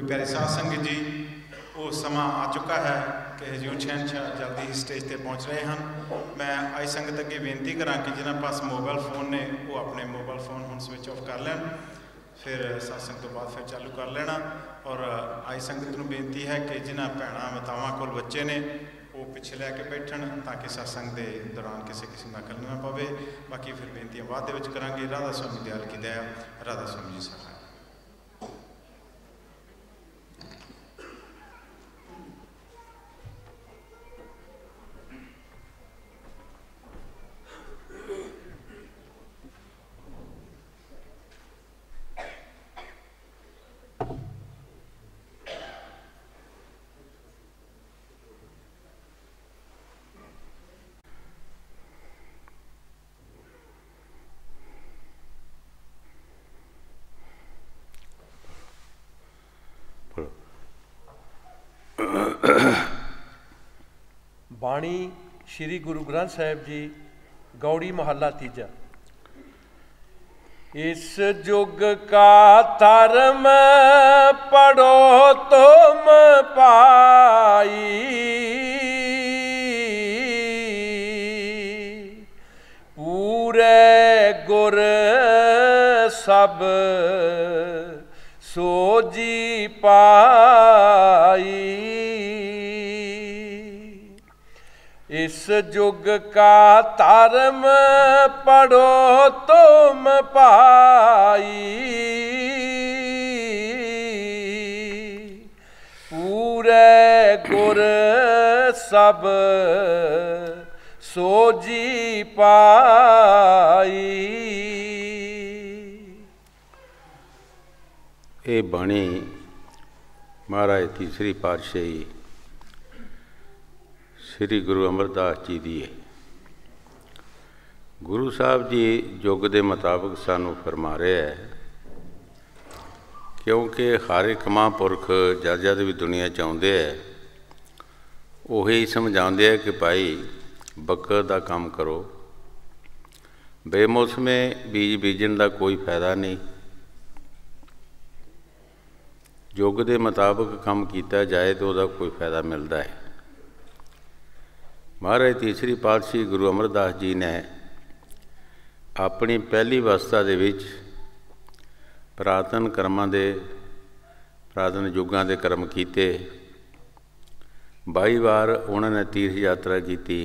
ਵੀ ਪਿਆਰੇ ਸਾਧ ਸੰਗਤ ਜੀ ਉਹ ਸਮਾਂ ਆ ਚੁੱਕਾ ਹੈ ਕਿ ਛੇਨ ਛੈਨ ਜਲਦੀ ਹੀ ਸਟੇਜ ਤੇ ਪਹੁੰਚ ਰਹੇ ਹਨ ਮੈਂ ਆਈ ਸੰਗਤ ਅੱਗੇ ਬੇਨਤੀ ਕਰਾਂ ਕਿ ਜਿਨ੍ਹਾਂ ਪਾਸ ਮੋਬਾਈਲ ਫੋਨ ਨੇ ਉਹ ਆਪਣੇ ਮੋਬਾਈਲ ਫੋਨ ਹੁਣ ਸਵਿਚ ਆਫ ਕਰ ਲੈਣ ਫਿਰ ਸੰਗਤ ਤੋਂ ਬਾਅਦ ਫਿਰ ਚਾਲੂ ਕਰ ਲੈਣਾ ਔਰ ਆਈ ਸੰਗਤ ਨੂੰ ਬੇਨਤੀ ਹੈ ਕਿ ਜਿਨ੍ਹਾਂ ਭੈਣਾਂ ਮਤਾਵਾਂ ਕੋਲ ਬੱਚੇ ਨੇ ਉਹ ਪਿੱਛੇ ਲੈ ਕੇ ਬੈਠਣ ਤਾਂ ਕਿ satsang ਦੇ ਦੌਰਾਨ ਕਿਸੇ ਕਿਸਮ ਦਾ ਕਲਨਾ ਪਵੇ ਬਾਕੀ ਫਿਰ ਬੇਨਤੀਆਂ ਬਾਅਦ ਦੇ ਵਿੱਚ ਕਰਾਂਗੇ ਰਾਧਾ ਸੁਆਮੀ ਦਿਆਲ ਕੀ ਦਇਆ ਰਾਧਾ ਸੁਆਮੀ ਜੀ ਸਾਹਿਬ ਸ੍ਰੀ ਗੁਰੂ ਗ੍ਰੰਥ ਸਾਹਿਬ ਜੀ ਗੌੜੀ ਮਹੱਲਾ ਤੀਜਾ ਇਸ ਜੁਗ ਕਾ ਧਰਮ ਪੜੋ ਤੁਮ ਪਾਈ ਪੂਰੇ ਗੁਰ ਸਭ ਸੋਜੀ ਪਾਈ इस युग का तारम पढ़ो तुम पाई पूरे गुर सब सोजी पाई ਇਹ ਬਾਣੀ ਮਹਾਰਾਜ ਤੀਸਰੀ ਪਾਤਸ਼ਾਹੀ ਸ੍ਰੀ ਗੁਰੂ ਅਮਰਦਾਸ ਜੀ ਦੀ ਹੈ ਗੁਰੂ ਸਾਹਿਬ ਜੀ ਯੁੱਗ ਦੇ ਮੁਤਾਬਕ ਸਾਨੂੰ ਫਰਮਾ ਰਿਹਾ ਹੈ ਕਿਉਂਕਿ ਹਰ ਇੱਕ ਮਹਾਂਪੁਰਖ ਜਦ ਜਦ ਵੀ ਦੁਨੀਆ 'ਚ ਆਉਂਦੇ ਹੈ ਉਹ ਹੀ ਸਮਝਾਉਂਦੇ ਆ ਕਿ ਭਾਈ ਬੱਕਰ ਦਾ ਕੰਮ ਕਰੋ ਬੇਮੌਸਮੇ ਬੀਜ ਬੀਜਣ ਦਾ ਕੋਈ ਫਾਇਦਾ ਨਹੀਂ ਯੁੱਗ ਦੇ ਮੁਤਾਬਕ ਕੰਮ ਕੀਤਾ ਜਾਏ ਤਾਂ ਉਹਦਾ ਕੋਈ ਫਾਇਦਾ ਮਿਲਦਾ ਹੈ ਮਹਾਰਾਜ ਤੀਸਰੀ ਪਾਤਸ਼ਾਹੀ ਗੁਰੂ ਅਮਰਦਾਸ ਜੀ ਨੇ ਆਪਣੀ ਪਹਿਲੀ ਅਵਸਥਾ ਦੇ ਵਿੱਚ ਪ੍ਰਾਤਨ ਕਰਮਾਂ ਦੇ ਪ੍ਰਾਤਨ ਯੁੱਗਾਂ ਦੇ ਕਰਮ ਕੀਤੇ 22 ਵਾਰ ਉਹਨਾਂ ਨੇ ਤੀਰਥ ਯਾਤਰਾ ਕੀਤੀ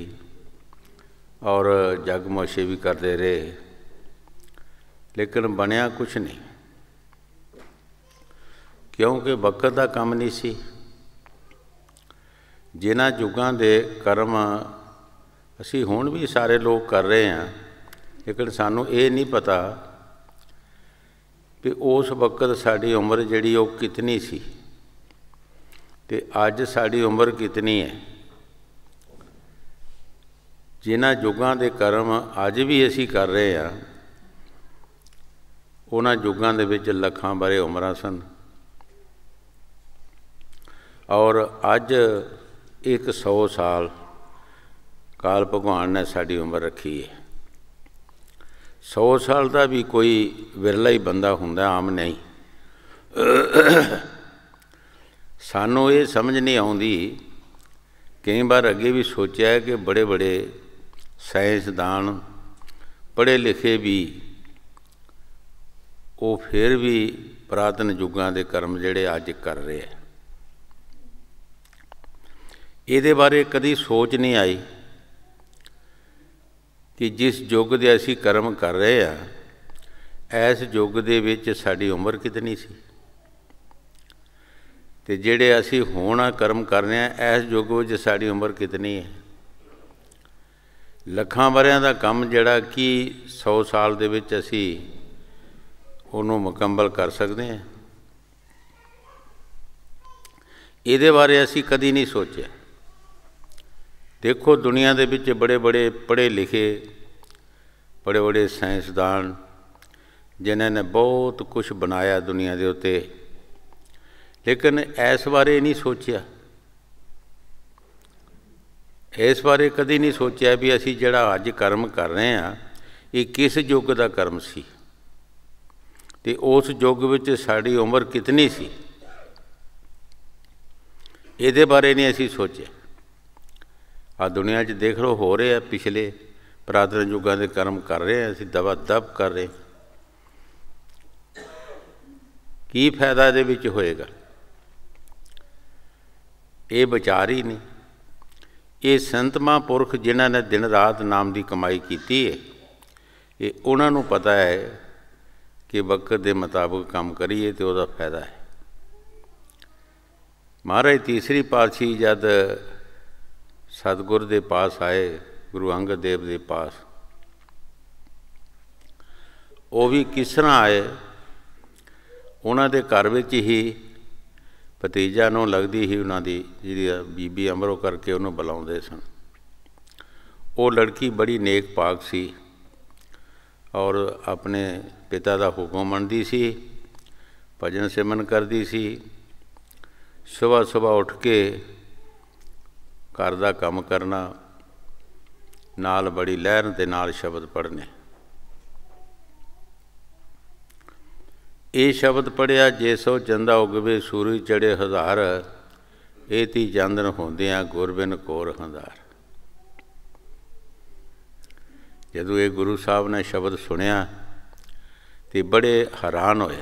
ਔਰ ਜਗਮੋਸ਼ੇ ਵੀ ਕਰਦੇ ਰਹੇ ਲੇਕਿਨ ਬਣਿਆ ਕੁਝ ਨਹੀਂ ਕਿਉਂਕਿ ਵਕਤ ਦਾ ਕੰਮ ਨਹੀਂ ਸੀ ਜਿਨ੍ਹਾਂ ਯੁੱਗਾਂ ਦੇ ਕਰਮ ਅਸੀਂ ਹੁਣ ਵੀ ਸਾਰੇ ਲੋਕ ਕਰ ਰਹੇ ਹਾਂ ਲੇਕਿਨ ਸਾਨੂੰ ਇਹ ਨਹੀਂ ਪਤਾ ਕਿ ਉਸ ਵਕਤ ਸਾਡੀ ਉਮਰ ਜਿਹੜੀ ਉਹ ਕਿਤਨੀ ਸੀ ਤੇ ਅੱਜ ਸਾਡੀ ਉਮਰ ਕਿਤਨੀ ਹੈ ਜਿਨ੍ਹਾਂ ਯੁੱਗਾਂ ਦੇ ਕਰਮ ਅੱਜ ਵੀ ਅਸੀਂ ਕਰ ਰਹੇ ਹਾਂ ਉਹਨਾਂ ਯੁੱਗਾਂ ਦੇ ਵਿੱਚ ਲੱਖਾਂ ਬਾਰੇ ਉਮਰਾਂ ਸਨ ਔਰ ਅੱਜ ਇੱਕ 100 ਸਾਲ ਕਾਲ ਭਗਵਾਨ ਨੇ ਸਾਡੀ ਉਮਰ ਰੱਖੀ ਹੈ 100 ਸਾਲ ਦਾ ਵੀ ਕੋਈ ਵਿਰਲਾ ਹੀ ਬੰਦਾ ਹੁੰਦਾ ਆਮ ਨਹੀਂ ਸਾਨੂੰ ਇਹ ਸਮਝ ਨਹੀਂ ਆਉਂਦੀ ਕਈ ਵਾਰ ਅੱਗੇ ਵੀ ਸੋਚਿਆ ਕਿ ਬੜੇ ਬੜੇ ਸਾਇੰਸਦਾਨ ਪੜ੍ਹੇ ਲਿਖੇ ਵੀ ਉਹ ਫਿਰ ਵੀ ਪ੍ਰਾਤਨ ਯੁੱਗਾਂ ਦੇ ਕਰਮ ਜਿਹੜੇ ਅੱਜ ਕਰ ਰਹੇ ਆ ਇਹਦੇ ਬਾਰੇ ਕਦੀ ਸੋਚ ਨਹੀਂ ਆਈ ਕਿ ਜਿਸ ਯੁੱਗ ਦੇ ਅਸੀਂ ਕਰਮ ਕਰ ਰਹੇ ਆ ਐਸ ਯੁੱਗ ਦੇ ਵਿੱਚ ਸਾਡੀ ਉਮਰ ਕਿਤਨੀ ਸੀ ਤੇ ਜਿਹੜੇ ਅਸੀਂ ਹੋਣਾ ਕਰਮ ਕਰ ਰਹੇ ਆ ਐਸ ਯੁੱਗ ਵਿੱਚ ਸਾਡੀ ਉਮਰ ਕਿਤਨੀ ਹੈ ਲੱਖਾਂ ਵਰਿਆਂ ਦਾ ਕੰਮ ਜਿਹੜਾ ਕਿ 100 ਸਾਲ ਦੇ ਵਿੱਚ ਅਸੀਂ ਉਹਨੂੰ ਮੁਕੰਮਲ ਕਰ ਸਕਦੇ ਹਾਂ ਇਹਦੇ ਬਾਰੇ ਅਸੀਂ ਕਦੀ ਨਹੀਂ ਸੋਚਿਆ ਦੇਖੋ ਦੁਨੀਆ ਦੇ ਵਿੱਚ ਬੜੇ ਬੜੇ ਪੜ੍ਹੇ ਲਿਖੇ ਬੜੇ ਬੜੇ ਸਾਇੰਸਦਾਨ ਜਿਨ੍ਹਾਂ ਨੇ ਬਹੁਤ ਕੁਝ ਬਣਾਇਆ ਦੁਨੀਆ ਦੇ ਉੱਤੇ ਲੇਕਿਨ ਇਸ ਬਾਰੇ ਨਹੀਂ ਸੋਚਿਆ ਇਸ ਬਾਰੇ ਕਦੀ ਨਹੀਂ ਸੋਚਿਆ ਵੀ ਅਸੀਂ ਜਿਹੜਾ ਅੱਜ ਕਰਮ ਕਰ ਰਹੇ ਆ ਇਹ ਕਿਸ ਯੁੱਗ ਦਾ ਕਰਮ ਸੀ ਤੇ ਉਸ ਯੁੱਗ ਵਿੱਚ ਸਾਡੀ ਉਮਰ ਕਿੰਨੀ ਸੀ ਇਹਦੇ ਬਾਰੇ ਨਹੀਂ ਅਸੀਂ ਸੋਚਿਆ ਆ ਦੁਨੀਆ 'ਚ ਦੇਖ ਲਓ ਹੋ ਰਿਹਾ ਪਿਛਲੇ ਪ੍ਰਾਤਨ ਯੁੱਗਾਂ ਦੇ ਕਰਮ ਕਰ ਰਹੇ ਆ ਅਸੀਂ ਦਵਾ ਦਬ ਕਰ ਰਹੇ ਕੀ ਫਾਇਦਾ ਦੇ ਵਿੱਚ ਹੋਏਗਾ ਇਹ ਵਿਚਾਰ ਹੀ ਨਹੀਂ ਇਹ ਸੰਤ ਮਹਾਂਪੁਰਖ ਜਿਨ੍ਹਾਂ ਨੇ ਦਿਨ ਰਾਤ ਨਾਮ ਦੀ ਕਮਾਈ ਕੀਤੀ ਹੈ ਇਹ ਉਹਨਾਂ ਨੂੰ ਪਤਾ ਹੈ ਕਿ ਵਕਤ ਦੇ ਮੁਤਾਬਕ ਕੰਮ ਕਰੀਏ ਤੇ ਉਹਦਾ ਫਾਇਦਾ ਹੈ ਮਹਾਰਾਜ ਤੀਸਰੀ ਪਾਤਸ਼ਾਹੀ ਜਦ ਸਤਗੁਰ ਦੇ ਪਾਸ ਆਏ ਗੁਰੂ ਅੰਗਦ ਦੇਵ ਦੇ ਪਾਸ ਉਹ ਵੀ ਕਿਸ ਤਰ੍ਹਾਂ ਆਏ ਉਹਨਾਂ ਦੇ ਘਰ ਵਿੱਚ ਹੀ ਭਤੀਜਾ ਨੂੰ ਲੱਗਦੀ ਹੀ ਉਹਨਾਂ ਦੀ ਜਿਹੜੀ ਬੀਬੀ ਅਮਰੋ ਕਰਕੇ ਉਹਨੂੰ ਬੁਲਾਉਂਦੇ ਸਨ ਉਹ ਲੜਕੀ ਬੜੀ ਨੇਕ ਪਾਕ ਸੀ ਔਰ ਆਪਣੇ ਪਿਤਾ ਦਾ ਹੁਕਮ ਮੰਨਦੀ ਸੀ ਭਜਨ ਸਿਮਨ ਕਰਦੀ ਸੀ ਸਵੇਰ ਸਵੇਰ ਉੱਠ ਕੇ ਘਰ ਦਾ ਕੰਮ ਕਰਨਾ ਨਾਲ ਬੜੀ ਲਹਿਰ ਦੇ ਨਾਲ ਸ਼ਬਦ ਪੜਨੇ ਇਹ ਸ਼ਬਦ ਪੜਿਆ ਜੇ ਸੋ ਚੰਦਾ ਉਗਵੇ ਸੂਰਜ ਚੜੇ ਹਜ਼ਾਰ ਇਹ ਜਾਂਦਨ ਚੰਦਨ ਹੁੰਦਿਆਂ ਗੁਰਬਿਨ ਕੋਰ ਹੰਦਾਰ ਜਦੋਂ ਇਹ ਗੁਰੂ ਸਾਹਿਬ ਨੇ ਸ਼ਬਦ ਸੁਣਿਆ ਤੇ ਬੜੇ ਹੈਰਾਨ ਹੋਏ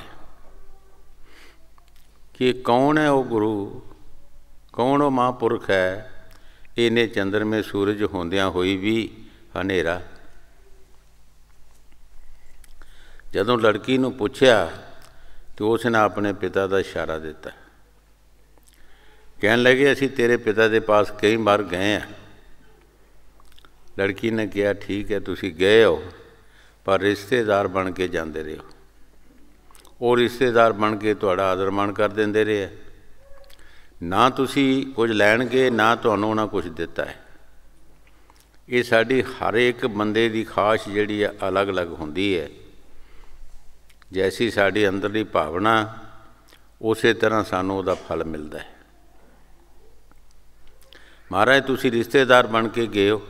ਕਿ ਕੌਣ ਹੈ ਉਹ ਗੁਰੂ ਕੌਣ ਉਹ ਮਹਾਂਪੁਰਖ ਹੈ ਇਹਨੇ ਚੰਦਰ ਮੇ ਸੂਰਜ ਹੁੰਦਿਆਂ ਹੋਈ ਵੀ ਹਨੇਰਾ ਜਦੋਂ ਲੜਕੀ ਨੂੰ ਪੁੱਛਿਆ ਤੇ ਉਸ ਨੇ ਆਪਣੇ ਪਿਤਾ ਦਾ ਇਸ਼ਾਰਾ ਦਿੱਤਾ ਕਹਿਣ ਲੱਗੇ ਅਸੀਂ ਤੇਰੇ ਪਿਤਾ ਦੇ ਪਾਸ ਕਈ ਵਾਰ ਗਏ ਆ ਲੜਕੀ ਨੇ ਕਿਹਾ ਠੀਕ ਹੈ ਤੁਸੀਂ ਗਏ ਹੋ ਪਰ ਰਿਸ਼ਤੇਦਾਰ ਬਣ ਕੇ ਜਾਂਦੇ ਰਹੇ ਹੋ ਉਹ ਰਿਸ਼ਤੇਦਾਰ ਬਣ ਕੇ ਤੁਹਾਡਾ ਆਦਰ ਮਾਣ ਕਰ ਦਿੰਦੇ ਰਹੇ ਨਾ ਤੁਸੀਂ ਕੁਝ ਲੈਣਗੇ ਨਾ ਤੁਹਾਨੂੰ ਉਹਨਾਂ ਕੁਝ ਦਿੱਤਾ ਹੈ ਇਹ ਸਾਡੀ ਹਰ ਇੱਕ ਬੰਦੇ ਦੀ ਖਾਸ਼ ਜਿਹੜੀ ਹੈ ਅਲੱਗ-ਅਲੱਗ ਹੁੰਦੀ ਹੈ ਜੈਸੀ ਸਾਡੀ ਅੰਦਰਲੀ ਭਾਵਨਾ ਉਸੇ ਤਰ੍ਹਾਂ ਸਾਨੂੰ ਉਹਦਾ ਫਲ ਮਿਲਦਾ ਹੈ ਮਹਾਰਾਜ ਤੁਸੀਂ ਰਿਸ਼ਤੇਦਾਰ ਬਣ ਕੇ ਗਏ ਹੋ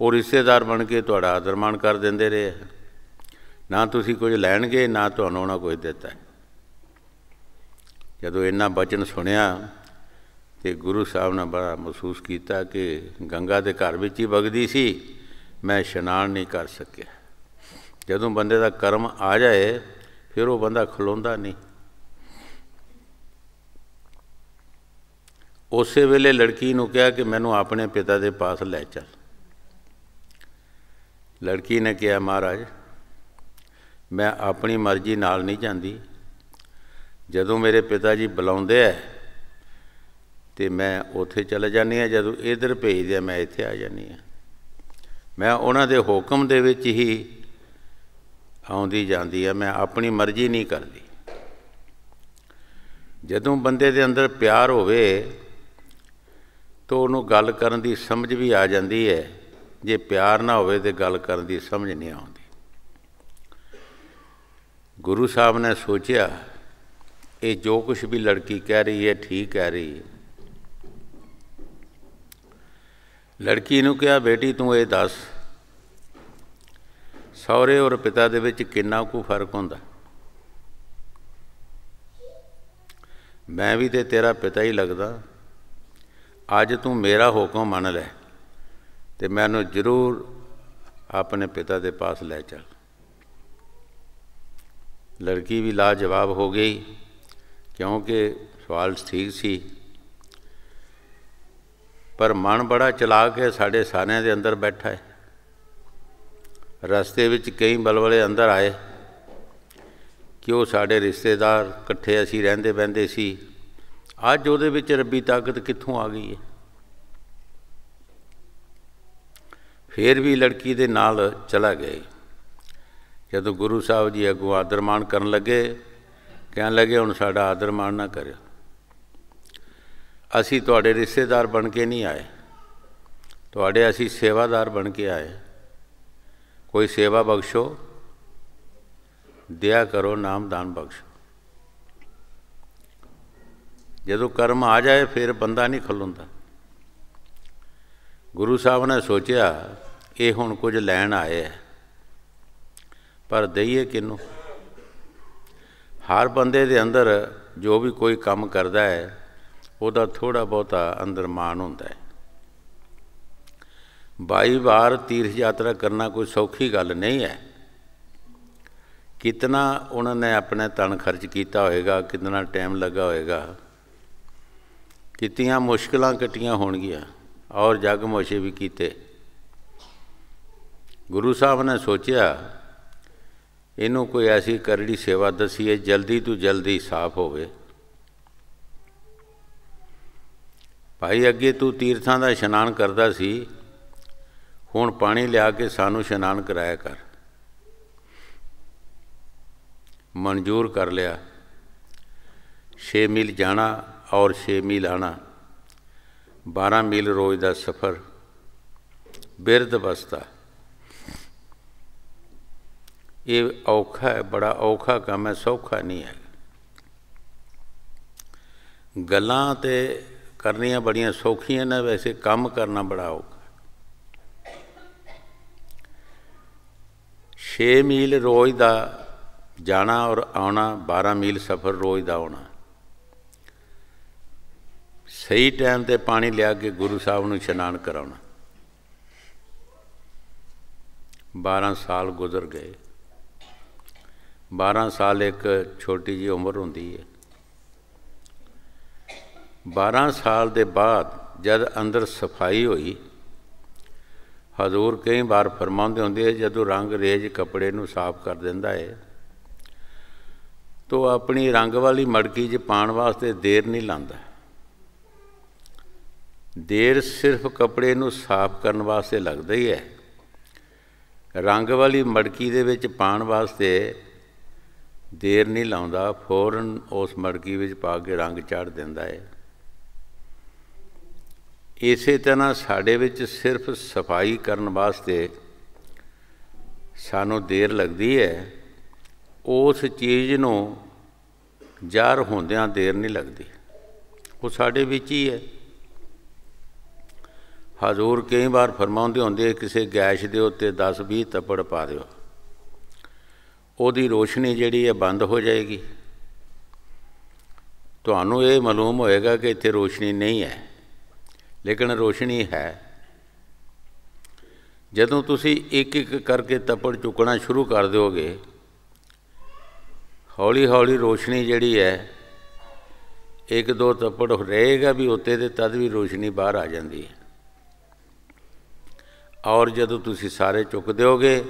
ਉਹ ਰਿਸ਼ਤੇਦਾਰ ਬਣ ਕੇ ਤੁਹਾਡਾ ਆਦਰਮਾਨ ਕਰ ਦਿੰਦੇ ਰਹੇ ਨਾ ਤੁਸੀਂ ਕੁਝ ਲੈਣਗੇ ਨਾ ਤੁਹਾਨੂੰ ਉਹਨਾਂ ਕੁਝ ਦਿੱਤਾ ਹੈ ਜਦੋਂ ਇਹਨਾਂ ਬਚਨ ਸੁਣਿਆ ਤੇ ਗੁਰੂ ਸਾਹਿਬ ਨੇ ਬੜਾ ਮਹਿਸੂਸ ਕੀਤਾ ਕਿ ਗੰਗਾ ਦੇ ਘਰ ਵਿੱਚ ਹੀ ਵਗਦੀ ਸੀ ਮੈਂ ਇਸ਼ਨਾਨ ਨਹੀਂ ਕਰ ਸਕਿਆ ਜਦੋਂ ਬੰਦੇ ਦਾ ਕਰਮ ਆ ਜਾਏ ਫਿਰ ਉਹ ਬੰਦਾ ਖਲੋਂਦਾ ਨਹੀਂ ਉਸੇ ਵੇਲੇ ਲੜਕੀ ਨੂੰ ਕਿਹਾ ਕਿ ਮੈਨੂੰ ਆਪਣੇ ਪਿਤਾ ਦੇ ਪਾਸ ਲੈ ਚੱਲ ਲੜਕੀ ਨੇ ਕਿਹਾ ਮਹਾਰਾਜ ਮੈਂ ਆਪਣੀ ਮਰਜ਼ੀ ਨਾਲ ਨਹੀਂ ਜਾਂਦੀ ਜਦੋਂ ਮੇਰੇ ਪਿਤਾ ਜੀ ਬੁਲਾਉਂਦੇ ਆ ਤੇ ਮੈਂ ਉੱਥੇ ਚਲੇ ਜਾਂਦੀ ਆ ਜਦੋਂ ਇਧਰ ਭੇਜਦੇ ਆ ਮੈਂ ਇੱਥੇ ਆ ਜਾਂਦੀ ਆ ਮੈਂ ਉਹਨਾਂ ਦੇ ਹੁਕਮ ਦੇ ਵਿੱਚ ਹੀ ਆਉਂਦੀ ਜਾਂਦੀ ਆ ਮੈਂ ਆਪਣੀ ਮਰਜ਼ੀ ਨਹੀਂ ਕਰਦੀ ਜਦੋਂ ਬੰਦੇ ਦੇ ਅੰਦਰ ਪਿਆਰ ਹੋਵੇ ਤੋ ਉਹਨੂੰ ਗੱਲ ਕਰਨ ਦੀ ਸਮਝ ਵੀ ਆ ਜਾਂਦੀ ਹੈ ਜੇ ਪਿਆਰ ਨਾ ਹੋਵੇ ਤੇ ਗੱਲ ਕਰਨ ਦੀ ਸਮਝ ਨਹੀਂ ਆਉਂਦੀ ਗੁਰੂ ਸਾਹਿਬ ਨੇ ਸੋਚਿਆ ਇਹ ਜੋ ਕੁਝ ਵੀ ਲੜਕੀ ਕਹਿ ਰਹੀ ਹੈ ਠੀਕ ਕਹਿ ਰਹੀ ਹੈ ਲੜਕੀ ਨੂੰ ਕਿਹਾ ਬੇਟੀ ਤੂੰ ਇਹ ਦੱਸ ਸਹੁਰੇ ਔਰ ਪਿਤਾ ਦੇ ਵਿੱਚ ਕਿੰਨਾ ਕੁ ਫਰਕ ਹੁੰਦਾ ਮੈਂ ਵੀ ਤੇ ਤੇਰਾ ਪਿਤਾ ਹੀ ਲੱਗਦਾ ਅੱਜ ਤੂੰ ਮੇਰਾ ਹੁਕਮ ਮੰਨ ਲੈ ਤੇ ਮੈਨੂੰ ਜ਼ਰੂਰ ਆਪਣੇ ਪਿਤਾ ਦੇ ਪਾਸ ਲੈ ਚੱਲ ਲੜਕੀ ਵੀ ਲਾਜਵਾਬ ਹੋ ਗਈ ਕਿਉਂਕਿ ਸਵਾਲ ਠੀਕ ਸੀ ਪਰ ਮਨ ਬੜਾ ਚਲਾ ਕੇ ਸਾਡੇ ਸਾਰਿਆਂ ਦੇ ਅੰਦਰ ਬੈਠਾ ਹੈ ਰਸਤੇ ਵਿੱਚ ਕਈ ਬਲਵਲੇ ਅੰਦਰ ਆਏ ਕਿ ਉਹ ਸਾਡੇ ਰਿਸ਼ਤੇਦਾਰ ਇਕੱਠੇ ਅਸੀਂ ਰਹਿੰਦੇ ਬੰਦੇ ਸੀ ਅੱਜ ਉਹਦੇ ਵਿੱਚ ਰੱਬੀ ਤਾਕਤ ਕਿੱਥੋਂ ਆ ਗਈ ਹੈ ਫੇਰ ਵੀ ਲੜਕੀ ਦੇ ਨਾਲ ਚਲਾ ਗਏ ਜਦੋਂ ਗੁਰੂ ਸਾਹਿਬ ਜੀ ਅਗਵਾ ਦਰਮਾਨ ਕਰਨ ਲੱਗੇ ਕਹਿਣ ਲੱਗੇ ਹੁਣ ਸਾਡਾ ਆਦਰ ਮਾਣ ਨਾ ਕਰਿਓ ਅਸੀਂ ਤੁਹਾਡੇ ਰਿਸ਼ਤੇਦਾਰ ਬਣ ਕੇ ਨਹੀਂ ਆਏ ਤੁਹਾਡੇ ਅਸੀਂ ਸੇਵਾਦਾਰ ਬਣ ਕੇ ਆਏ ਕੋਈ ਸੇਵਾ ਬਖਸ਼ੋ ਦਿਆ ਕਰੋ ਨਾਮ ਦਾਨ ਬਖਸ਼ੋ ਜਦੋਂ ਕਰਮ ਆ ਜਾਏ ਫਿਰ ਬੰਦਾ ਨਹੀਂ ਖਲੁੰਦਾ ਗੁਰੂ ਸਾਹਿਬ ਨੇ ਸੋਚਿਆ ਇਹ ਹੁਣ ਕੁਝ ਲੈਣ ਆਏ ਪਰ ਦਈਏ ਕਿਨੂੰ ਹਰ ਬੰਦੇ ਦੇ ਅੰਦਰ ਜੋ ਵੀ ਕੋਈ ਕੰਮ ਕਰਦਾ ਹੈ ਉਹਦਾ ਥੋੜਾ ਬਹੁਤਾ ਅੰਦਰ ਮਾਨ ਹੁੰਦਾ ਹੈ 22 ਵਾਰ ਤੀਰਥ ਯਾਤਰਾ ਕਰਨਾ ਕੋਈ ਸੌਖੀ ਗੱਲ ਨਹੀਂ ਹੈ ਕਿਤਨਾ ਉਹਨਾਂ ਨੇ ਆਪਣੇ ਤਨ ਖਰਚ ਕੀਤਾ ਹੋਵੇਗਾ ਕਿੰਨਾ ਟਾਈਮ ਲੱਗਾ ਹੋਵੇਗਾ ਕਿਤੀਆਂ ਮੁਸ਼ਕਲਾਂ ਕਟੀਆਂ ਹੋਣਗੀਆਂ ਔਰ ਜਗਮੋਸ਼ੇ ਵੀ ਕੀਤੇ ਗੁਰੂ ਸਾਹਿਬ ਨੇ ਸੋਚਿਆ ਇਹਨੂੰ ਕੋਈ ਐਸੀ ਕਰੜੀ ਸੇਵਾ ਦਸੀਏ ਜਲਦੀ ਤੋਂ ਜਲਦੀ ਸਾਫ਼ ਹੋਵੇ ਭਾਈ ਅੱਗੇ ਤੂੰ ਤੀਰਥਾਂ ਦਾ ਇਸ਼ਨਾਨ ਕਰਦਾ ਸੀ ਹੁਣ ਪਾਣੀ ਲਿਆ ਕੇ ਸਾਨੂੰ ਇਸ਼ਨਾਨ ਕਰਾਇਆ ਕਰ ਮਨਜ਼ੂਰ ਕਰ ਲਿਆ 6 ਮੀਲ ਜਾਣਾ ਔਰ 6 ਮੀਲ ਆਣਾ 12 ਮੀਲ ਰੋਜ਼ ਦਾ ਸਫ਼ਰ ਬਿਰਧ ਬਸਤਾ ਇਹ ਔਖਾ ਹੈ ਬੜਾ ਔਖਾ ਕੰਮ ਹੈ ਸੌਖਾ ਨਹੀਂ ਹੈ ਗੱਲਾਂ ਤੇ ਕਰਨੀਆਂ ਬੜੀਆਂ ਸੌਖੀਆਂ ਨੇ ਵੈਸੇ ਕੰਮ ਕਰਨਾ ਬੜਾ ਔਖਾ 6 ਮੀਲ ਰੋਜ਼ ਦਾ ਜਾਣਾ ਔਰ ਆਉਣਾ 12 ਮੀਲ ਸਫ਼ਰ ਰੋਜ਼ ਦਾ ਆਉਣਾ ਸਹੀ ਟਾਈਮ ਤੇ ਪਾਣੀ ਲਿਆ ਕੇ ਗੁਰੂ ਸਾਹਿਬ ਨੂੰ ਇਸ਼ਨਾਨ ਕਰਾਉਣਾ 12 ਸਾਲ ਗੁਜ਼ਰ ਗਏ 12 ਸਾਲ ਇੱਕ ਛੋਟੀ ਜੀ ਉਮਰ ਹੁੰਦੀ ਹੈ 12 ਸਾਲ ਦੇ ਬਾਅਦ ਜਦ ਅੰਦਰ ਸਫਾਈ ਹੋਈ ਹਜ਼ੂਰ ਕਈ ਵਾਰ ਫਰਮਾਉਂਦੇ ਹੁੰਦੇ ਜਦੋਂ ਰੰਗ ਰੇਜ ਕਪੜੇ ਨੂੰ ਸਾਫ਼ ਕਰ ਦਿੰਦਾ ਹੈ ਤੋ ਆਪਣੀ ਰੰਗ ਵਾਲੀ ਮੜਕੀ 'ਚ ਪਾਣ ਵਾਸਤੇ ਦੇਰ ਨਹੀਂ ਲਾਂਦਾ ਦੇਰ ਸਿਰਫ ਕਪੜੇ ਨੂੰ ਸਾਫ਼ ਕਰਨ ਵਾਸਤੇ ਲੱਗਦੀ ਹੈ ਰੰਗ ਵਾਲੀ ਮੜਕੀ ਦੇ ਵਿੱਚ ਪਾਣ ਵਾਸਤੇ ਦੇਰ ਨਹੀਂ ਲਾਉਂਦਾ ਫੌਰਨ ਉਸ ਮੜਕੀ ਵਿੱਚ ਪਾ ਕੇ ਰੰਗ ਚੜ ਦਿੰਦਾ ਹੈ ਇਸੇ ਤਰ੍ਹਾਂ ਸਾਡੇ ਵਿੱਚ ਸਿਰਫ ਸਫਾਈ ਕਰਨ ਵਾਸਤੇ ਸਾਨੂੰ ਦੇਰ ਲੱਗਦੀ ਹੈ ਉਸ ਚੀਜ਼ ਨੂੰ ਜਾਰ ਹੁੰਦਿਆਂ ਦੇਰ ਨਹੀਂ ਲੱਗਦੀ ਉਹ ਸਾਡੇ ਵਿੱਚ ਹੀ ਹੈ ਹਜ਼ੂਰ ਕਈ ਵਾਰ ਫਰਮਾਉਂਦੇ ਹੁੰਦੇ ਕਿਸੇ ਗੈਸ਼ ਦੇ ਉੱਤੇ 10 20 ਤਪੜ ਪਾ ਦਿਓ ਉਹਦੀ ਰੋਸ਼ਨੀ ਜਿਹੜੀ ਹੈ ਬੰਦ ਹੋ ਜਾਏਗੀ ਤੁਹਾਨੂੰ ਇਹ ਮਾਲੂਮ ਹੋਏਗਾ ਕਿ ਇੱਥੇ ਰੋਸ਼ਨੀ ਨਹੀਂ ਹੈ ਲੇਕਿਨ ਰੋਸ਼ਨੀ ਹੈ ਜਦੋਂ ਤੁਸੀਂ ਇੱਕ ਇੱਕ ਕਰਕੇ ਤਪੜ ਚੁਕਣਾ ਸ਼ੁਰੂ ਕਰ ਦਿਓਗੇ ਹੌਲੀ ਹੌਲੀ ਰੋਸ਼ਨੀ ਜਿਹੜੀ ਹੈ ਇੱਕ ਦੋ ਤਪੜ ਰਹੇਗਾ ਵੀ ਉੱਤੇ ਤੇ ਤਦ ਵੀ ਰੋਸ਼ਨੀ ਬਾਹਰ ਆ ਜਾਂਦੀ ਹੈ ਔਰ ਜਦੋਂ ਤੁਸੀਂ ਸਾਰੇ ਚੁੱਕ ਦਿਓਗੇ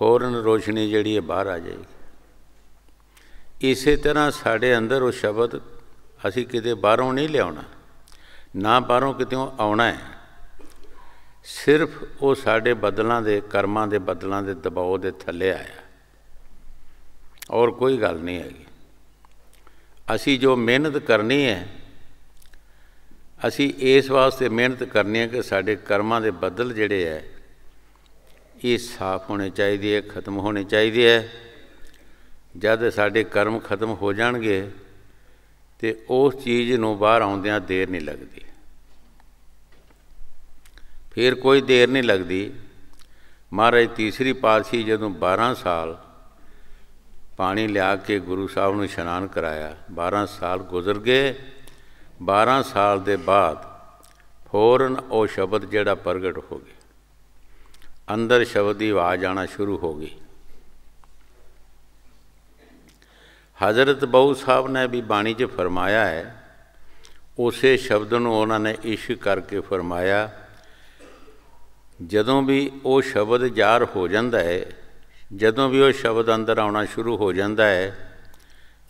ਫੌਰਨ ਰੋਸ਼ਨੀ ਜਿਹੜੀ ਹੈ ਬਾਹਰ ਆ ਜਾਏਗੀ ਇਸੇ ਤਰ੍ਹਾਂ ਸਾਡੇ ਅੰਦਰ ਉਹ ਸ਼ਬਦ ਅਸੀਂ ਕਿਤੇ ਬਾਹਰੋਂ ਨਹੀਂ ਲਿਆਉਣਾ ਨਾ ਬਾਹਰੋਂ ਕਿਤੇ ਆਉਣਾ ਹੈ ਸਿਰਫ ਉਹ ਸਾਡੇ ਬਦਲਾਂ ਦੇ ਕਰਮਾਂ ਦੇ ਬਦਲਾਂ ਦੇ ਦਬਾਅ ਦੇ ਥੱਲੇ ਆਇਆ ਔਰ ਕੋਈ ਗੱਲ ਨਹੀਂ ਹੈਗੀ ਅਸੀਂ ਜੋ ਮਿਹਨਤ ਕਰਨੀ ਹੈ ਅਸੀਂ ਇਸ ਵਾਸਤੇ ਮਿਹਨਤ ਕਰਨੀ ਹੈ ਕਿ ਸਾਡੇ ਕਰਮਾਂ ਦੇ ਬਦਲ ਜਿਹੜੇ ਹੈ ਇਹ ਸਾਫ਼ ਹੋਣੇ ਚਾਹੀਦੀ ਹੈ ਖਤਮ ਹੋਣੇ ਚਾਹੀਦੀ ਹੈ ਜਦ ਸਾਡੇ ਕਰਮ ਖਤਮ ਹੋ ਜਾਣਗੇ ਤੇ ਉਸ ਚੀਜ਼ ਨੂੰ ਬਾਹਰ ਆਉਂਦਿਆਂ ਦੇਰ ਨਹੀਂ ਲੱਗਦੀ ਫਿਰ ਕੋਈ ਦੇਰ ਨਹੀਂ ਲੱਗਦੀ ਮਹਾਰਾਜ ਤੀਸਰੀ ਪਾਤਸ਼ਾਹੀ ਜਦੋਂ 12 ਸਾਲ ਪਾਣੀ ਲਿਆ ਕੇ ਗੁਰੂ ਸਾਹਿਬ ਨੂੰ ਇਸ਼ਨਾਨ ਕਰਾਇਆ 12 ਸਾਲ ਗੁਜ਼ਰ ਗਏ 12 ਸਾਲ ਦੇ ਬਾਅਦ ਫੌਰਨ ਉਹ ਸ਼ਬਦ ਜਿਹੜਾ ਪ੍ਰਗਟ ਹੋ ਗਿਆ ਅੰਦਰ ਸ਼ਬਦ ਦੀ ਆਵਾਜ਼ ਆਣਾ ਸ਼ੁਰੂ ਹੋ ਗਈ ਹਜ਼ਰਤ ਬਹੁ ਸਾਹਿਬ ਨੇ ਵੀ ਬਾਣੀ 'ਚ ਫਰਮਾਇਆ ਹੈ ਉਸੇ ਸ਼ਬਦ ਨੂੰ ਉਹਨਾਂ ਨੇ ਇਸ਼ਕ ਕਰਕੇ ਫਰਮਾਇਆ ਜਦੋਂ ਵੀ ਉਹ ਸ਼ਬਦ ਜਾਰ ਹੋ ਜਾਂਦਾ ਹੈ ਜਦੋਂ ਵੀ ਉਹ ਸ਼ਬਦ ਅੰਦਰ ਆਉਣਾ ਸ਼ੁਰੂ ਹੋ ਜਾਂਦਾ ਹੈ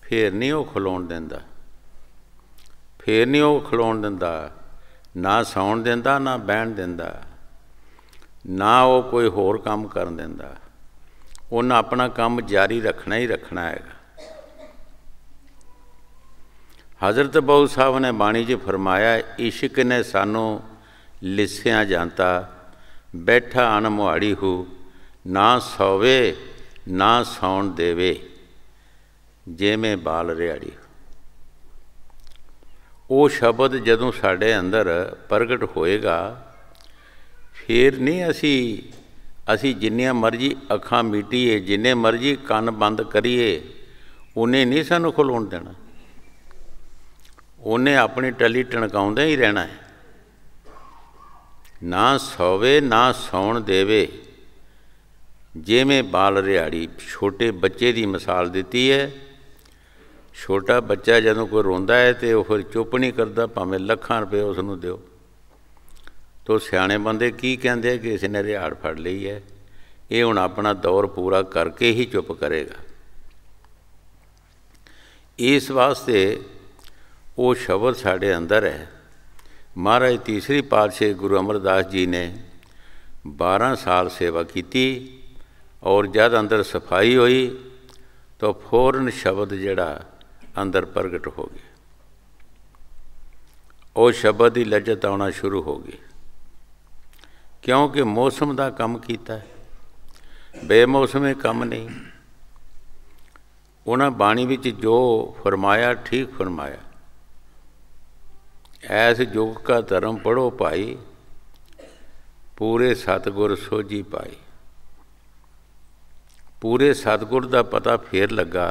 ਫੇਰ ਨਹੀਂ ਉਹ ਖਲੋਣ ਦਿੰਦਾ ਫੇਰ ਨਹੀਂ ਉਹ ਖਲੋਣ ਦਿੰਦਾ ਨਾ ਸੌਣ ਦਿੰਦਾ ਨਾ ਬਹਿਣ ਦਿੰਦਾ ਨਾ ਉਹ ਕੋਈ ਹੋਰ ਕੰਮ ਕਰ ਦਿੰਦਾ ਉਹਨਾਂ ਆਪਣਾ ਕੰਮ ਜਾਰੀ ਰੱਖਣਾ ਹੀ ਰੱਖਣਾ ਹੈਗਾ ਹਜ਼ਰਤ ਬਹੁ ਸਾਹਿਬ ਨੇ ਬਾਣੀ 'ਚ ਫਰਮਾਇਆ ਇਸ਼ਕ ਨੇ ਸਾਨੂੰ ਲਿਸਿਆ ਜਾਂਦਾ ਬੈਠਾ ਮੁਹਾੜੀ ਹੋ ਨਾ ਸੋਵੇ ਨਾ ਸੌਣ ਦੇਵੇ ਜਿਵੇਂ ਬਾਲ ਰਿਆੜੀ ਉਹ ਸ਼ਬਦ ਜਦੋਂ ਸਾਡੇ ਅੰਦਰ ਪ੍ਰਗਟ ਹੋਏਗਾ ਫੇਰ ਨਹੀਂ ਅਸੀਂ ਅਸੀਂ ਜਿੰਨੀਆਂ ਮਰਜ਼ੀ ਅੱਖਾਂ ਮੀਟੀਏ ਜਿੰਨੇ ਮਰਜ਼ੀ ਕੰਨ ਬੰਦ ਕਰੀਏ ਉਹਨੇ ਨਹੀਂ ਸਾਨੂੰ ਖਲੋਣ ਦੇਣਾ ਉਹਨੇ ਆਪਣੀ ਟੱਲੀ ਟਣਕਾਉਂਦਾ ਹੀ ਰਹਿਣਾ ਹੈ ਨਾ ਸੋਵੇ ਨਾ ਸੌਣ ਦੇਵੇ ਜਿਵੇਂ ਬਾਲ ਰਿਹਾੜੀ ਛੋਟੇ ਬੱਚੇ ਦੀ ਮਿਸਾਲ ਦਿੱਤੀ ਹੈ ਛੋਟਾ ਬੱਚਾ ਜਦੋਂ ਕੋਈ ਰੋਂਦਾ ਹੈ ਤੇ ਉਹ ਫਿਰ ਚੁੱਪ ਨਹੀਂ ਕਰਦਾ ਭਾਵੇਂ ਲੱਖਾਂ ਰੁਪਏ ਉਸ ਨੂੰ ਦਿਓ ਤੋ ਸਿਆਣੇ ਬੰਦੇ ਕੀ ਕਹਿੰਦੇ ਕਿ ਇਸ ਨੇ ਰਿਹਾੜ ਫੜ ਲਈ ਹੈ ਇਹ ਹੁਣ ਆਪਣਾ ਦੌਰ ਪੂਰਾ ਕਰਕੇ ਹੀ ਚੁੱਪ ਕਰੇਗਾ ਇਸ ਵਾਸਤੇ ਉਹ ਸ਼ਬਦ ਸਾਡੇ ਅੰਦਰ ਹੈ ਮਹਾਰਾਜ ਤੀਸਰੀ ਪਾਤਸ਼ਾਹ ਗੁਰੂ ਅਮਰਦਾਸ ਜੀ ਨੇ 12 ਸਾਲ ਸੇਵਾ ਕੀਤੀ ਔਰ ਜਦ ਅੰਦਰ ਸਫਾਈ ਹੋਈ ਤਾਂ ਫੌਰਨ ਸ਼ਬਦ ਜਿਹੜਾ ਅੰਦਰ ਪ੍ਰਗਟ ਹੋ ਗਿਆ ਉਹ ਸ਼ਬਦ ਦੀ ਲਜਤ ਆਉਣਾ ਸ਼ੁਰੂ ਹੋ ਗਈ ਕਿਉਂਕਿ ਮੌਸਮ ਦਾ ਕੰਮ ਕੀਤਾ ਹੈ ਬੇਮੌਸਮੇ ਕੰਮ ਨਹੀਂ ਉਹਨਾਂ ਬਾਣੀ ਵਿੱਚ ਜੋ ਫਰਮਾਇਆ ਠੀਕ ਫਰਮਾਇਆ ਐਸ ਜੁਗ ਦਾ ਧਰਮ ਪੜੋ ਭਾਈ ਪੂਰੇ ਸਤਗੁਰ ਸੋਜੀ ਪਾਈ ਪੂਰੇ ਸਤਗੁਰ ਦਾ ਪਤਾ ਫੇਰ ਲੱਗਾ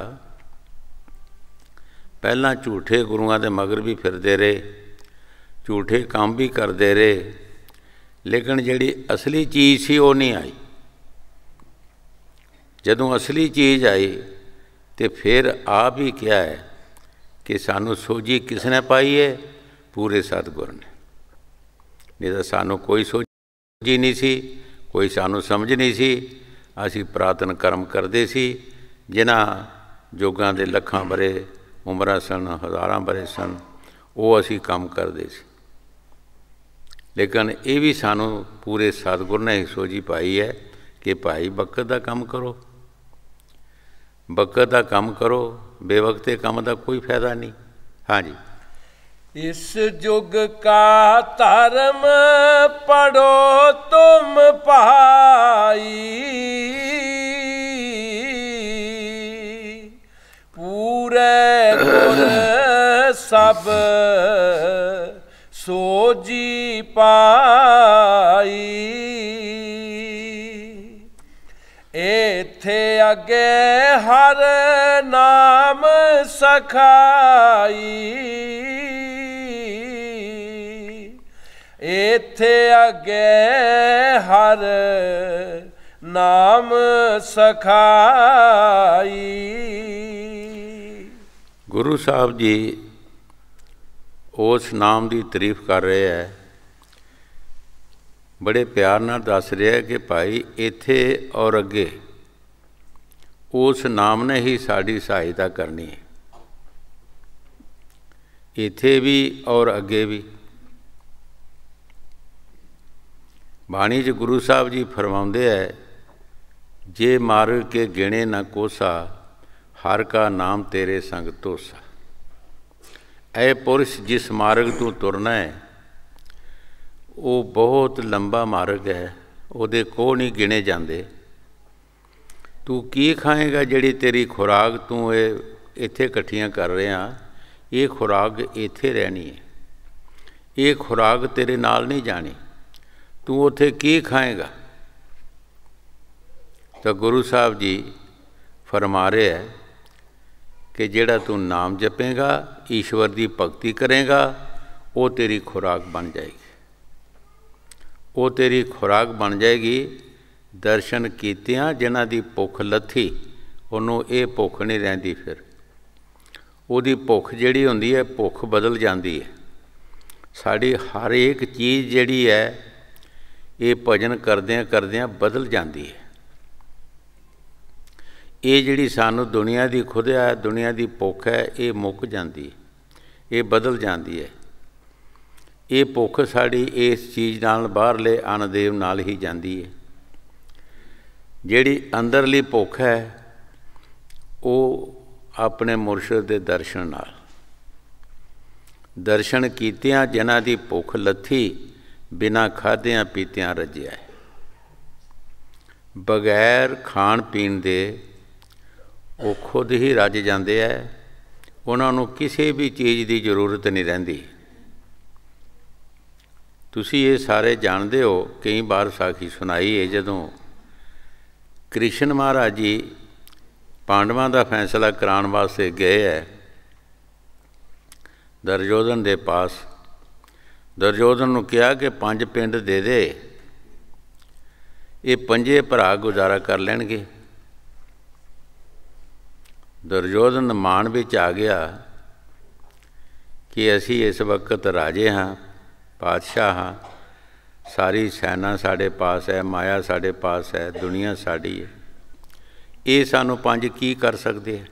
ਪਹਿਲਾਂ ਝੂਠੇ ਗੁਰੂਆਂ ਦੇ ਮਗਰ ਵੀ ਫਿਰਦੇ ਰਹੇ ਝੂਠੇ ਕੰਮ ਵੀ ਕਰਦੇ ਰਹੇ ਲੇਕਿਨ ਜਿਹੜੀ ਅਸਲੀ ਚੀਜ਼ ਸੀ ਉਹ ਨਹੀਂ ਆਈ ਜਦੋਂ ਅਸਲੀ ਚੀਜ਼ ਆਈ ਤੇ ਫਿਰ ਆਪ ਹੀ ਕਿਹਾ ਹੈ ਕਿ ਸਾਨੂੰ ਸੋਝੀ ਕਿਸ ਨੇ ਪਾਈ ਹੈ ਪੂਰੇ ਸਤਗੁਰ ਨੇ ਨਹੀਂ ਤਾਂ ਸਾਨੂੰ ਕੋਈ ਸੋਝੀ ਨਹੀਂ ਸੀ ਕੋਈ ਸਾਨੂੰ ਸਮਝ ਨਹੀਂ ਸੀ ਅਸੀਂ ਪ੍ਰਾਤਨ ਕਰਮ ਕਰਦੇ ਸੀ ਜਿਨ੍ਹਾਂ ਜੋਗਾਂ ਦੇ ਲੱਖਾਂ ਬਰੇ ਉਮਰਾਂ ਸਨ ਹਜ਼ਾਰਾਂ ਬਰੇ ਸਨ ਉਹ ਅਸੀਂ ਕੰਮ ਕਰਦੇ ਸੀ ਲੇਕਿਨ ਇਹ ਵੀ ਸਾਨੂੰ ਪੂਰੇ ਸਤਗੁਰ ਨੇ ਸੋਝੀ ਪਾਈ ਹੈ ਕਿ ਭਾਈ ਬਕਤ ਦਾ ਕੰਮ ਕਰੋ ਬਕਤ ਦਾ ਕੰਮ ਕਰੋ ਬੇਵਕਤੇ ਕੰਮ ਦਾ ਕੋਈ ਫਾਇਦਾ ਨਹੀਂ ਹਾਂਜੀ ਇਸ ਜੁਗ ਕਾ ਧਰਮ ਪੜੋ ਤੁਮ ਪਾਈ ਪੂਰੇ ਸਭ ਸੋ ਜੀ ਪਾਈ ਇਥੇ ਅਗੇ ਹਰ ਨਾਮ ਸਖਾਈ ਇਥੇ ਅਗੇ ਹਰ ਨਾਮ ਸਖਾਈ ਗੁਰੂ ਸਾਹਿਬ ਜੀ ਉਸ ਨਾਮ ਦੀ ਤਾਰੀਫ ਕਰ ਰਹੇ ਹੈ ਬੜੇ ਪਿਆਰ ਨਾਲ ਦੱਸ ਰਿਹਾ ਕਿ ਭਾਈ ਇੱਥੇ ਔਰ ਅੱਗੇ ਉਸ ਨਾਮ ਨੇ ਹੀ ਸਾਡੀ ਸਹਾਇਤਾ ਕਰਨੀ ਹੈ ਇੱਥੇ ਵੀ ਔਰ ਅੱਗੇ ਵੀ ਬਾਣੀ 'ਚ ਗੁਰੂ ਸਾਹਿਬ ਜੀ ਫਰਮਾਉਂਦੇ ਐ ਜੇ ਮਾਰ ਕੇ ਗਿਣੇ ਨਾ ਕੋਸਾ ਹਰ ਕਾ ਨਾਮ ਤੇਰੇ ਸੰਗ ਤੋਸਾ ਐ ਪੁਰਸ਼ ਜਿਸ ਮਾਰਗ ਤੋਂ ਤੁਰਨਾ ਹੈ ਉਹ ਬਹੁਤ ਲੰਬਾ ਮਾਰਗ ਹੈ ਉਹਦੇ ਕੋ ਨਹੀਂ ਗਿਣੇ ਜਾਂਦੇ ਤੂੰ ਕੀ ਖਾਏਗਾ ਜਿਹੜੀ ਤੇਰੀ ਖੁਰਾਕ ਤੂੰ ਇਹ ਇੱਥੇ ਇਕੱਠੀਆਂ ਕਰ ਰਿਹਾ ਇਹ ਖੁਰਾਕ ਇੱਥੇ ਰਹਿਣੀ ਹੈ ਇਹ ਖੁਰਾਕ ਤੇਰੇ ਨਾਲ ਨਹੀਂ ਜਾਣੀ ਤੂੰ ਉੱਥੇ ਕੀ ਖਾਏਗਾ ਤਾਂ ਗੁਰੂ ਸਾਹਿਬ ਜੀ ਫਰਮਾ ਰਹੇ ਹੈ ਕਿ ਜਿਹੜਾ ਤੂੰ ਨਾਮ ਜਪੇਗਾ ਈਸ਼ਵਰ ਦੀ ਭਗਤੀ ਕਰੇਗਾ ਉਹ ਤੇਰੀ ਖੁਰਾਕ ਬਣ ਜਾਏਗੀ ਉਹ ਤੇਰੀ ਖੁਰਾਕ ਬਣ ਜਾਏਗੀ ਦਰਸ਼ਨ ਕੀਤਿਆਂ ਜਿਨ੍ਹਾਂ ਦੀ ਭੁੱਖ ਲੱਥੀ ਉਹਨੂੰ ਇਹ ਭੁੱਖ ਨਹੀਂ ਰਹਿੰਦੀ ਫਿਰ ਉਹਦੀ ਭੁੱਖ ਜਿਹੜੀ ਹੁੰਦੀ ਹੈ ਭੁੱਖ ਬਦਲ ਜਾਂਦੀ ਹੈ ਸਾਡੀ ਹਰ ਇੱਕ ਚੀਜ਼ ਜਿਹੜੀ ਹੈ ਇਹ ਭਜਨ ਕਰਦਿਆਂ ਕਰਦਿਆਂ ਬਦਲ ਜਾਂਦੀ ਹੈ ਇਹ ਜਿਹੜੀ ਸਾਨੂੰ ਦੁਨੀਆ ਦੀ ਖੁਦਿਆ ਦੁਨੀਆ ਦੀ ਭੁੱਖ ਹੈ ਇਹ ਮੁੱਕ ਜਾਂਦੀ ਹੈ ਇਹ ਬਦਲ ਜਾਂਦੀ ਹੈ ਇਹ ਭੁੱਖ ਸਾਡੀ ਇਸ ਚੀਜ਼ ਨਾਲ ਬਾਹਰਲੇ ਅਨਦੇਵ ਨਾਲ ਹੀ ਜਾਂਦੀ ਹੈ ਜਿਹੜੀ ਅੰਦਰਲੀ ਭੁੱਖ ਹੈ ਉਹ ਆਪਣੇ ਮੁਰਸ਼ਿਦ ਦੇ ਦਰਸ਼ਨ ਨਾਲ ਦਰਸ਼ਨ ਕੀਤਿਆਂ ਜਨਾਂ ਦੀ ਭੁੱਖ ਲੱਥੀ ਬਿਨਾ ਖਾਦਿਆਂ ਪੀਤਿਆਂ ਰਜਿਆ ਬਗੈਰ ਖਾਣ ਪੀਣ ਦੇ ਉਹ ਖੁਦ ਹੀ ਰੱਜ ਜਾਂਦੇ ਐ ਉਹਨਾਂ ਨੂੰ ਕਿਸੇ ਵੀ ਚੀਜ਼ ਦੀ ਜ਼ਰੂਰਤ ਨਹੀਂ ਰਹਿੰਦੀ ਤੁਸੀਂ ਇਹ ਸਾਰੇ ਜਾਣਦੇ ਹੋ ਕਈ ਵਾਰ ਸਾਖੀ ਸੁਣਾਈ ਹੈ ਜਦੋਂ ਕ੍ਰਿਸ਼ਨ ਮਹਾਰਾਜ ਜੀ ਪਾਂਡਵਾਂ ਦਾ ਫੈਸਲਾ ਕਰਾਉਣ ਵਾਸਤੇ ਗਏ ਐ ਦਰਜੋਧਨ ਦੇ ਪਾਸ ਦਰਜੋਧਨ ਨੂੰ ਕਿਹਾ ਕਿ ਪੰਜ ਪਿੰਡ ਦੇ ਦੇ ਇਹ ਪੰਜੇ ਭਰਾ ਗੁਜ਼ਾਰਾ ਕਰ ਲੈਣਗੇ ਦੁਰਯੋਧਨ ਮਾਨ ਵਿੱਚ ਆ ਗਿਆ ਕਿ ਅਸੀਂ ਇਸ ਵਕਤ ਰਾਜੇ ਹਾਂ ਪਾਤਸ਼ਾਹ ਹਾਂ ਸਾਰੀ ਸੈਨਾ ਸਾਡੇ ਪਾਸ ਹੈ ਮਾਇਆ ਸਾਡੇ ਪਾਸ ਹੈ ਦੁਨੀਆ ਸਾਡੀ ਹੈ ਇਹ ਸਾਨੂੰ ਪੰਜ ਕੀ ਕਰ ਸਕਦੇ ਹੈ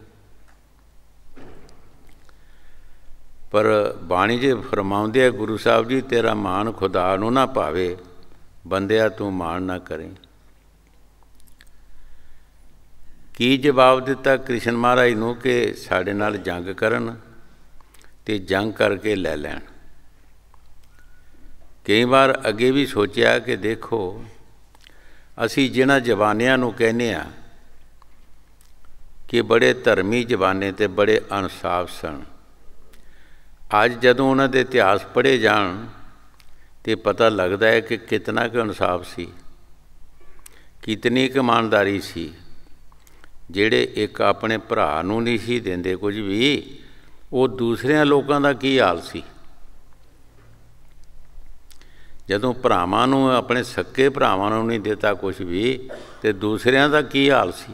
ਪਰ ਬਾਣੀ ਜੇ ਫਰਮਾਉਂਦੇ ਆ ਗੁਰੂ ਸਾਹਿਬ ਜੀ ਤੇਰਾ ਮਾਨ ਖੁਦਾ ਨੂੰ ਨਾ ਭਾਵੇ ਬੰਦਿਆ ਤੂੰ ਮਾਨ ਨਾ ਕਰੇ ਕੀ ਜਵਾਬ ਦਿੱਤਾ ਕ੍ਰਿਸ਼ਨ ਮਹਾਰਾਜ ਨੂੰ ਕਿ ਸਾਡੇ ਨਾਲ ਜੰਗ ਕਰਨ ਤੇ ਜੰਗ ਕਰਕੇ ਲੈ ਲੈਣ ਕਈ ਵਾਰ ਅੱਗੇ ਵੀ ਸੋਚਿਆ ਕਿ ਦੇਖੋ ਅਸੀਂ ਜਿਹਨਾਂ ਜਵਾਨਿਆਂ ਨੂੰ ਕਹਿੰਦੇ ਆ ਕਿ ਬੜੇ ਧਰਮੀ ਜਵਾਨੇ ਤੇ ਬੜੇ ਅਨਸਾਫ ਸਨ ਅੱਜ ਜਦੋਂ ਉਹਨਾਂ ਦੇ ਇਤਿਹਾਸ ਪੜ੍ਹੇ ਜਾਣ ਤੇ ਪਤਾ ਲੱਗਦਾ ਹੈ ਕਿ ਕਿਤਨਾ ਕੁ ਇਨਸਾਫ ਸੀ ਕਿਤਨੀ ਕੁ ਇਮਾਨਦਾਰੀ ਸੀ ਜਿਹੜੇ ਇੱਕ ਆਪਣੇ ਭਰਾ ਨੂੰ ਨਹੀਂ ਹੀ ਦਿੰਦੇ ਕੁਝ ਵੀ ਉਹ ਦੂਸਰਿਆਂ ਲੋਕਾਂ ਦਾ ਕੀ ਹਾਲ ਸੀ ਜਦੋਂ ਭਰਾਵਾਂ ਨੂੰ ਆਪਣੇ ਸੱਕੇ ਭਰਾਵਾਂ ਨੂੰ ਨਹੀਂ ਦਿੱਤਾ ਕੁਝ ਵੀ ਤੇ ਦੂਸਰਿਆਂ ਦਾ ਕੀ ਹਾਲ ਸੀ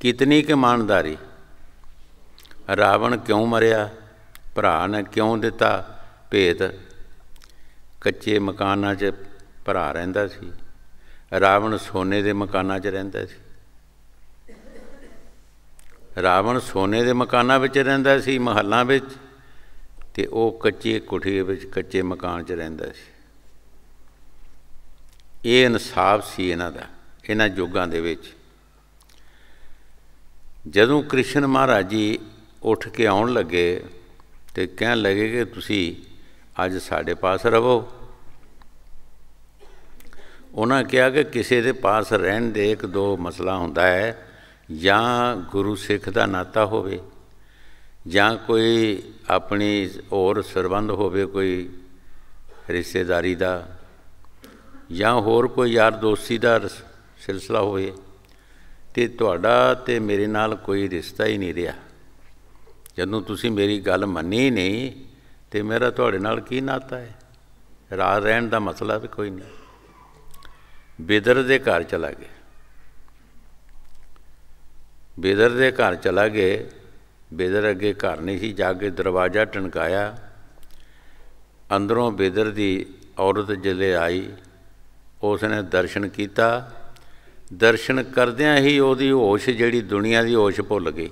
ਕਿਤਨੀ ਕਿ ਇਮਾਨਦਾਰੀ ਰਾਵਣ ਕਿਉਂ ਮਰਿਆ ਭਰਾ ਨੇ ਕਿਉਂ ਦਿੱਤਾ ਭੇਦ ਕੱਚੇ ਮਕਾਨਾਂ 'ਚ ਭਰਾ ਰਹਿੰਦਾ ਸੀ ਰਾਵਣ ਸੋਨੇ ਦੇ ਮਕਾਨਾਂ 'ਚ ਰਹਿੰਦਾ ਸੀ ਰਾਵਣ ਸੋਨੇ ਦੇ ਮਕਾਨਾਂ ਵਿੱਚ ਰਹਿੰਦਾ ਸੀ ਮਹੱਲਾਂ ਵਿੱਚ ਤੇ ਉਹ ਕੱਚੇ ਕੁਠੀ ਵਿੱਚ ਕੱਚੇ ਮਕਾਨ 'ਚ ਰਹਿੰਦਾ ਸੀ ਇਹ ਇਨਸਾਫ ਸੀ ਇਹਨਾਂ ਦਾ ਇਹਨਾਂ ਯੁੱਗਾਂ ਦੇ ਵਿੱਚ ਜਦੋਂ ਕ੍ਰਿਸ਼ਨ ਮਹਾਰਾਜ ਜੀ ਉੱਠ ਕੇ ਆਉਣ ਲੱਗੇ ਤੇ ਕਹਿਣ ਲੱਗੇ ਕਿ ਤੁਸੀਂ ਅੱਜ ਸਾਡੇ ਪਾਸ ਰਹੋ ਉਹਨਾਂ ਕਿਹਾ ਕਿ ਕਿਸੇ ਦੇ ਪਾਸ ਰਹਿਣ ਦੇ ਇੱਕ ਦੋ ਮਸਲਾ ਹੁੰਦਾ ਹੈ ਜਾਂ ਗੁਰੂ ਸਿੱਖ ਦਾ ਨਾਤਾ ਹੋਵੇ ਜਾਂ ਕੋਈ ਆਪਣੀ ਹੋਰ ਸਰਬੰਧ ਹੋਵੇ ਕੋਈ ਰਿਸ਼ਤੇਦਾਰੀ ਦਾ ਜਾਂ ਹੋਰ ਕੋਈ ਯਾਰ ਦੋਸਤੀ ਦਾ ਸਿਲਸਿਲਾ ਹੋਵੇ ਤੇ ਤੁਹਾਡਾ ਤੇ ਮੇਰੇ ਨਾਲ ਕੋਈ ਰਿਸ਼ਤਾ ਹੀ ਨਹੀਂ ਰਿਹਾ ਜਦੋਂ ਤੁਸੀਂ ਮੇਰੀ ਗੱਲ ਮੰਨੀ ਨਹੀਂ ਤੇ ਮੇਰਾ ਤੁਹਾਡੇ ਨਾਲ ਕੀ ਨਾਤਾ ਹੈ ਰਾਜ ਰਹਿਣ ਦਾ ਮਸਲਾ ਵੀ ਕੋਈ ਨਹੀਂ ਬਿਦਰ ਦੇ ਘਰ ਚਲਾ ਗਿਆ ਬੇਦਰ ਦੇ ਘਰ ਚਲਾ ਗਏ ਬੇਦਰ ਅੱਗੇ ਘਰ ਨਹੀਂ ਸੀ ਜਾ ਕੇ ਦਰਵਾਜ਼ਾ ਟਣਕਾਇਆ ਅੰਦਰੋਂ ਬੇਦਰ ਦੀ ਔਰਤ ਜਲੇ ਆਈ ਉਸ ਨੇ ਦਰਸ਼ਨ ਕੀਤਾ ਦਰਸ਼ਨ ਕਰਦਿਆਂ ਹੀ ਉਹਦੀ ਹੋਸ਼ ਜਿਹੜੀ ਦੁਨੀਆ ਦੀ ਹੋਸ਼ ਭੁੱਲ ਗਈ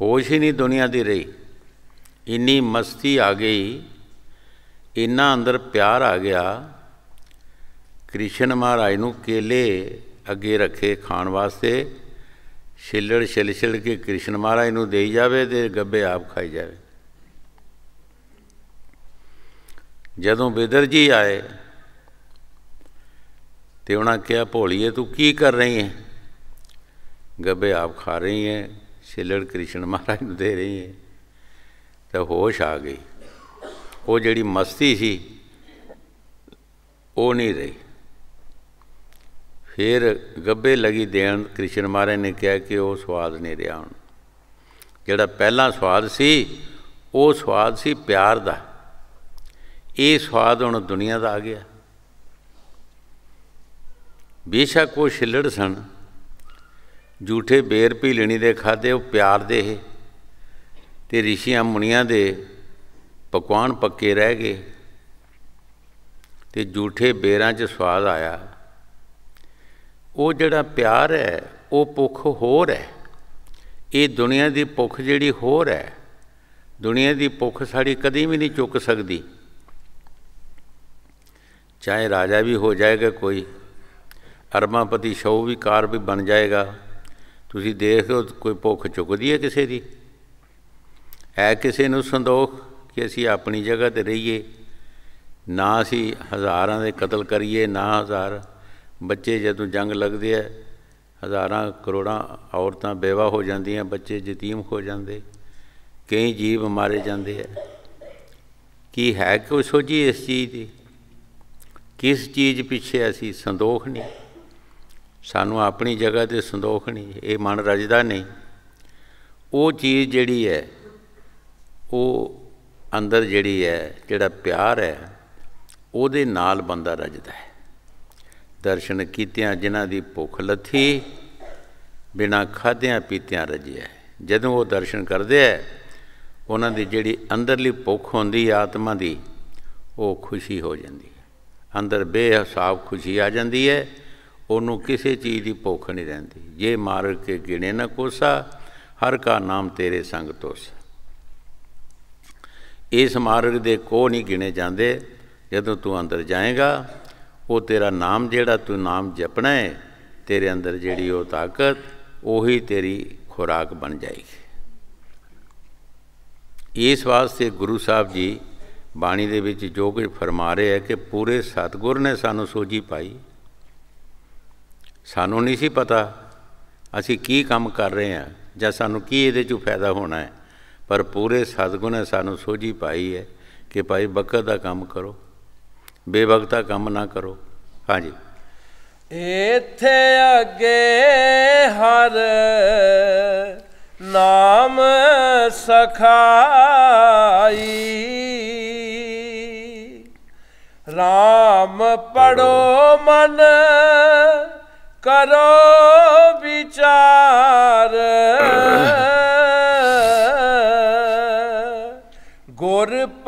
ਹੋਸ਼ ਹੀ ਨਹੀਂ ਦੁਨੀਆ ਦੀ ਰਹੀ ਇੰਨੀ ਮਸਤੀ ਆ ਗਈ ਇੰਨਾ ਅੰਦਰ ਪਿਆਰ ਆ ਗਿਆ ਕ੍ਰਿਸ਼ਨ ਮਹਾਰਾਜ ਨੂੰ ਕੇਲੇ ਅੱਗੇ ਰੱਖੇ ਖਾਣ ਵਾਸਤੇ ਛਿੱਲੜ ਛਿਲ ਛਿਲ ਕੇ ਕ੍ਰਿਸ਼ਨ ਮਹਾਰਾਜ ਨੂੰ ਦੇਈ ਜਾਵੇ ਤੇ ਗੱਬੇ ਆਪ ਖਾਈ ਜਾਵੇ ਜਦੋਂ ਬੇਦਰ ਜੀ ਆਏ ਤੇ ਉਹਨਾਂ ਕਿਹਾ ਭੋਲੀਏ ਤੂੰ ਕੀ ਕਰ ਰਹੀ ਹੈ ਗੱਬੇ ਆਪ ਖਾ ਰਹੀ ਹੈ ਛਿਲੜ ਕ੍ਰਿਸ਼ਨ ਮਹਾਰਾਜ ਨੂੰ ਦੇ ਰਹੀ ਹੈ ਤਾਂ ਹੋਸ਼ ਆ ਗਈ ਉਹ ਜਿਹੜੀ ਮਸਤੀ ਸੀ ਉਹ ਨਹੀਂ ਰਹੀ ਫਿਰ ਗੱਬੇ ਲਗੀ ਦੇਣ ਕ੍ਰਿਸ਼ਨ ਮਹਾਰਾਜ ਨੇ ਕਿਹਾ ਕਿ ਉਹ ਸਵਾਦ ਨਹੀਂ ਰਿਹਾ ਹੁਣ ਜਿਹੜਾ ਪਹਿਲਾ ਸਵਾਦ ਸੀ ਉਹ ਸਵਾਦ ਸੀ ਪਿਆਰ ਦਾ ਇਹ ਸਵਾਦ ਹੁਣ ਦੁਨੀਆ ਦਾ ਆ ਗਿਆ ਬੇਸ਼ੱਕ ਉਹ ਛਿੱਲੜ ਸਨ ਝੂਠੇ ਬੇਰ ਪੀ ਲੈਣੀ ਦੇ ਖਾਦੇ ਉਹ ਪਿਆਰ ਦੇ ਹੈ ਤੇ ਰਿਸ਼ੀਆਂ ਮੁਨੀਆਂ ਦੇ ਪਕਵਾਨ ਪੱਕੇ ਰਹਿ ਗਏ ਤੇ ਝੂਠੇ ਬੇਰਾਂ 'ਚ ਸਵਾਦ ਆਇਆ ਉਹ ਜਿਹੜਾ ਪਿਆਰ ਹੈ ਉਹ ਭੁੱਖ ਹੋਰ ਹੈ ਇਹ ਦੁਨੀਆ ਦੀ ਭੁੱਖ ਜਿਹੜੀ ਹੋਰ ਹੈ ਦੁਨੀਆ ਦੀ ਭੁੱਖ ਸਾਡੀ ਕਦੀ ਵੀ ਨਹੀਂ ਚੁੱਕ ਸਕਦੀ ਚਾਹੇ ਰਾਜਾ ਵੀ ਹੋ ਜਾਏਗਾ ਕੋਈ ਅਰਮਾਪਤੀ ਸ਼ੌ ਵੀ ਕਾਰ ਵੀ ਬਣ ਜਾਏਗਾ ਤੁਸੀਂ ਦੇਖ ਲਓ ਕੋਈ ਭੁੱਖ ਚੁੱਕਦੀ ਹੈ ਕਿਸੇ ਦੀ ਐ ਕਿਸੇ ਨੂੰ ਸੰਦੋਖ ਕਿ ਅਸੀਂ ਆਪਣੀ ਜਗ੍ਹਾ ਤੇ ਰਹੀਏ ਨਾ ਅਸੀਂ ਹਜ਼ਾਰਾਂ ਦੇ ਕਤਲ ਕਰੀਏ ਨਾ ਹਜ਼ਾਰ ਬੱਚੇ ਜਦੋਂ ਜੰਗ ਲੱਗਦੇ ਆ ਹਜ਼ਾਰਾਂ ਕਰੋੜਾਂ ਔਰਤਾਂ ਬੇਵਾ ਹੋ ਜਾਂਦੀਆਂ ਬੱਚੇ ਯਤੀਮ ਹੋ ਜਾਂਦੇ ਕਈ ਜੀਵ ਮਾਰੇ ਜਾਂਦੇ ਆ ਕੀ ਹੈ ਕੋਈ ਸੋਝੀ ਇਸ ਚੀਜ਼ ਦੀ ਕਿਸ ਚੀਜ਼ ਪਿੱਛੇ ਅਸੀਂ ਸੰਦੋਖ ਨਹੀਂ ਸਾਨੂੰ ਆਪਣੀ ਜਗ੍ਹਾ ਤੇ ਸੰਦੋਖ ਨਹੀਂ ਇਹ ਮਨ ਰਜਦਾ ਨਹੀਂ ਉਹ ਚੀਜ਼ ਜਿਹੜੀ ਹੈ ਉਹ ਅੰਦਰ ਜਿਹੜੀ ਹੈ ਜਿਹੜਾ ਪਿਆਰ ਹੈ ਉਹਦੇ ਨਾਲ ਬੰਦਾ ਰਜਦਾ ਹੈ ਦਰਸ਼ਨ ਕੀਤਿਆਂ ਜਿਨ੍ਹਾਂ ਦੀ ਭੁੱਖ ਲੱਥੀ ਬਿਨਾ ਖਾਦਿਆਂ ਪੀਤਿਆਂ ਰਜਿਆ ਜਦੋਂ ਉਹ ਦਰਸ਼ਨ ਕਰਦੇ ਆ ਉਹਨਾਂ ਦੀ ਜਿਹੜੀ ਅੰਦਰਲੀ ਭੁੱਖ ਹੁੰਦੀ ਆਤਮਾ ਦੀ ਉਹ ਖੁਸ਼ੀ ਹੋ ਜਾਂਦੀ ਹੈ ਅੰਦਰ ਬੇਹਿਸਾਬ ਖੁਸ਼ੀ ਆ ਜਾਂਦੀ ਹੈ ਉਹਨੂੰ ਕਿਸੇ ਚੀਜ਼ ਦੀ ਭੁੱਖ ਨਹੀਂ ਰਹਿੰਦੀ ਜੇ ਮਾਰ ਕੇ ਗਿਣੇ ਨਾ ਕੋਸਾ ਹਰ ਕਾ ਨਾਮ ਤੇਰੇ ਸੰਗ ਤੋਸ ਇਸ ਮਾਰਗ ਦੇ ਕੋ ਨਹੀਂ ਗਿਣੇ ਜਾਂਦੇ ਜਦੋਂ ਤੂੰ ਅੰਦਰ ਜਾਏਗਾ ਉਹ ਤੇਰਾ ਨਾਮ ਜਿਹੜਾ ਤੂੰ ਨਾਮ ਜਪਣਾ ਹੈ ਤੇਰੇ ਅੰਦਰ ਜਿਹੜੀ ਉਹ ਤਾਕਤ ਉਹੀ ਤੇਰੀ ਖੁਰਾਕ ਬਣ ਜਾਏਗੀ ਇਸ ਵਾਸਤੇ ਗੁਰੂ ਸਾਹਿਬ ਜੀ ਬਾਣੀ ਦੇ ਵਿੱਚ ਜੋ ਕੁਝ ਫਰਮਾ ਰਹੇ ਹੈ ਕਿ ਪੂਰੇ ਸਤਗੁਰ ਨੇ ਸਾਨੂੰ ਸੋਝੀ ਪਾਈ ਸਾਨੂੰ ਨਹੀਂ ਸੀ ਪਤਾ ਅਸੀਂ ਕੀ ਕੰਮ ਕਰ ਰਹੇ ਹਾਂ ਜਾਂ ਸਾਨੂੰ ਕੀ ਇਹਦੇ ਚੋਂ ਫਾਇਦਾ ਹੋਣਾ ਹੈ ਪਰ ਪੂਰੇ ਸਤਗੁਰ ਨੇ ਸਾਨੂੰ ਸੋਝੀ ਪਾਈ ਹੈ ਕਿ ਭਾਈ ਬਕਰ ਦਾ ਕੰਮ ਕਰੋ ਬੇਵਕਤਾ ਕੰਮ ਨਾ ਕਰੋ ਹਾਂਜੀ ਇਥੇ ਅੱਗੇ ਹਰ ਨਾਮ ਸਖਾਈ RAM ਪੜੋ ਮਨ ਕਰੋ ਵਿਚਾਰ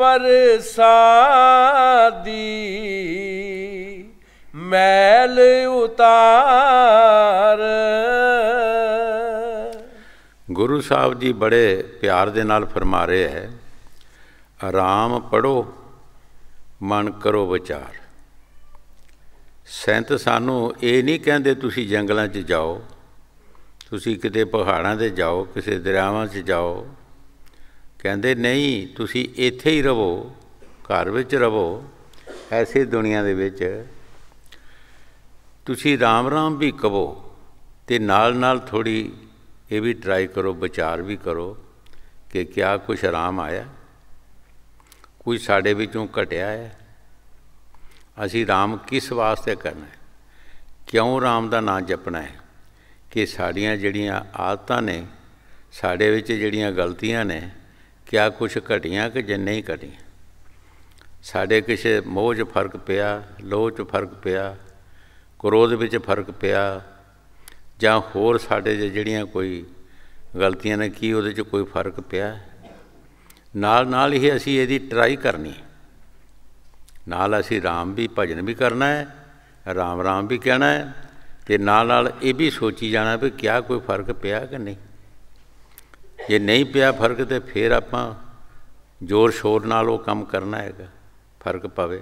ਪਰਸਾਦੀ ਮੈਲ ਉਤਾਰ ਗੁਰੂ ਸਾਹਿਬ ਜੀ ਬੜੇ ਪਿਆਰ ਦੇ ਨਾਲ ਫਰਮਾ ਰਹੇ ਹੈ ਆਰਾਮ ਪੜੋ ਮਨ ਕਰੋ ਵਿਚਾਰ ਸੰਤ ਸਾਨੂੰ ਇਹ ਨਹੀਂ ਕਹਿੰਦੇ ਤੁਸੀਂ ਜੰਗਲਾਂ 'ਚ ਜਾਓ ਤੁਸੀਂ ਕਿਤੇ ਪਹਾੜਾਂ 'ਤੇ ਜਾਓ ਕਿਸੇ ਦਰਿਆਵਾਂ 'ਚ ਜਾਓ ਕਹਿੰਦੇ ਨਹੀਂ ਤੁਸੀਂ ਇੱਥੇ ਹੀ ਰਹੋ ਘਰ ਵਿੱਚ ਰਹੋ ਐਸੀ ਦੁਨੀਆ ਦੇ ਵਿੱਚ ਤੁਸੀਂ ਰਾਮ ਰਾਮ ਵੀ ਕਹੋ ਤੇ ਨਾਲ ਨਾਲ ਥੋੜੀ ਇਹ ਵੀ ਟਰਾਈ ਕਰੋ ਵਿਚਾਰ ਵੀ ਕਰੋ ਕਿ ਕਿਆ ਕੁਛ ਆਰਾਮ ਆਇਆ ਕੋਈ ਸਾਡੇ ਵਿੱਚੋਂ ਘਟਿਆ ਹੈ ਅਸੀਂ ਰਾਮ ਕਿਸ ਵਾਸਤੇ ਕਰਨਾ ਹੈ ਕਿਉਂ ਰਾਮ ਦਾ ਨਾਮ ਜਪਣਾ ਹੈ ਕਿ ਸਾਡੀਆਂ ਜਿਹੜੀਆਂ ਆਦਤਾਂ ਨੇ ਸਾਡੇ ਵਿੱਚ ਜਿਹੜੀਆਂ ਗਲਤੀਆਂ ਨੇ ਕਿਆ ਕੁਛ ਘਟੀਆਂ ਕਿ ਜੇ ਨਹੀਂ ਘਟੀਆਂ ਸਾਡੇ ਕਿਸੇ ਮੋਹ 'ਚ ਫਰਕ ਪਿਆ ਲੋਹ 'ਚ ਫਰਕ ਪਿਆ ਕਰੋਧ ਵਿੱਚ ਫਰਕ ਪਿਆ ਜਾਂ ਹੋਰ ਸਾਡੇ ਜਿਹੜੀਆਂ ਕੋਈ ਗਲਤੀਆਂ ਨੇ ਕੀ ਉਹਦੇ 'ਚ ਕੋਈ ਫਰਕ ਪਿਆ ਨਾਲ ਨਾਲ ਹੀ ਅਸੀਂ ਇਹਦੀ ਟਰਾਈ ਕਰਨੀ ਨਾਲ ਅਸੀਂ ਰਾਮ ਵੀ ਭਜਨ ਵੀ ਕਰਨਾ ਹੈ ਰਾਮ ਰਾਮ ਵੀ ਕਹਿਣਾ ਹੈ ਤੇ ਨਾਲ ਨਾਲ ਇਹ ਵੀ ਸੋਚੀ ਜਾਣਾ ਵੀ ਕਿਆ ਕੋਈ ਫਰਕ ਪਿਆ ਕਿ ਨਹੀਂ ਜੇ ਨਹੀਂ ਪਿਆ ਫਰਕ ਤੇ ਫੇਰ ਆਪਾਂ ਜ਼ੋਰ ਸ਼ੋਰ ਨਾਲ ਉਹ ਕੰਮ ਕਰਨਾ ਹੈਗਾ ਫਰਕ ਪਵੇ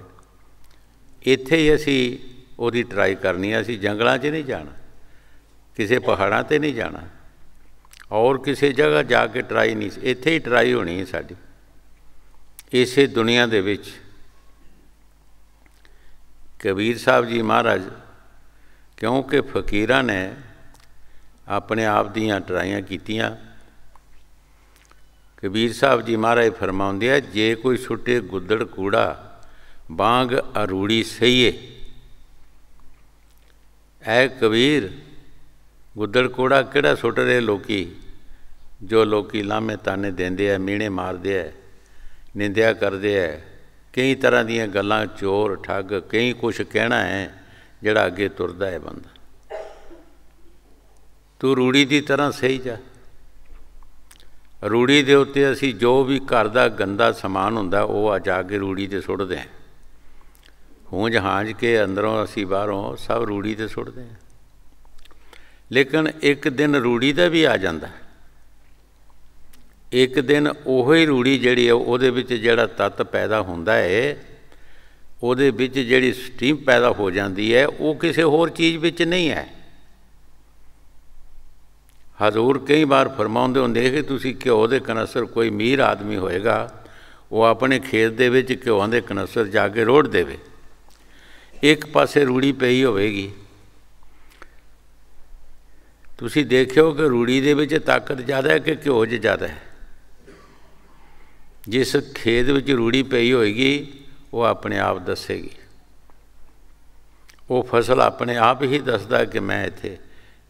ਇੱਥੇ ਹੀ ਅਸੀਂ ਉਹਦੀ ਟਰਾਈ ਕਰਨੀ ਆ ਅਸੀਂ ਜੰਗਲਾਂ 'ਚ ਨਹੀਂ ਜਾਣਾ ਕਿਸੇ ਪਹਾੜਾਂ ਤੇ ਨਹੀਂ ਜਾਣਾ ਔਰ ਕਿਸੇ ਜਗ੍ਹਾ ਜਾ ਕੇ ਟਰਾਈ ਨਹੀਂ ਇੱਥੇ ਹੀ ਟਰਾਈ ਹੋਣੀ ਹੈ ਸਾਡੀ ਇਸੇ ਦੁਨੀਆ ਦੇ ਵਿੱਚ ਕਬੀਰ ਸਾਹਿਬ ਜੀ ਮਹਾਰਾਜ ਕਿਉਂਕਿ ਫਕੀਰਾਂ ਨੇ ਆਪਣੇ ਆਪ ਦੀਆਂ ਟਰਾਈਆਂ ਕੀਤੀਆਂ ਕਬੀਰ ਸਾਹਿਬ ਜੀ ਮਹਾਰਾਜ ਫਰਮਾਉਂਦੇ ਆ ਜੇ ਕੋਈ ਛੁੱਟੇ ਗੁੱਦੜ ਕੂੜਾ ਬਾਗ ਅਰੂੜੀ ਸਹੀਏ ਐ ਕਬੀਰ ਗੁੱਦੜ ਕੂੜਾ ਕਿਹੜਾ ਛੁੱਟ ਰੇ ਲੋਕੀ ਜੋ ਲੋਕੀ ਲਾਮੇ ਤਾਨੇ ਦਿੰਦੇ ਆ ਮੀਣੇ ਮਾਰਦੇ ਆ ਨਿੰਦਿਆ ਕਰਦੇ ਆ ਕਈ ਤਰ੍ਹਾਂ ਦੀਆਂ ਗੱਲਾਂ ਚੋਰ ਠੱਗ ਕਈ ਕੁਛ ਕਹਿਣਾ ਹੈ ਜਿਹੜਾ ਅੱਗੇ ਤੁਰਦਾ ਹੈ ਬੰਦਾ ਤੂੰ ਰੂੜੀ ਦੀ ਤਰ੍ਹਾਂ ਸਹੀ ਜਾ ਰੂੜੀ ਦੇ ਉੱਤੇ ਅਸੀਂ ਜੋ ਵੀ ਘਰ ਦਾ ਗੰਦਾ ਸਮਾਨ ਹੁੰਦਾ ਉਹ ਆ ਜਾ ਕੇ ਰੂੜੀ ਤੇ ਸੁੱਟਦੇ ਹਾਂ ਹੂੰ ਹਾਂਜ ਕੇ ਅੰਦਰੋਂ ਅਸੀਂ ਬਾਹਰੋਂ ਸਭ ਰੂੜੀ ਤੇ ਸੁੱਟਦੇ ਹਾਂ ਲੇਕਿਨ ਇੱਕ ਦਿਨ ਰੂੜੀ ਦਾ ਵੀ ਆ ਜਾਂਦਾ ਇੱਕ ਦਿਨ ਉਹ ਹੀ ਰੂੜੀ ਜਿਹੜੀ ਹੈ ਉਹਦੇ ਵਿੱਚ ਜਿਹੜਾ ਤੱਤ ਪੈਦਾ ਹੁੰਦਾ ਹੈ ਉਹਦੇ ਵਿੱਚ ਜਿਹੜੀ ਸਟੀਮ ਪੈਦਾ ਹੋ ਜਾਂਦੀ ਹੈ ਉਹ ਕਿਸੇ ਹੋਰ ਚੀਜ਼ ਵਿੱਚ ਨਹੀਂ ਹੈ ਹਜ਼ੂਰ ਕਈ ਵਾਰ ਫਰਮਾਉਂਦੇ ਹੁੰਦੇ ਕਿ ਤੁਸੀਂ ਘਿਓ ਦੇ ਕਨਸਰ ਕੋਈ ਮੀਰ ਆਦਮੀ ਹੋਏਗਾ ਉਹ ਆਪਣੇ ਖੇਤ ਦੇ ਵਿੱਚ ਘਿਓਾਂ ਦੇ ਕਨਸਰ ਜਾ ਕੇ ਰੋੜ ਦੇਵੇ ਇੱਕ ਪਾਸੇ ਰੂੜੀ ਪਈ ਹੋਵੇਗੀ ਤੁਸੀਂ ਦੇਖਿਓ ਕਿ ਰੂੜੀ ਦੇ ਵਿੱਚ ਤਾਕਤ ਜ਼ਿਆਦਾ ਹੈ ਕਿ ਘਿਓ 'ਚ ਜ਼ਿਆਦਾ ਹੈ ਜਿਸ ਖੇਤ ਵਿੱਚ ਰੂੜੀ ਪਈ ਹੋਏਗੀ ਉਹ ਆਪਣੇ ਆਪ ਦੱਸੇਗੀ ਉਹ ਫਸਲ ਆਪਣੇ ਆਪ ਹੀ ਦੱਸਦਾ ਕਿ ਮੈਂ ਇੱਥੇ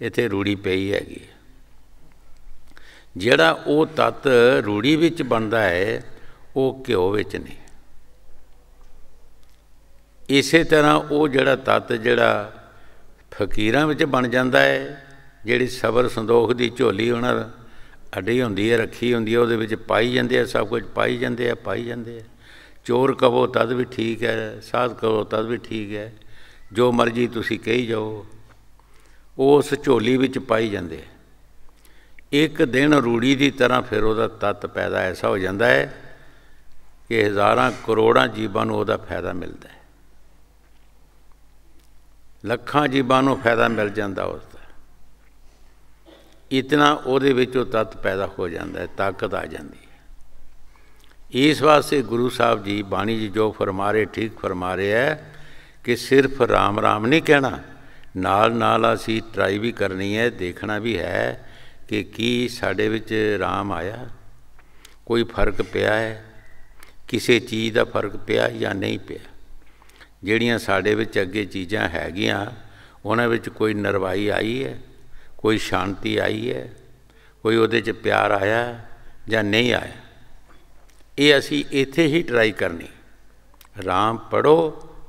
ਇੱਥੇ ਰੂੜੀ ਪਈ ਹੈਗੀ ਜਿਹੜਾ ਉਹ ਤਤ ਰੂੜੀ ਵਿੱਚ ਬਣਦਾ ਹੈ ਉਹ ਘਿਓ ਵਿੱਚ ਨਹੀਂ ਇਸੇ ਤਰ੍ਹਾਂ ਉਹ ਜਿਹੜਾ ਤਤ ਜਿਹੜਾ ਫਕੀਰਾਂ ਵਿੱਚ ਬਣ ਜਾਂਦਾ ਹੈ ਜਿਹੜੀ ਸਬਰ ਸੰਦੋਖ ਦੀ ਝੋਲੀ ਉਹਨਾਂ ਅੱਡੀ ਹੁੰਦੀ ਹੈ ਰੱਖੀ ਹੁੰਦੀ ਹੈ ਉਹਦੇ ਵਿੱਚ ਪਾਈ ਜਾਂਦੇ ਆ ਸਭ ਕੁਝ ਪਾਈ ਜਾਂਦੇ ਆ ਪਾਈ ਜਾਂਦੇ ਆ ਚੋਰ ਕਹੋ ਤਦ ਵੀ ਠੀਕ ਹੈ ਸਾਧ ਕਹੋ ਤਦ ਵੀ ਠੀਕ ਹੈ ਜੋ ਮਰਜ਼ੀ ਤੁਸੀਂ ਕਹੀ ਜਾਓ ਉਸ ਝੋਲੀ ਵਿੱਚ ਪਾਈ ਜਾਂਦੇ ਆ ਇੱਕ ਦਿਨ ਰੂੜੀ ਦੀ ਤਰ੍ਹਾਂ ਫਿਰ ਉਹਦਾ ਤਤ ਪੈਦਾ ਐਸਾ ਹੋ ਜਾਂਦਾ ਹੈ ਕਿ ਹਜ਼ਾਰਾਂ ਕਰੋੜਾਂ ਜੀਵਾਂ ਨੂੰ ਉਹਦਾ ਫਾਇਦਾ ਮਿਲਦਾ ਹੈ ਲੱਖਾਂ ਜੀਵਾਂ ਨੂੰ ਫਾਇਦਾ ਮਿਲ ਜਾਂਦਾ ਉਸ ਦਾ ਇਤਨਾ ਉਹਦੇ ਵਿੱਚੋਂ ਤਤ ਪੈਦਾ ਹੋ ਜਾਂਦਾ ਹੈ ਤਾਕਤ ਆ ਜਾਂਦੀ ਹੈ ਇਸ ਵਾਸਤੇ ਗੁਰੂ ਸਾਹਿਬ ਜੀ ਬਾਣੀ ਜੀ ਜੋ ਫਰਮਾ ਰਹੇ ਠੀਕ ਫਰਮਾ ਰਹੇ ਹੈ ਕਿ ਸਿਰਫ ਰਾਮ ਰਾਮ ਨਹੀਂ ਕਹਿਣਾ ਨਾਲ ਨਾਲ ਅਸੀਂ ਟਰਾਈ ਵੀ ਕਰਨੀ ਹੈ ਦੇਖਣਾ ਵੀ ਹੈ ਕਿ ਕੀ ਸਾਡੇ ਵਿੱਚ ਰਾਮ ਆਇਆ ਕੋਈ ਫਰਕ ਪਿਆ ਹੈ ਕਿਸੇ ਚੀਜ਼ ਦਾ ਫਰਕ ਪਿਆ ਜਾਂ ਨਹੀਂ ਪਿਆ ਜਿਹੜੀਆਂ ਸਾਡੇ ਵਿੱਚ ਅੱਗੇ ਚੀਜ਼ਾਂ ਹੈਗੀਆਂ ਉਹਨਾਂ ਵਿੱਚ ਕੋਈ ਨਰਵਾਈ ਆਈ ਹੈ ਕੋਈ ਸ਼ਾਂਤੀ ਆਈ ਹੈ ਕੋਈ ਉਹਦੇ 'ਚ ਪਿਆਰ ਆਇਆ ਜਾਂ ਨਹੀਂ ਆਇਆ ਇਹ ਅਸੀਂ ਇੱਥੇ ਹੀ ਟਰਾਈ ਕਰਨੀ ਰਾਮ ਪੜੋ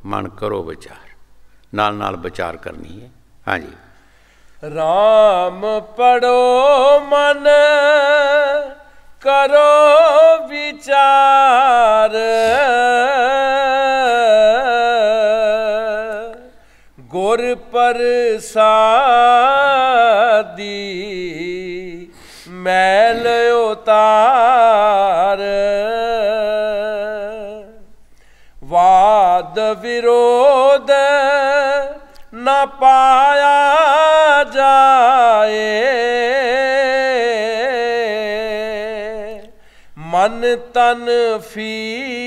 ਮਨ ਕਰੋ ਵਿਚਾਰ ਨਾਲ ਨਾਲ ਵਿਚਾਰ ਕਰਨੀ ਹੈ ਹਾਂਜੀ ਰਾਮ ਪੜੋ ਮਨ ਕਰੋ ਵਿਚਾਰ ਗੁਰ ਪ੍ਰਸਾਦੀ ਮੈਲ ਉਤਾਰ ਵਾਦ ਵਿਰੋਧ ਨਾ ਪਾਇਆ ਜਾਏ ਮਨ ਤਨ ਫੀਕਾ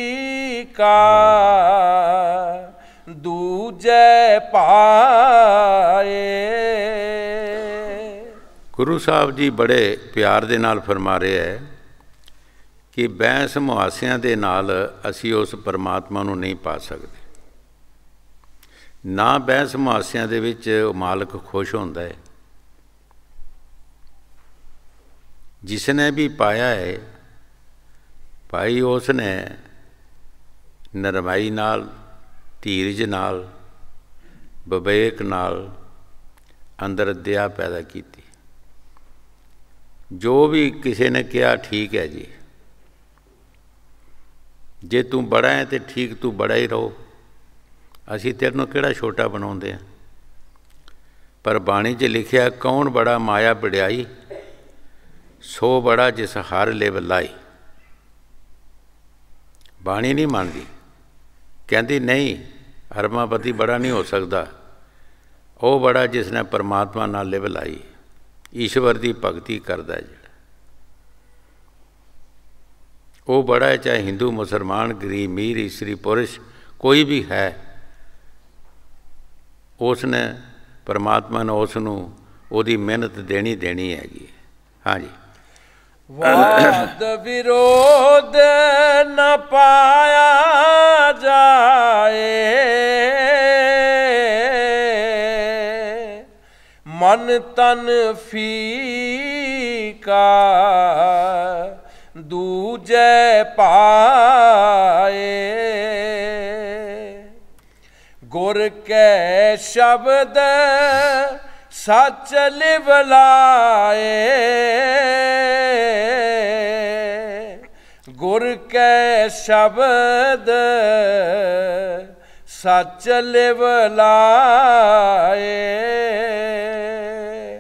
ਦੂਜੈ ਪਾਏ ਗੁਰੂ ਸਾਹਿਬ ਜੀ ਬੜੇ ਪਿਆਰ ਦੇ ਨਾਲ ਫਰਮਾ ਰਹੇ ਹੈ ਕਿ ਬੈਂਸ ਮੁਹਾਸਿਆਂ ਦੇ ਨਾਲ ਅਸੀਂ ਉਸ ਪਰਮਾਤਮਾ ਨੂੰ ਨਹੀਂ ਪਾ ਸਕਦੇ ਨਾ ਬੈਂਸ ਮੁਹਾਸਿਆਂ ਦੇ ਵਿੱਚ ਮਾਲਕ ਖੁਸ਼ ਹੁੰਦਾ ਹੈ ਜਿਸ ਨੇ ਵੀ ਪਾਇਆ ਹੈ ਭਾਈ ਉਸ ਨੇ ਨਰਮਾਈ ਨਾਲ ਧੀਰਜ ਨਾਲ ਵਿਵੇਕ ਨਾਲ ਅੰਦਰ ਦਇਆ ਪੈਦਾ ਕੀਤੀ ਜੋ ਵੀ ਕਿਸੇ ਨੇ ਕਿਹਾ ਠੀਕ ਹੈ ਜੀ ਜੇ ਤੂੰ ਬੜਾ ਹੈ ਤੇ ਠੀਕ ਤੂੰ ਬੜਾ ਹੀ ਰਹੋ ਅਸੀਂ ਤੇਰੇ ਨੂੰ ਕਿਹੜਾ ਛੋਟਾ ਬਣਾਉਂਦੇ ਆ ਪਰ ਬਾਣੀ 'ਚ ਲਿਖਿਆ ਕੌਣ ਬੜਾ ਮਾਇਆ ਵਿੜਾਈ ਸੋ ਬੜਾ ਜਿਸ ਹਰ ਲੇਵ ਲਾਈ ਬਾਣੀ ਨਹੀਂ ਮੰਨਦੀ ਕਹਿੰਦੀ ਨਹੀਂ ਹਰਮਾਪਤੀ ਬੜਾ ਨਹੀਂ ਹੋ ਸਕਦਾ ਉਹ ਬੜਾ ਜਿਸ ਨੇ ਪਰਮਾਤਮਾ ਨਾਲ ਲਿਵ ਲਾਈ ਈਸ਼ਵਰ ਦੀ ਭਗਤੀ ਕਰਦਾ ਜਿਹੜਾ ਉਹ ਬੜਾ ਹੈ ਚਾਹੇ ਹਿੰਦੂ ਮੁਸਲਮਾਨ ਗਰੀਬ ਮੀਰ ਇਸਰੀ ਪੁਰਸ਼ ਕੋਈ ਵੀ ਹੈ ਉਸ ਨੇ ਪਰਮਾਤਮਾ ਨੇ ਉਸ ਨੂੰ ਉਹਦੀ ਮਿਹਨਤ ਦੇਣੀ ਦੇਣੀ ਹੈਗੀ ਹਾਂਜੀ ਵਾਦ ਵਿਰੋਧ ਨ ਪਾਇਆ ਜਾਏ ਮਨ ਤਨ ਫੀਕਾ ਦੂਜੇ ਪਾਏ ਗੁਰ ਕੈ ਸ਼ਬਦ ਸੱਚ ਲਿਵਲਾਏ ਗੁਰ ਕੈ ਸ਼ਬਦ ਸੱਚ ਲਿਵਲਾਏ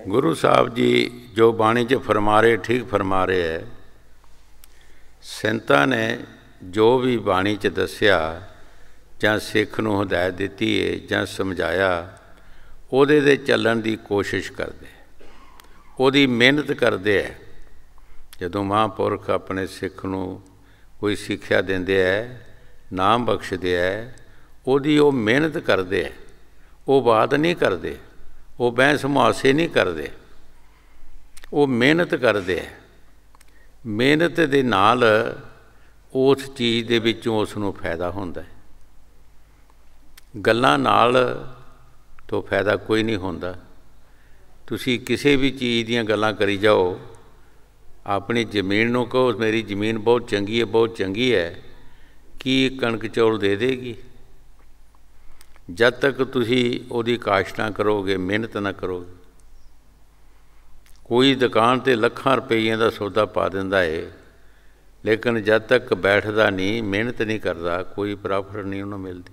ਗੁਰੂ ਸਾਹਿਬ ਜੀ ਜੋ ਬਾਣੀ 'ਚ ਫਰਮਾ ਰਹੇ ਠੀਕ ਫਰਮਾ ਰਹੇ ਹੈ ਸੰਤਾਂ ਨੇ ਜੋ ਵੀ ਬਾਣੀ 'ਚ ਦੱਸਿਆ ਜਾਂ ਸਿੱਖ ਨੂੰ ਹਦਾਇਤ ਦਿੱਤੀ ਹੈ ਜਾਂ ਸਮਝਾਇਆ ਉਹਦੇ ਦੇ ਚੱਲਣ ਦੀ ਕੋਸ਼ਿਸ਼ ਕਰਦੇ ਉਹਦੀ ਮਿਹਨਤ ਕਰਦੇ ਐ ਜਦੋਂ ਮਹਾਂਪੁਰਖ ਆਪਣੇ ਸਿੱਖ ਨੂੰ ਕੋਈ ਸਿੱਖਿਆ ਦਿੰਦੇ ਐ ਨਾਮ ਬਖਸ਼ਦੇ ਐ ਉਹਦੀ ਉਹ ਮਿਹਨਤ ਕਰਦੇ ਐ ਉਹ ਬਾਤ ਨਹੀਂ ਕਰਦੇ ਉਹ ਬਹਿਸ ਮੁਆਸੇ ਨਹੀਂ ਕਰਦੇ ਉਹ ਮਿਹਨਤ ਕਰਦੇ ਐ ਮਿਹਨਤ ਦੇ ਨਾਲ ਉਸ ਚੀਜ਼ ਦੇ ਵਿੱਚੋਂ ਉਸ ਨੂੰ ਫਾਇਦਾ ਹੁੰਦਾ ਹੈ ਗੱਲਾਂ ਨਾਲ ਤੋਂ ਫਾਇਦਾ ਕੋਈ ਨਹੀਂ ਹੁੰਦਾ ਤੁਸੀਂ ਕਿਸੇ ਵੀ ਚੀਜ਼ ਦੀਆਂ ਗੱਲਾਂ ਕਰੀ ਜਾਓ ਆਪਣੀ ਜ਼ਮੀਨ ਨੂੰ ਕਹੋ ਮੇਰੀ ਜ਼ਮੀਨ ਬਹੁਤ ਚੰਗੀ ਹੈ ਬਹੁਤ ਚੰਗੀ ਹੈ ਕੀ ਕਣਕ ਚੌਲ ਦੇ ਦੇਗੀ ਜਦ ਤੱਕ ਤੁਸੀਂ ਉਹਦੀ ਕਾਸ਼ਤ ਨਾ ਕਰੋਗੇ ਮਿਹਨਤ ਨਾ ਕਰੋਗੇ ਕੋਈ ਦੁਕਾਨ ਤੇ ਲੱਖਾਂ ਰੁਪਈਆਂ ਦਾ ਸੌਦਾ ਪਾ ਦਿੰਦਾ ਏ ਲੇਕਿਨ ਜਦ ਤੱਕ ਬੈਠਦਾ ਨਹੀਂ ਮਿਹਨਤ ਨਹੀਂ ਕਰਦਾ ਕੋਈ ਪ੍ਰਾਫਿਟ ਨਹੀਂ ਉਹਨੂੰ ਮਿਲਦੀ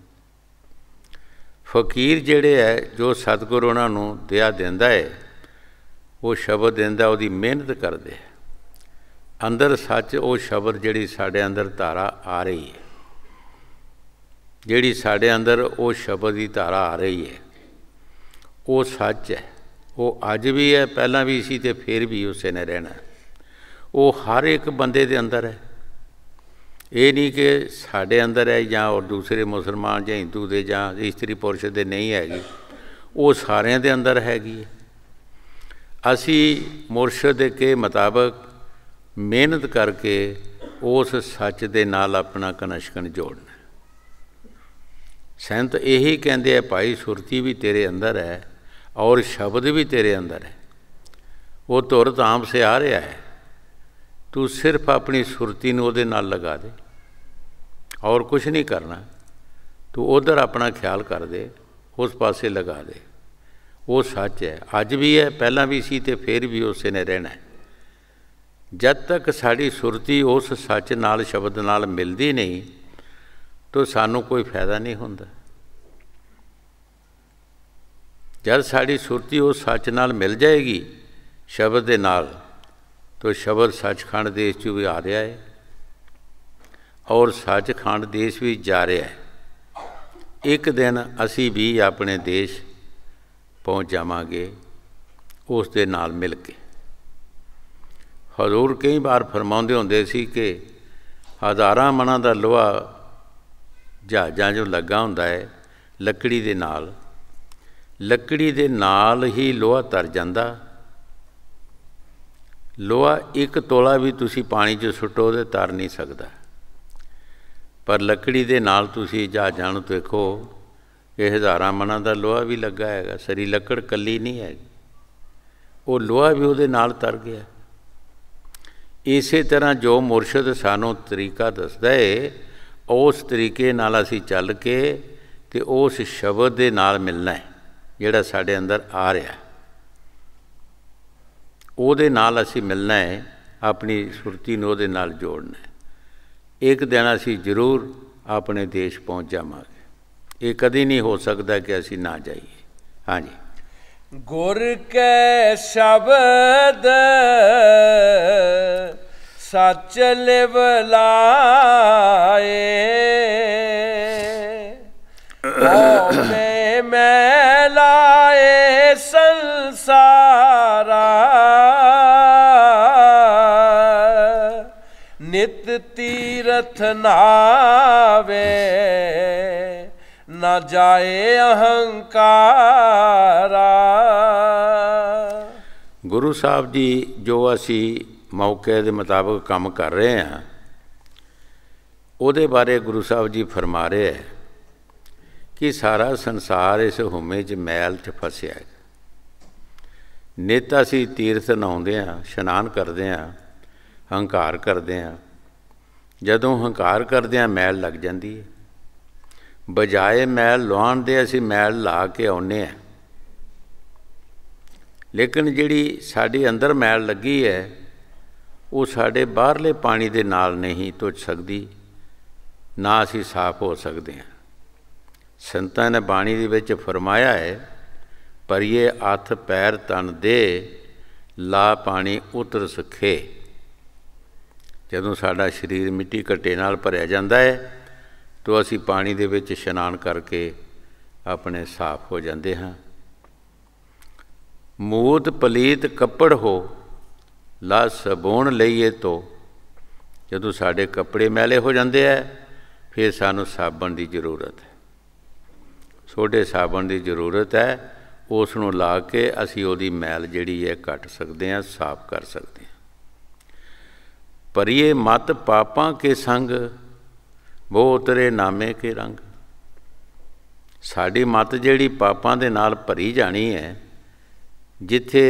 ਫਕੀਰ ਜਿਹੜੇ ਹੈ ਜੋ ਸਤਗੁਰ ਉਹਨਾਂ ਨੂੰ ਦਿਆ ਦਿੰਦਾ ਹੈ ਉਹ ਸ਼ਬਦ ਦਿੰਦਾ ਉਹਦੀ ਮਿਹਨਤ ਕਰਦੇ ਅੰਦਰ ਸੱਚ ਉਹ ਸ਼ਬਦ ਜਿਹੜੀ ਸਾਡੇ ਅੰਦਰ ਧਾਰਾ ਆ ਰਹੀ ਹੈ ਜਿਹੜੀ ਸਾਡੇ ਅੰਦਰ ਉਹ ਸ਼ਬਦ ਦੀ ਧਾਰਾ ਆ ਰਹੀ ਹੈ ਉਹ ਸੱਚ ਹੈ ਉਹ ਅੱਜ ਵੀ ਹੈ ਪਹਿਲਾਂ ਵੀ ਸੀ ਤੇ ਫਿਰ ਵੀ ਉਸੇ ਨੇ ਰਹਿਣਾ ਉਹ ਹਰ ਇੱਕ ਬੰਦੇ ਦੇ ਅੰਦਰ ਹੈ ਇਹ ਨਹੀਂ ਕਿ ਸਾਡੇ ਅੰਦਰ ਹੈ ਜਾਂ ਔਰ ਦੂਸਰੇ ਮੁਸਲਮਾਨ ਜਾਂ ਹਿੰਦੂ ਦੇ ਜਾਂ ਇਸਤਰੀ ਪੁਰਸ਼ ਦੇ ਨਹੀਂ ਹੈਗੀ ਉਹ ਸਾਰਿਆਂ ਦੇ ਅੰਦਰ ਹੈਗੀ ਅਸੀਂ ਮੁਰਸ਼ਦ ਕੇ ਮੁਤਾਬਕ ਮਿਹਨਤ ਕਰਕੇ ਉਸ ਸੱਚ ਦੇ ਨਾਲ ਆਪਣਾ ਕਨਸ਼ਕਨ ਜੋੜਨਾ ਸੰਤ ਇਹੀ ਕਹਿੰਦੇ ਆ ਭਾਈ ਸੁਰਤੀ ਵੀ ਤੇਰੇ ਅੰਦਰ ਹੈ ਔਰ ਸ਼ਬਦ ਵੀ ਤੇਰੇ ਅੰਦਰ ਹੈ ਉਹ ਤੁਰਤ ਆਮ ਸੇ ਆ ਰਿਹਾ ਹੈ ਤੂੰ ਸਿਰਫ ਆਪਣੀ ਸੁਰਤੀ ਨੂੰ ਉਹਦੇ ਨਾਲ ਲਗਾ ਦੇ ਔਰ ਕੁਛ ਨਹੀਂ ਕਰਨਾ ਤੂੰ ਉਧਰ ਆਪਣਾ ਖਿਆਲ ਕਰ ਦੇ ਉਸ ਪਾਸੇ ਲਗਾ ਦੇ ਉਹ ਸੱਚ ਹੈ ਅੱਜ ਵੀ ਹੈ ਪਹਿਲਾਂ ਵੀ ਸੀ ਤੇ ਫੇਰ ਵੀ ਉਸੇ ਨੇ ਰਹਿਣਾ ਜਦ ਤੱਕ ਸਾਡੀ ਸੁਰਤੀ ਉਸ ਸੱਚ ਨਾਲ ਸ਼ਬਦ ਨਾਲ ਮਿਲਦੀ ਨਹੀਂ ਤੋ ਸਾਨੂੰ ਕੋਈ ਫਾਇਦਾ ਨਹੀਂ ਹੁੰਦਾ ਜਦ ਸਾਡੀ ਸੁਰਤੀ ਉਸ ਸੱਚ ਨਾਲ ਮਿਲ ਜਾਏਗੀ ਸ਼ਬਦ ਦੇ ਨਾਲ ਤੋ ਸ਼ਬਦ ਸੱਚਖੰਡ ਦੇ ਵਿੱਚ ਵੀ ਆ ਰਿਹਾ ਹੈ ਔਰ ਸੱਚਖੰਡ ਦੇਸ਼ ਵੀ ਜਾ ਰਿਹਾ ਹੈ ਇੱਕ ਦਿਨ ਅਸੀਂ ਵੀ ਆਪਣੇ ਦੇਸ਼ ਪਹੁੰਚ ਜਾਵਾਂਗੇ ਉਸ ਦੇ ਨਾਲ ਮਿਲ ਕੇ ਹਜ਼ੂਰ ਕਈ ਵਾਰ ਫਰਮਾਉਂਦੇ ਹੁੰਦੇ ਸੀ ਕਿ ਹਜ਼ਾਰਾਂ ਮਣਾ ਦਾ ਲੋਹਾ ਜਹਾਜ਼ਾਂ 'ਚੋਂ ਲੱਗਾ ਹੁੰਦਾ ਹੈ ਲੱਕੜੀ ਦੇ ਨਾਲ ਲੱਕੜੀ ਦੇ ਨਾਲ ਹੀ ਲੋਹਾ ਤਰ ਜਾਂਦਾ ਲੋਹਾ ਇੱਕ ਤੋਲਾ ਵੀ ਤੁਸੀਂ ਪਾਣੀ 'ਚ ਸੁੱਟੋ ਤੇ ਤਰ ਨਹੀਂ ਸਕਦਾ ਪਰ ਲੱਕੜੀ ਦੇ ਨਾਲ ਤੁਸੀਂ ਜਹਾਜ਼ਾਂ ਨੂੰ ਦੇਖੋ ਇਹ ਹਜ਼ਾਰਾਂ ਮਨਾਂ ਦਾ ਲੋਹਾ ਵੀ ਲੱਗਾ ਹੈਗਾ ਸਰੀ ਲੱਕੜ ਕੱਲੀ ਨਹੀਂ ਹੈਗੀ ਉਹ ਲੋਹਾ ਵੀ ਉਹਦੇ ਨਾਲ ਤਰ ਗਿਆ ਇਸੇ ਤਰ੍ਹਾਂ ਜੋ ਮੁਰਸ਼ਿਦ ਸਾਨੂੰ ਤਰੀਕਾ ਦੱਸਦਾ ਏ ਉਸ ਤਰੀਕੇ ਨਾਲ ਅਸੀਂ ਚੱਲ ਕੇ ਤੇ ਉਸ ਸ਼ਬਦ ਦੇ ਨਾਲ ਮਿਲਣਾ ਹੈ ਜਿਹੜਾ ਸਾਡੇ ਅੰਦਰ ਆ ਰਿਹਾ ਉਹਦੇ ਨਾਲ ਅਸੀਂ ਮਿਲਣਾ ਹੈ ਆਪਣੀ ਸੁਰਤੀ ਨੂੰ ਉਹਦੇ ਨਾਲ ਜੋੜਨਾ ਹੈ ਇੱਕ ਦਿਨ ਅਸੀਂ ਜ਼ਰੂਰ ਆਪਣੇ ਦੇਸ਼ ਪਹੁੰਚ ਜਾਵਾਂਗੇ ਇਹ ਕਦੀ ਨਹੀਂ ਹੋ ਸਕਦਾ ਕਿ ਅਸੀਂ ਨਾ ਜਾਈਏ ਹਾਂਜੀ ਗੁਰ ਕੈ ਸ਼ਬਦ ਸੱਚ ਲਿਵ ਲਾਏ ਮੈਂ ਲਾਏ ਸੰਸਾਰ ਤੀਰਥ ਨਾਵੇ ਨਾ ਜਾਏ ਅਹੰਕਾਰਾ ਗੁਰੂ ਸਾਹਿਬ ਜੀ ਜੋ ਅਸੀਂ ਮੌਕੇ ਦੇ ਮੁਤਾਬਕ ਕੰਮ ਕਰ ਰਹੇ ਆ ਉਹਦੇ ਬਾਰੇ ਗੁਰੂ ਸਾਹਿਬ ਜੀ ਫਰਮਾ ਰਹੇ ਹੈ ਕਿ ਸਾਰਾ ਸੰਸਾਰ ਇਸ ਹੁਮੇ 'ਚ ਮੈਲ 'ਚ ਫਸਿਆ ਹੈ ਨੇਤਾ ਸੀ ਤੀਰਥ ਨਹਾਉਂਦੇ ਆ ਇਸ਼ਨਾਨ ਕਰਦੇ ਆ ਹੰਕਾਰ ਕਰਦੇ ਆ ਜਦੋਂ ਹੰਕਾਰ ਕਰਦੇ ਆ ਮੈਲ ਲੱਗ ਜਾਂਦੀ ਹੈ ਬਜਾਏ ਮੈਲ ਲਾਉਣ ਦੇ ਅਸੀਂ ਮੈਲ ਲਾ ਕੇ ਆਉਨੇ ਆ ਲੇਕਿਨ ਜਿਹੜੀ ਸਾਡੇ ਅੰਦਰ ਮੈਲ ਲੱਗੀ ਹੈ ਉਹ ਸਾਡੇ ਬਾਹਰਲੇ ਪਾਣੀ ਦੇ ਨਾਲ ਨਹੀਂ ਤੁਝ ਸਕਦੀ ਨਾ ਅਸੀਂ ਸਾਫ਼ ਹੋ ਸਕਦੇ ਹਾਂ ਸੰਤਾਂ ਨੇ ਬਾਣੀ ਦੇ ਵਿੱਚ ਫਰਮਾਇਆ ਹੈ ਪਰ ਇਹ ਹੱਥ ਪੈਰ ਤਨ ਦੇ ਲਾ ਪਾਣੀ ਉਤਰ ਸਖੇ ਜਦੋਂ ਸਾਡਾ ਸਰੀਰ ਮਿੱਟੀ ਘਟੇ ਨਾਲ ਭਰਿਆ ਜਾਂਦਾ ਹੈ ਤੋ ਅਸੀਂ ਪਾਣੀ ਦੇ ਵਿੱਚ ਇਸ਼ਨਾਨ ਕਰਕੇ ਆਪਣੇ ਸਾਫ਼ ਹੋ ਜਾਂਦੇ ਹਾਂ ਮੂਤ ਪਲੀਤ ਕੱਪੜ ਹੋ ਲਾ ਸਬੋਣ ਲਈਏ ਤੋ ਜਦੋਂ ਸਾਡੇ ਕੱਪੜੇ ਮੈਲੇ ਹੋ ਜਾਂਦੇ ਆ ਫਿਰ ਸਾਨੂੰ ਸਾਬਣ ਦੀ ਜ਼ਰੂਰਤ ਹੈ ਛੋਟੇ ਸਾਬਣ ਦੀ ਜ਼ਰੂਰਤ ਹੈ ਉਸ ਨੂੰ ਲਾ ਕੇ ਅਸੀਂ ਉਹਦੀ ਮੈਲ ਜਿਹੜੀ ਹੈ ਘਟ ਸਕਦੇ ਹਾਂ ਸਾਫ਼ ਕਰ ਸਕਦੇ ਹਾਂ ਪਰਿਏ ਮਤ ਪਾਪਾਂ ਕੇ ਸੰਗ ਬੋ ਤਰੇ ਨਾਮੇ ਕੇ ਰੰਗ ਸਾਡੀ ਮਤ ਜਿਹੜੀ ਪਾਪਾਂ ਦੇ ਨਾਲ ਭਰੀ ਜਾਣੀ ਹੈ ਜਿੱਥੇ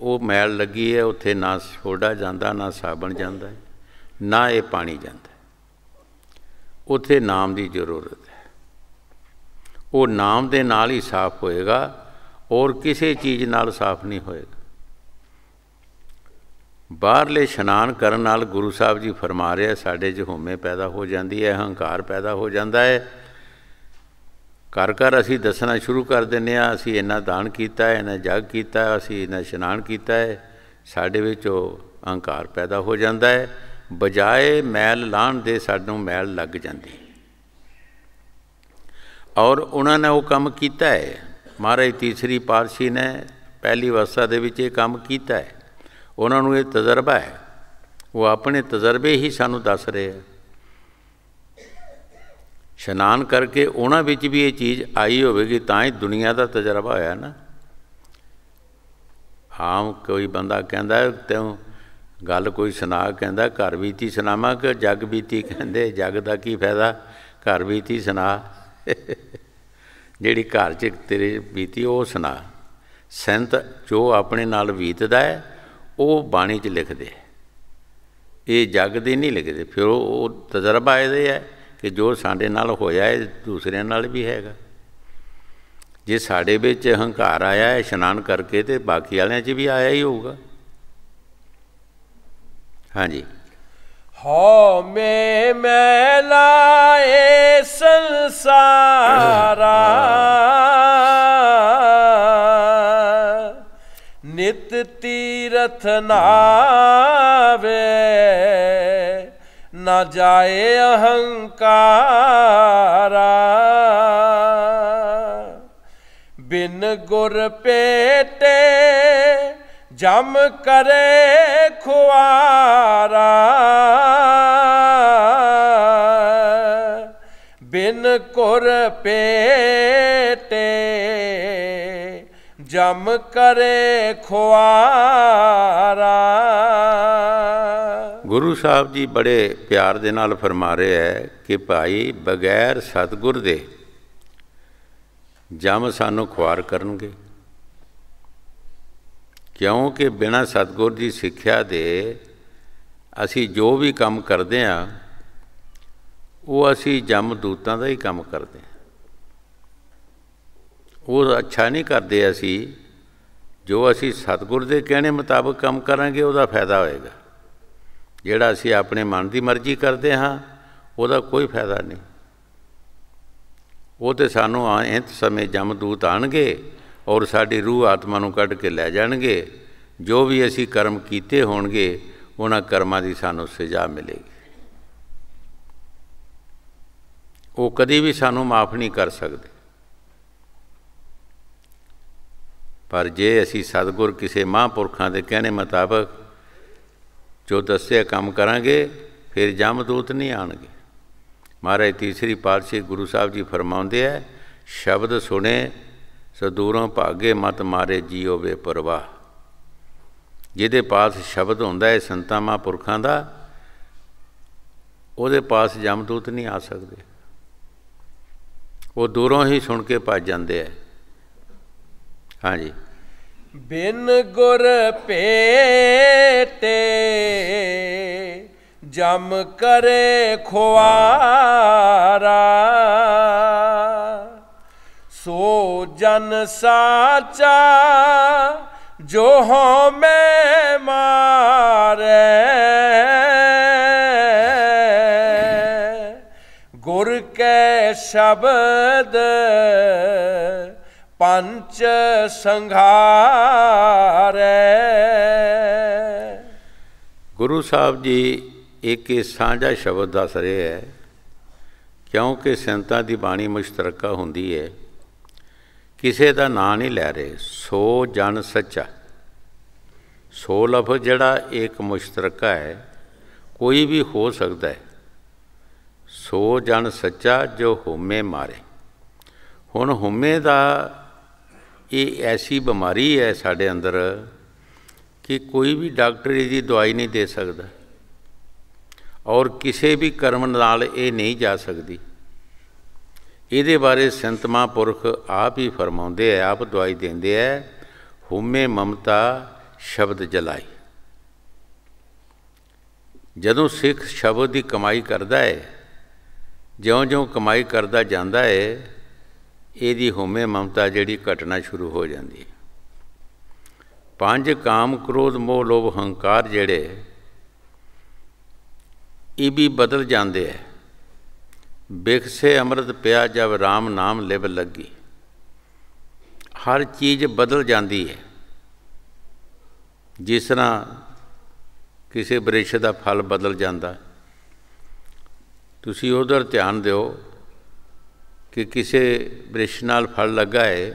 ਉਹ ਮੈਲ ਲੱਗੀ ਹੈ ਉੱਥੇ ਨਾ ਸੋਡਾ ਜਾਂਦਾ ਨਾ ਸਾਬਣ ਜਾਂਦਾ ਨਾ ਇਹ ਪਾਣੀ ਜਾਂਦਾ ਉੱਥੇ ਨਾਮ ਦੀ ਜ਼ਰੂਰਤ ਹੈ ਉਹ ਨਾਮ ਦੇ ਨਾਲ ਹੀ ਸਾਫ਼ ਹੋਏਗਾ ਔਰ ਕਿਸੇ ਚੀਜ਼ ਨਾਲ ਸਾਫ਼ ਨਹੀਂ ਹੋਏਗਾ ਬਾਹਰਲੇ ਇਸ਼ਨਾਨ ਕਰਨ ਨਾਲ ਗੁਰੂ ਸਾਹਿਬ ਜੀ ਫਰਮਾ ਰਿਹਾ ਸਾਡੇ 'ਚ ਹਉਮੈ ਪੈਦਾ ਹੋ ਜਾਂਦੀ ਹੈ ਹੰਕਾਰ ਪੈਦਾ ਹੋ ਜਾਂਦਾ ਹੈ ਕਰ ਕਰ ਅਸੀਂ ਦੱਸਣਾ ਸ਼ੁਰੂ ਕਰ ਦਿੰਨੇ ਆ ਅਸੀਂ ਇਹਨਾਂ ਦਾਨ ਕੀਤਾ ਹੈ ਇਹਨਾਂ ਜਗ ਕੀਤਾ ਹੈ ਅਸੀਂ ਇਹਨਾਂ ਇਸ਼ਨਾਨ ਕੀਤਾ ਹੈ ਸਾਡੇ ਵਿੱਚ ਉਹ ਹੰਕਾਰ ਪੈਦਾ ਹੋ ਜਾਂਦਾ ਹੈ ਬਜਾਏ ਮੈਲ ਲਾਣ ਦੇ ਸਾਨੂੰ ਮੈਲ ਲੱਗ ਜਾਂਦੀ ਔਰ ਉਹਨਾਂ ਨੇ ਉਹ ਕੰਮ ਕੀਤਾ ਹੈ ਮਹਾਰਾਜ ਤੀਸਰੀ ਪਾਰਸ਼ੀ ਨੇ ਪਹਿਲੀ ਵਸਾ ਦੇ ਵਿੱਚ ਇਹ ਕੰਮ ਕੀਤਾ ਹੈ ਉਹਨਾਂ ਨੂੰ ਇਹ ਤਜਰਬਾ ਹੈ ਉਹ ਆਪਣੇ ਤਜਰਬੇ ਹੀ ਸਾਨੂੰ ਦੱਸ ਰਹੇ ਆ ਸ਼ਨਾਨ ਕਰਕੇ ਉਹਨਾਂ ਵਿੱਚ ਵੀ ਇਹ ਚੀਜ਼ ਆਈ ਹੋਵੇਗੀ ਤਾਂ ਹੀ ਦੁਨੀਆ ਦਾ ਤਜਰਬਾ ਹੋਇਆ ਨਾ ਆਮ ਕੋਈ ਬੰਦਾ ਕਹਿੰਦਾ ਤੈਉ ਗੱਲ ਕੋਈ ਸੁਣਾ ਕਹਿੰਦਾ ਘਰ ਬੀਤੀ ਸੁਨਾਮਾ ਕਿ ਜਗ ਬੀਤੀ ਕਹਿੰਦੇ ਜਗ ਦਾ ਕੀ ਫਾਇਦਾ ਘਰ ਬੀਤੀ ਸੁਣਾ ਜਿਹੜੀ ਘਰ 'ਚ ਤੇਰੇ ਬੀਤੀ ਉਹ ਸੁਣਾ ਸੰਤ ਜੋ ਆਪਣੇ ਨਾਲ ਬੀਤਦਾ ਹੈ ਉਹ ਬਾਣੀ 'ਚ ਲਿਖਦੇ ਇਹ ਜੱਗ ਦੇ ਨਹੀਂ ਲਿਖਦੇ ਫਿਰ ਉਹ ਤਜਰਬਾ ਇਹਦੇ ਹੈ ਕਿ ਜੋ ਸਾਡੇ ਨਾਲ ਹੋਇਆ ਹੈ ਦੂਸਰਿਆਂ ਨਾਲ ਵੀ ਹੈਗਾ ਜੇ ਸਾਡੇ ਵਿੱਚ ਹੰਕਾਰ ਆਇਆ ਹੈ ਇਸ਼ਨਾਨ ਕਰਕੇ ਤੇ ਬਾਕੀ ਵਾਲਿਆਂ 'ਚ ਵੀ ਆਇਆ ਹੀ ਹੋਊਗਾ ਹਾਂਜੀ ਹਉ ਮੇ ਮੈਲਾ ਏ ਸੰਸਾਰਾ ਤੀਰਥ ਨਾਵੇ ਨਾ ਜਾਏ ਅਹੰਕਾਰਾ ਬਿਨ ਗੁਰ ਪੇਟੇ ਜਮ ਕਰੇ ਖੁਆਰਾ ਬਿਨ ਕੁਰ ਪੇ ਜਮ ਕਰੇ ਖੁਆਰਾ ਗੁਰੂ ਸਾਹਿਬ ਜੀ ਬੜੇ ਪਿਆਰ ਦੇ ਨਾਲ ਫਰਮਾ ਰਹੇ ਹੈ ਕਿ ਭਾਈ ਬਗੈਰ ਸਤਗੁਰ ਦੇ ਜਮ ਸਾਨੂੰ ਖੁਆਰ ਕਰਨਗੇ ਕਿਉਂਕਿ ਬਿਨਾ ਸਤਗੁਰ ਦੀ ਸਿੱਖਿਆ ਦੇ ਅਸੀਂ ਜੋ ਵੀ ਕੰਮ ਕਰਦੇ ਆ ਉਹ ਅਸੀਂ ਜਮ ਦੂਤਾਂ ਦਾ ਹੀ ਕੰਮ ਕਰਦੇ ਆ ਉਹ ਅੱਛਾ ਨਹੀਂ ਕਰਦੇ ਅਸੀਂ ਜੋ ਅਸੀਂ ਸਤਿਗੁਰ ਦੇ ਕਹਿਣੇ ਮੁਤਾਬਕ ਕੰਮ ਕਰਾਂਗੇ ਉਹਦਾ ਫਾਇਦਾ ਹੋਏਗਾ ਜਿਹੜਾ ਅਸੀਂ ਆਪਣੇ ਮਨ ਦੀ ਮਰਜ਼ੀ ਕਰਦੇ ਹਾਂ ਉਹਦਾ ਕੋਈ ਫਾਇਦਾ ਨਹੀਂ ਉਹ ਤੇ ਸਾਨੂੰ ਐਂਤ ਸਮੇਂ ਜਮਦੂਤ ਆਣਗੇ ਔਰ ਸਾਡੀ ਰੂਹ ਆਤਮਾ ਨੂੰ ਕੱਢ ਕੇ ਲੈ ਜਾਣਗੇ ਜੋ ਵੀ ਅਸੀਂ ਕਰਮ ਕੀਤੇ ਹੋਣਗੇ ਉਹਨਾਂ ਕਰਮਾਂ ਦੀ ਸਾਨੂੰ ਸਜ਼ਾ ਮਿਲੇਗੀ ਉਹ ਕਦੀ ਵੀ ਸਾਨੂੰ ਮਾਫ ਨਹੀਂ ਕਰ ਸਕਦੇ ਪਰ ਜੇ ਅਸੀਂ ਸਤਗੁਰ ਕਿਸੇ ਮਹਾਂਪੁਰਖਾਂ ਦੇ ਕਹਿਣੇ ਮੁਤਾਬਕ ਜੋ ਦੱਸਿਆ ਕੰਮ ਕਰਾਂਗੇ ਫਿਰ ਜਮਦੂਤ ਨਹੀਂ ਆਣਗੇ ਮਹਾਰਾਜ ਤੀਸਰੀ ਪਾਤਸ਼ਾਹ ਗੁਰੂ ਸਾਹਿਬ ਜੀ ਫਰਮਾਉਂਦੇ ਆ ਸ਼ਬਦ ਸੁਣੇ ਸੋ ਦੂਰੋਂ ਭਾਗੇ ਮਤ ਮਾਰੇ ਜੀਉ ਵੇ ਪਰਵਾਹ ਜਿਹਦੇ ਪਾਸ ਸ਼ਬਦ ਹੁੰਦਾ ਹੈ ਸੰਤਾਂ ਮਹਾਂਪੁਰਖਾਂ ਦਾ ਉਹਦੇ ਪਾਸ ਜਮਦੂਤ ਨਹੀਂ ਆ ਸਕਦੇ ਉਹ ਦੂਰੋਂ ਹੀ ਸੁਣ ਕੇ ਭੱਜ ਜਾਂਦੇ ਆ ਹਾਂਜੀ ਬਿਨ ਗੁਰ ਪੇਟੇ ਜਮ ਕਰੇ ਖੁਆਰਾ ਸੋ ਜਨ ਸਾਚਾ ਜੋ ਹਉ ਮੈਂ ਮਾਰੇ ਗੁਰ ਕੈ ਸ਼ਬਦ ਪੰਚ ਸੰਘਾਰੇ ਗੁਰੂ ਸਾਹਿਬ ਜੀ ਇੱਕ ਇਹ ਸਾਂਝਾ ਸ਼ਬਦ ਦੱਸ ਰਹੇ ਹੈ ਕਿਉਂਕਿ ਸੰਤਾਂ ਦੀ ਬਾਣੀ ਮੁਸ਼ਤਰਕਾ ਹੁੰਦੀ ਹੈ ਕਿਸੇ ਦਾ ਨਾਂ ਨਹੀਂ ਲੈ ਰਹੇ ਸੋ ਜਨ ਸੱਚਾ ਸੋ ਲਫ਼ਜ਼ ਜਿਹੜਾ ਇੱਕ ਮੁਸ਼ਤਰਕਾ ਹੈ ਕੋਈ ਵੀ ਹੋ ਸਕਦਾ ਹੈ ਸੋ ਜਨ ਸੱਚਾ ਜੋ ਹੁਮੇ ਮਾਰੇ ਹੁਣ ਹੁਮੇ ਦਾ ਇਹ ਐਸੀ ਬਿਮਾਰੀ ਹੈ ਸਾਡੇ ਅੰਦਰ ਕਿ ਕੋਈ ਵੀ ਡਾਕਟਰ ਇਹਦੀ ਦਵਾਈ ਨਹੀਂ ਦੇ ਸਕਦਾ ਔਰ ਕਿਸੇ ਵੀ ਕਰਮ ਨਾਲ ਇਹ ਨਹੀਂ ਜਾ ਸਕਦੀ ਇਹਦੇ ਬਾਰੇ ਸੰਤ ਮਹਾਂਪੁਰਖ ਆਪ ਹੀ ਫਰਮਾਉਂਦੇ ਆ ਆਪ ਦਵਾਈ ਦਿੰਦੇ ਆ ਹੁਮੇ ਮਮਤਾ ਸ਼ਬਦ ਜਲਾਈ ਜਦੋਂ ਸਿੱਖ ਸ਼ਬਦ ਦੀ ਕਮਾਈ ਕਰਦਾ ਹੈ ਜਿਉਂ-ਜਿਉਂ ਕਮਾਈ ਕਰਦਾ ਜਾਂਦਾ ਹੈ ਇਹਦੀ ਹੋਮੇ ਮਮਤਾ ਜਿਹੜੀ ਘਟਣਾ ਸ਼ੁਰੂ ਹੋ ਜਾਂਦੀ ਹੈ ਪੰਜ ਕਾਮ ਕ੍ਰੋਧ ਮੋਹ ਲੋਭ ਹੰਕਾਰ ਜਿਹੜੇ ਇਹ ਵੀ ਬਦਲ ਜਾਂਦੇ ਐ ਬਿਖਸੇ ਅੰਮ੍ਰਿਤ ਪਿਆ ਜਬ RAM ਨਾਮ ਲਿਵ ਲੱਗੀ ਹਰ ਚੀਜ਼ ਬਦਲ ਜਾਂਦੀ ਹੈ ਜਿਸ ਤਰ੍ਹਾਂ ਕਿਸੇ ਬ੍ਰਿਸ਼ ਦਾ ਫਲ ਬਦਲ ਜਾਂਦਾ ਤੁਸੀਂ ਉਧਰ ਧਿਆਨ ਦਿਓ ਕਿ ਕਿਸੇ ਬ੍ਰਿਸ਼ ਨਾਲ ਫੜ ਲੱਗਾ ਹੈ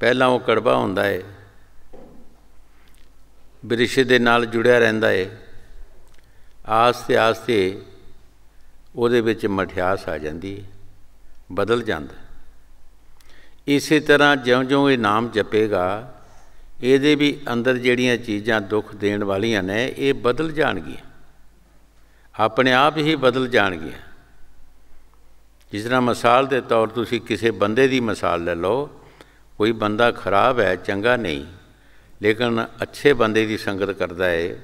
ਪਹਿਲਾਂ ਉਹ ਕੜਵਾ ਹੁੰਦਾ ਹੈ ਬ੍ਰਿਸ਼ ਦੇ ਨਾਲ ਜੁੜਿਆ ਰਹਿੰਦਾ ਹੈ ਆਸਤੇ ਆਸਤੇ ਉਹਦੇ ਵਿੱਚ ਮਠਿਆਸ ਆ ਜਾਂਦੀ ਹੈ ਬਦਲ ਜਾਂਦਾ ਇਸੇ ਤਰ੍ਹਾਂ ਜਿਉਂ-ਜਿਉਂ ਇਹ ਨਾਮ ਜਪੇਗਾ ਇਹਦੇ ਵੀ ਅੰਦਰ ਜਿਹੜੀਆਂ ਚੀਜ਼ਾਂ ਦੁੱਖ ਦੇਣ ਵਾਲੀਆਂ ਨੇ ਇਹ ਬਦਲ ਜਾਣਗੀਆਂ ਆਪਣੇ ਆਪ ਹੀ ਬਦਲ ਜਾਣਗੀਆਂ ਜਿਸ ਤਰ੍ਹਾਂ ਮਿਸਾਲ ਦੇ ਤੌਰ ਤੁਸੀਂ ਕਿਸੇ ਬੰਦੇ ਦੀ ਮਿਸਾਲ ਲੈ ਲਓ ਕੋਈ ਬੰਦਾ ਖਰਾਬ ਹੈ ਚੰਗਾ ਨਹੀਂ ਲੇਕਿਨ ਅੱਛੇ ਬੰਦੇ ਦੀ ਸੰਗਤ ਕਰਦਾ ਹੈ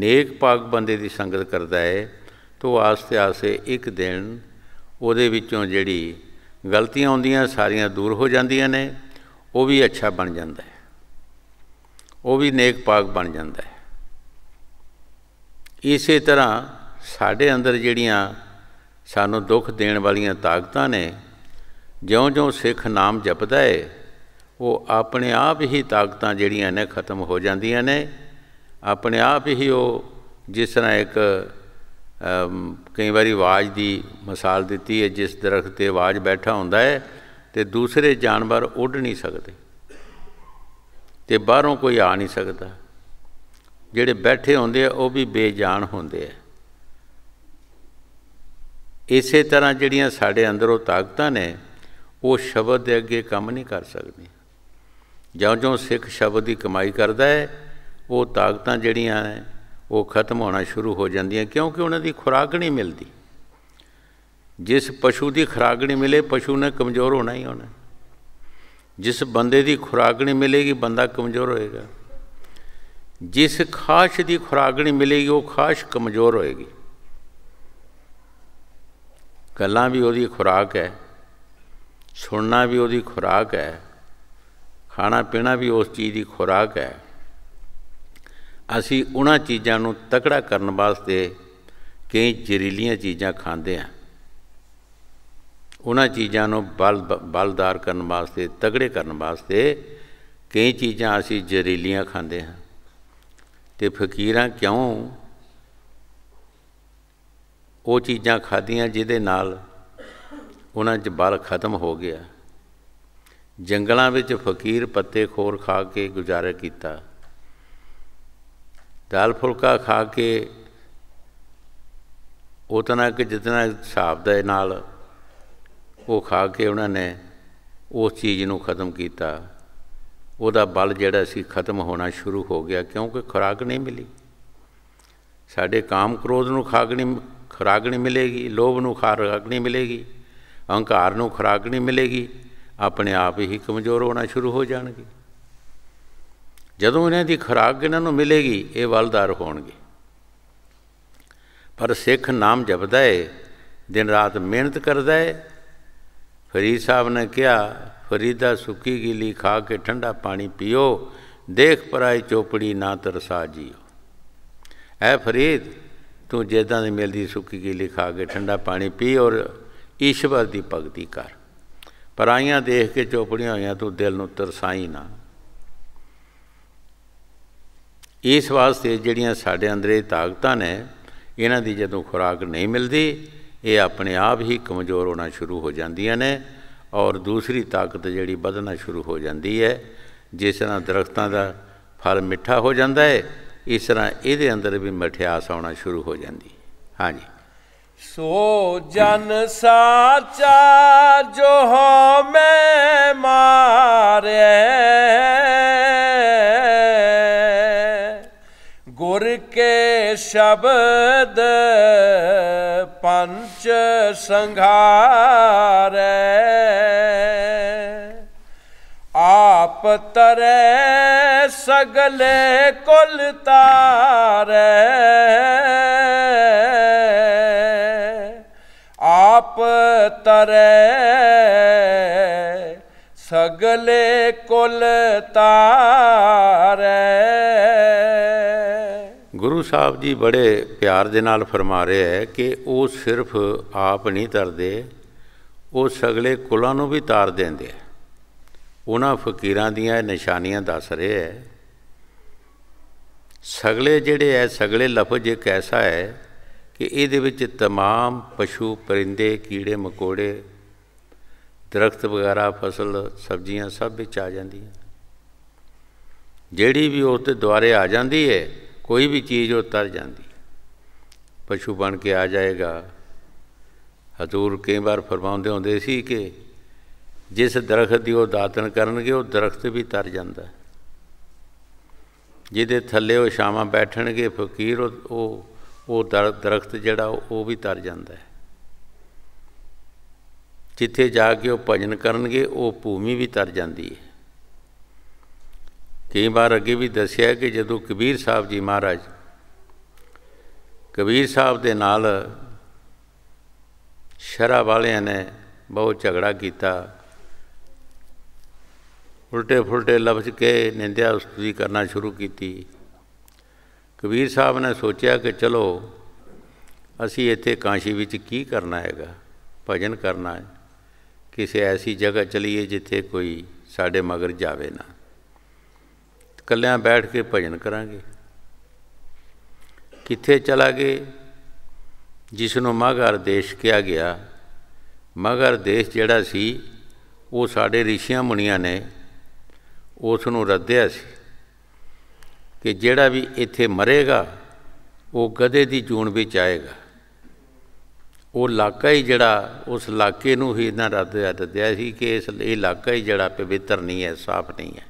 ਨੇਕ ਪਾਕ ਬੰਦੇ ਦੀ ਸੰਗਤ ਕਰਦਾ ਹੈ ਤੋ ਆਸਤੇ ਆਸੇ ਇੱਕ ਦਿਨ ਉਹਦੇ ਵਿੱਚੋਂ ਜਿਹੜੀ ਗਲਤੀਆਂ ਆਉਂਦੀਆਂ ਸਾਰੀਆਂ ਦੂਰ ਹੋ ਜਾਂਦੀਆਂ ਨੇ ਉਹ ਵੀ ਅੱਛਾ ਬਣ ਜਾਂਦਾ ਹੈ ਉਹ ਵੀ ਨੇਕ ਪਾਕ ਬਣ ਜਾਂਦਾ ਹੈ ਇਸੇ ਤਰ੍ਹਾਂ ਸਾਡੇ ਅੰਦਰ ਜਿਹੜੀਆਂ ਸਾਨੂੰ ਦੁੱਖ ਦੇਣ ਵਾਲੀਆਂ ਤਾਕਤਾਂ ਨੇ ਜਿਉਂ-ਜਿਉਂ ਸਿੱਖ ਨਾਮ ਜਪਦਾ ਏ ਉਹ ਆਪਣੇ ਆਪ ਹੀ ਤਾਕਤਾਂ ਜਿਹੜੀਆਂ ਨੇ ਖਤਮ ਹੋ ਜਾਂਦੀਆਂ ਨੇ ਆਪਣੇ ਆਪ ਹੀ ਉਹ ਜਿਸ ਤਰ੍ਹਾਂ ਇੱਕ ਕਈ ਵਾਰੀ ਆਵਾਜ਼ ਦੀ ਮਿਸਾਲ ਦਿੱਤੀ ਹੈ ਜਿਸ ਦਰਖਤ ਤੇ ਆਵਾਜ਼ ਬੈਠਾ ਹੁੰਦਾ ਹੈ ਤੇ ਦੂਸਰੇ ਜਾਨਵਰ ਉੱਡ ਨਹੀਂ ਸਕਦੇ ਤੇ ਬਾਹਰੋਂ ਕੋਈ ਆ ਨਹੀਂ ਸਕਦਾ ਜਿਹੜੇ ਬੈਠੇ ਹੁੰਦੇ ਆ ਉਹ ਵੀ ਬੇਜਾਨ ਹੁੰਦੇ ਆ ਇਸੇ ਤਰ੍ਹਾਂ ਜਿਹੜੀਆਂ ਸਾਡੇ ਅੰਦਰੋਂ ਤਾਕਤਾਂ ਨੇ ਉਹ ਸ਼ਬਦ ਦੇ ਅੱਗੇ ਕੰਮ ਨਹੀਂ ਕਰ ਸਕਦੀਆਂ ਜਿਉਂ-ਜਿਉਂ ਸਿੱਖ ਸ਼ਬਦ ਦੀ ਕਮਾਈ ਕਰਦਾ ਹੈ ਉਹ ਤਾਕਤਾਂ ਜਿਹੜੀਆਂ ਨੇ ਉਹ ਖਤਮ ਹੋਣਾ ਸ਼ੁਰੂ ਹੋ ਜਾਂਦੀਆਂ ਕਿਉਂਕਿ ਉਹਨਾਂ ਦੀ ਖੁਰਾਕ ਨਹੀਂ ਮਿਲਦੀ ਜਿਸ ਪਸ਼ੂ ਦੀ ਖੁਰਾਕ ਨਹੀਂ ਮਿਲੇ ਪਸ਼ੂ ਨੇ ਕਮਜ਼ੋਰ ਹੋਣਾ ਹੀ ਹੋਣਾ ਜਿਸ ਬੰਦੇ ਦੀ ਖੁਰਾਕ ਨਹੀਂ ਮਿਲੇਗੀ ਬੰਦਾ ਕਮਜ਼ੋਰ ਹੋਏਗਾ ਜਿਸ ਖਾਸ਼ ਦੀ ਖੁਰਾਕ ਨਹੀਂ ਮਿਲੇਗੀ ਉਹ ਖਾਸ਼ ਕਮਜ਼ੋਰ ਹੋਏਗੀ ਗੱਲਾਂ ਵੀ ਉਹਦੀ ਖੁਰਾਕ ਹੈ ਸੁਣਨਾ ਵੀ ਉਹਦੀ ਖੁਰਾਕ ਹੈ ਖਾਣਾ ਪੀਣਾ ਵੀ ਉਸ ਚੀਜ਼ ਦੀ ਖੁਰਾਕ ਹੈ ਅਸੀਂ ਉਹਨਾਂ ਚੀਜ਼ਾਂ ਨੂੰ ਤਕੜਾ ਕਰਨ ਵਾਸਤੇ ਕਈ ਜ਼ਰੀਲੀਆਂ ਚੀਜ਼ਾਂ ਖਾਂਦੇ ਆ ਉਹਨਾਂ ਚੀਜ਼ਾਂ ਨੂੰ ਬਲ ਬਲਦਾਰ ਕਰਨ ਵਾਸਤੇ ਤਗੜੇ ਕਰਨ ਵਾਸਤੇ ਕਈ ਚੀਜ਼ਾਂ ਅਸੀਂ ਜ਼ਰੀਲੀਆਂ ਖਾਂਦੇ ਹਾਂ ਤੇ ਫਕੀਰਾਂ ਕਿਉਂ ਉਹ ਚੀਜ਼ਾਂ ਖਾਧੀਆਂ ਜਿਹਦੇ ਨਾਲ ਉਹਨਾਂ 'ਚ ਬਲ ਖਤਮ ਹੋ ਗਿਆ ਜੰਗਲਾਂ ਵਿੱਚ ਫਕੀਰ ਪੱਤੇ ਖੋਰ ਖਾ ਕੇ ਗੁਜ਼ਾਰਾ ਕੀਤਾ ਦਾਲ ਫੁਲਕਾ ਖਾ ਕੇ ਉਤਨਾ ਕਿ ਜਿਤਨਾ ਹਿਸਾਬ ਦੇ ਨਾਲ ਉਹ ਖਾ ਕੇ ਉਹਨਾਂ ਨੇ ਉਸ ਚੀਜ਼ ਨੂੰ ਖਤਮ ਕੀਤਾ ਉਹਦਾ ਬਲ ਜਿਹੜਾ ਸੀ ਖਤਮ ਹੋਣਾ ਸ਼ੁਰੂ ਹੋ ਗਿਆ ਕਿਉਂਕਿ ਖੁਰਾਕ ਨਹੀਂ ਮਿਲੀ ਸਾਡੇ ਕਾਮ ਕ੍ਰੋਧ ਨੂੰ ਖਾਗਣੀ ਖੁਰਾਕ ਨਹੀਂ ਮਿਲੇਗੀ ਲੋਭ ਨੂੰ ਖੁਰਾਕ ਨਹੀਂ ਮਿਲੇਗੀ ਅਹੰਕਾਰ ਨੂੰ ਖੁਰਾਕ ਨਹੀਂ ਮਿਲੇਗੀ ਆਪਣੇ ਆਪ ਹੀ ਕਮਜ਼ੋਰ ਹੋਣਾ ਸ਼ੁਰੂ ਹੋ ਜਾਣਗੇ ਜਦੋਂ ਇਹਨਾਂ ਦੀ ਖੁਰਾਕ ਇਹਨਾਂ ਨੂੰ ਮਿਲੇਗੀ ਇਹ ਵਲਦਾਰ ਹੋਣਗੇ ਪਰ ਸਿੱਖ ਨਾਮ ਜਪਦਾ ਏ ਦਿਨ ਰਾਤ ਮਿਹਨਤ ਕਰਦਾ ਏ ਫਰੀਦ ਸਾਹਿਬ ਨੇ ਕਿਹਾ ਫਰੀਦਾ ਸੁੱਕੀ ਗੀਲੀ ਖਾ ਕੇ ਠੰਡਾ ਪਾਣੀ ਪੀਓ ਦੇਖ ਪਰਾਈ ਚੋਪੜੀ ਨਾ ਤਰਸਾ ਜੀਓ ਐ ਫਰੀਦ ਤੂੰ ਜੇਦਾਂ ਦੀ ਮਿਲਦੀ ਸੁੱਕੀ ਗੀਲੀ ਖਾ ਕੇ ਠੰਡਾ ਪਾਣੀ ਪੀ ਔਰ ਈਸ਼ਵਰ ਦੀ ਭਗਤੀ ਕਰ ਪਰਾਈਆਂ ਦੇਖ ਕੇ ਚੋਪੜੀਆਂ ਹੋਈਆਂ ਤੂੰ ਦਿਲ ਨੂੰ ਤਰਸਾਈ ਨਾ ਇਸ ਵਾਸਤੇ ਜਿਹੜੀਆਂ ਸਾਡੇ ਅੰਦਰ ਇਹ ਤਾਕਤਾਂ ਨੇ ਇਹਨਾਂ ਦੀ ਜਦੋਂ ਖੁਰਾਕ ਨਹੀਂ ਮਿਲਦੀ ਇਹ ਆਪਣੇ ਆਪ ਹੀ ਕਮਜ਼ੋਰ ਹੋਣਾ ਸ਼ੁਰੂ ਹੋ ਜਾਂਦੀਆਂ ਨੇ ਔਰ ਦੂਸਰੀ ਤਾਕਤ ਜਿਹੜੀ ਵਧਣਾ ਸ਼ੁਰੂ ਹੋ ਜਾਂਦੀ ਹੈ ਜਿਸ ਨਾਲ ਦਰਖਤਾਂ ਦਾ ਫਲ ਮਿੱਠਾ ਹੋ ਜਾਂਦਾ ਹੈ ਇਸ ਤਰ੍ਹਾਂ ਇਹਦੇ ਅੰਦਰ ਵੀ ਮਠਿਆਸ ਆਉਣਾ ਸ਼ੁਰੂ ਹੋ ਜਾਂਦੀ ਹਾਂਜੀ ਸੋ ਜਨ ਸਾਚਾ ਜੋ ਮੈਂ ਮਾਰੇ ਗੁਰ ਕੇ ਸ਼ਬਦ ਪੰਚ ਸੰਘਾਰੇ ਤਰੈ ਸਗਲੇ ਕੁਲ ਤਾਰੈ ਆਪ ਤਰੈ ਸਗਲੇ ਕੁਲ ਤਾਰੈ ਗੁਰੂ ਸਾਹਿਬ ਜੀ ਬੜੇ ਪਿਆਰ ਦੇ ਨਾਲ ਫਰਮਾ ਰਹੇ ਹੈ ਕਿ ਉਹ ਸਿਰਫ ਆਪ ਨਹੀਂ ਤਰਦੇ ਉਹ ਸਗਲੇ ਕੁਲਾਂ ਨੂੰ ਵੀ ਤਾਰ ਦਿੰਦੇ ਹੈ ਉਹਨਾਂ ਫਕੀਰਾਂ ਦੀਆਂ ਇਹ ਨਿਸ਼ਾਨੀਆਂ ਦੱਸ ਰਿਹਾ ਹੈ ਸਗਲੇ ਜਿਹੜੇ ਐ ਸਗਲੇ ਲਫ਼ਜ਼ ਇੱਕ ਐਸਾ ਹੈ ਕਿ ਇਹਦੇ ਵਿੱਚ तमाम ਪਸ਼ੂ ਪਰਿੰਦੇ ਕੀੜੇ ਮਕੋੜੇ ਦਰਖਤ ਵਗੈਰਾ ਫਸਲ ਸਬਜ਼ੀਆਂ ਸਭ ਵਿੱਚ ਆ ਜਾਂਦੀਆਂ ਜਿਹੜੀ ਵੀ ਉਸ ਤੇ ਦੁਆਰੇ ਆ ਜਾਂਦੀ ਹੈ ਕੋਈ ਵੀ ਚੀਜ਼ ਉਹ ਤਰ ਜਾਂਦੀ ਪਸ਼ੂ ਬਣ ਕੇ ਆ ਜਾਏਗਾ ਹਜ਼ੂਰ ਕਈ ਵਾਰ ਫਰਮਾਉਂਦੇ ਹੁੰਦੇ ਸੀ ਕਿ ਜਿਸ ਦਰਖਤ ਦੀ ਉਹ ਦਾਤਨ ਕਰਨਗੇ ਉਹ ਦਰਖਤ ਵੀ ਤਰ ਜਾਂਦਾ ਜਿਹਦੇ ਥੱਲੇ ਉਹ ਸ਼ਾਮਾਂ ਬੈਠਣਗੇ ਫਕੀਰ ਉਹ ਉਹ ਦਰਖਤ ਜਿਹੜਾ ਉਹ ਵੀ ਤਰ ਜਾਂਦਾ ਹੈ ਜਿੱਥੇ ਜਾ ਕੇ ਉਹ ਭਜਨ ਕਰਨਗੇ ਉਹ ਭੂਮੀ ਵੀ ਤਰ ਜਾਂਦੀ ਹੈ ਕਈ ਵਾਰ ਅੱਗੇ ਵੀ ਦੱਸਿਆ ਕਿ ਜਦੋਂ ਕਬੀਰ ਸਾਹਿਬ ਜੀ ਮਹਾਰਾਜ ਕਬੀਰ ਸਾਹਿਬ ਦੇ ਨਾਲ ਸ਼ਰਾ ਵਾਲਿਆਂ ਨੇ ਬਹੁਤ ਝਗੜਾ ਕੀਤਾ ਉਲਟੇ ਫੁਲਟੇ ਲਫ਼ਜ਼ ਕੇ ਨਿੰਦਿਆ ਉਸਤਰੀ ਕਰਨਾ ਸ਼ੁਰੂ ਕੀਤੀ ਕਬੀਰ ਸਾਹਿਬ ਨੇ ਸੋਚਿਆ ਕਿ ਚਲੋ ਅਸੀਂ ਇੱਥੇ ਕਾਂਸ਼ੀ ਵਿੱਚ ਕੀ ਕਰਨਾ ਹੈਗਾ ਭਜਨ ਕਰਨਾ ਹੈ ਕਿਸੇ ਐਸੀ ਜਗ੍ਹਾ ਚਲੀਏ ਜਿੱਥੇ ਕੋਈ ਸਾਡੇ ਮਗਰ ਜਾਵੇ ਨਾ ਇਕੱਲਿਆਂ ਬੈਠ ਕੇ ਭਜਨ ਕਰਾਂਗੇ ਕਿੱਥੇ ਚਲਾ ਗਏ ਜਿਸ ਨੂੰ ਮਗਰ ਦੇਸ਼ ਕਿਹਾ ਗਿਆ ਮਗਰ ਦੇਸ਼ ਜਿਹੜਾ ਸੀ ਉਹ ਸਾਡੇ ਰਿਸ਼ੀਆਂ ਮੁਨੀਆਂ ਨੇ ਉਸ ਨੂੰ ਰੱਦਿਆ ਸੀ ਕਿ ਜਿਹੜਾ ਵੀ ਇੱਥੇ ਮਰੇਗਾ ਉਹ ਗਧੇ ਦੀ ਜੂਣ ਵਿੱਚ ਆਏਗਾ ਉਹ ਇਲਾਕਾ ਹੀ ਜਿਹੜਾ ਉਸ ਇਲਾਕੇ ਨੂੰ ਹੀ ਇਹਨਾਂ ਰੱਦਿਆ ਦਿੱਤਾ ਸੀ ਕਿ ਇਸ ਇਲਾਕਾ ਹੀ ਜਿਹੜਾ ਪਵਿੱਤਰ ਨਹੀਂ ਹੈ ਸਾਫ਼ ਨਹੀਂ ਹੈ